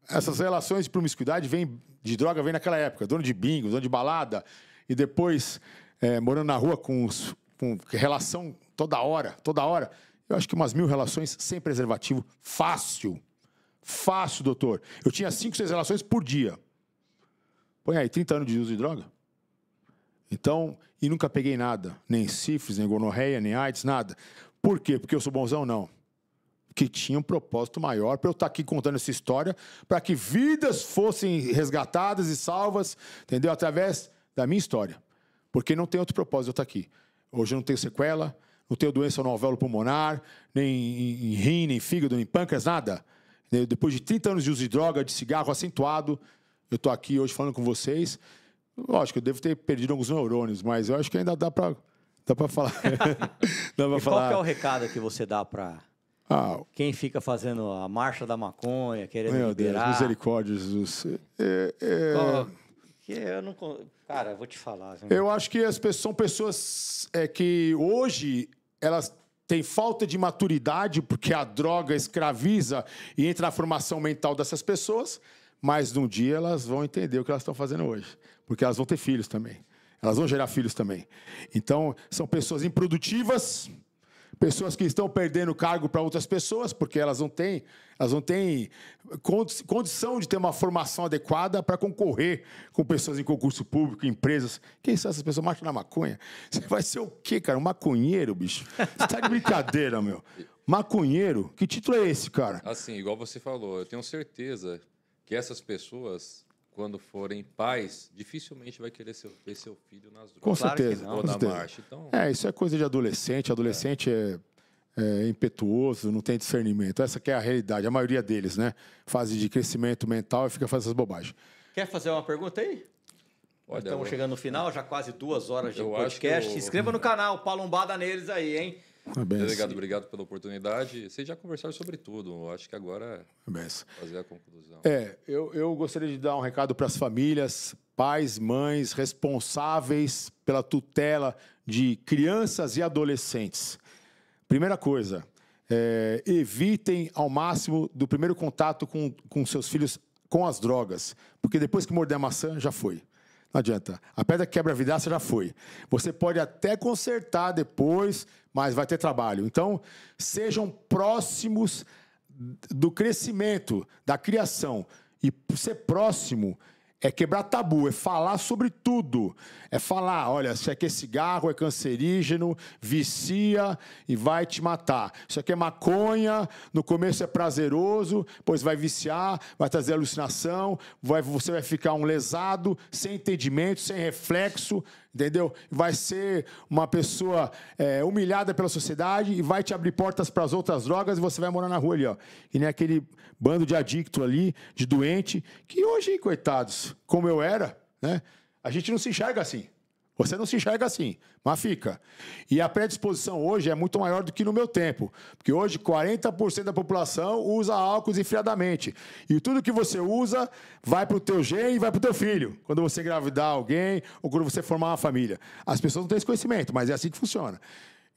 essas relações de promiscuidade vem, de droga vem naquela época. Dono de bingo, dono de balada, e depois é, morando na rua com, os, com relação toda hora, toda hora. Eu acho que umas mil relações sem preservativo, fácil. Fácil, doutor. Eu tinha cinco, seis relações por dia. Põe aí, 30 anos de uso de droga. Então, e nunca peguei nada. Nem sífilis, nem gonorreia, nem AIDS, nada. Por quê? Porque eu sou bonzão? Não. Que tinha um propósito maior para eu estar tá aqui contando essa história, para que vidas fossem resgatadas e salvas, entendeu? Através da minha história. Porque não tem outro propósito eu estar aqui. Hoje eu não tenho sequela, não tenho doença no alvéolo pulmonar, nem em, rim, nem fígado, nem pâncreas, nada. Depois de 30 anos de uso de droga, de cigarro acentuado, eu estou aqui hoje falando com vocês. Lógico, eu devo ter perdido alguns neurônios, mas eu acho que ainda dá para dá para falar. dá pra e falar. qual é o recado que você dá para ah, quem fica fazendo a marcha da maconha, querendo meu liberar? Deus, misericórdia, Jesus. É, é... eu não, cara, eu vou te falar. Eu acho que as pessoas são pessoas é, que hoje elas têm falta de maturidade, porque a droga escraviza e entra na formação mental dessas pessoas, mas num dia elas vão entender o que elas estão fazendo hoje, porque elas vão ter filhos também. Elas vão gerar filhos também. Então, são pessoas improdutivas, pessoas que estão perdendo cargo para outras pessoas, porque elas não têm, elas não têm condição de ter uma formação adequada para concorrer com pessoas em concurso público, empresas. Quem são essas pessoas? Macho na maconha. Você vai ser o quê, cara? Um maconheiro, bicho? Você está de brincadeira, meu. Maconheiro? Que título é esse, cara? Assim, igual você falou, eu tenho certeza que essas pessoas quando forem pais, dificilmente vai querer ser ver seu filho nas drogas. Com claro certeza. Não, com certeza. Marcha, então... É, isso é coisa de adolescente. Adolescente é. É, é, impetuoso, não tem discernimento. Essa que é a realidade, a maioria deles, né? Fase de crescimento mental e fica fazendo essas bobagens. Quer fazer uma pergunta aí? Olha, Estamos eu... chegando no final, já quase duas horas de eu podcast. Eu... Se inscreva no canal, palumbada neles aí, hein? Delegado, obrigado pela oportunidade. Vocês já conversaram sobre tudo. Eu acho que agora é fazer a conclusão. É, eu, eu gostaria de dar um recado para as famílias, pais, mães responsáveis pela tutela de crianças e adolescentes. Primeira coisa, é, evitem ao máximo do primeiro contato com, com seus filhos com as drogas, porque depois que morder a maçã, já foi. Não adianta. A pedra que quebra a vidraça já foi. Você pode até consertar depois, mas vai ter trabalho. Então, sejam próximos do crescimento, da criação. E ser próximo é quebrar tabu, é falar sobre tudo. É falar, olha, isso aqui é cigarro, é cancerígeno, vicia e vai te matar. Isso aqui é maconha, no começo é prazeroso, pois vai viciar, vai trazer alucinação, vai, você vai ficar um lesado, sem entendimento, sem reflexo, entendeu? Vai ser uma pessoa é, humilhada pela sociedade e vai te abrir portas para as outras drogas e você vai morar na rua ali, ó. E nem é aquele bando de adicto ali, de doente, que hoje, coitados, como eu era, né? A gente não se enxerga assim. Você não se enxerga assim, mas fica. E a predisposição hoje é muito maior do que no meu tempo, porque hoje 40% da população usa álcool desenfreadamente. E tudo que você usa vai para o teu gene e vai para o teu filho, quando você engravidar alguém ou quando você formar uma família. As pessoas não têm esse conhecimento, mas é assim que funciona.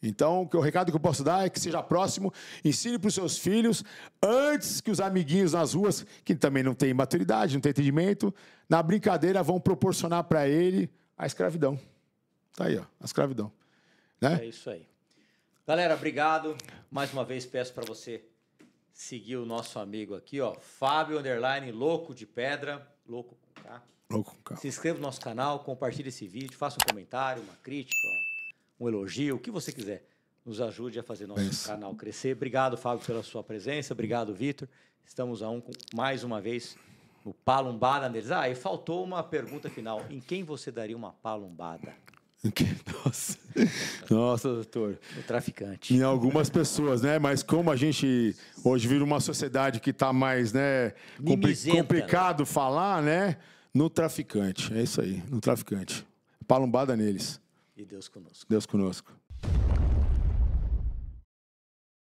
Então, o recado que eu posso dar é que seja próximo, ensine para os seus filhos, antes que os amiguinhos nas ruas, que também não têm maturidade, não têm entendimento, na brincadeira vão proporcionar para ele a escravidão. Tá aí, ó, a escravidão. Né? É isso aí. Galera, obrigado. Mais uma vez peço para você seguir o nosso amigo aqui, ó, Fábio Underline, Louco de Pedra, Louco com K. Louco com K. Se inscreva no nosso canal, compartilhe esse vídeo, faça um comentário, uma crítica, ó um elogio, o que você quiser. Nos ajude a fazer nosso é canal crescer. Obrigado, Fábio, pela sua presença. Obrigado, Vitor. Estamos a um mais uma vez no palumbada neles Ah, e faltou uma pergunta final. Em quem você daria uma palumbada? Nossa. Nossa, doutor. O traficante. Em algumas pessoas, né? Mas como a gente hoje vive uma sociedade que está mais, né? Compli né? complicado falar, né? No traficante. É isso aí, no traficante. Palumbada neles. E Deus conosco. Deus conosco.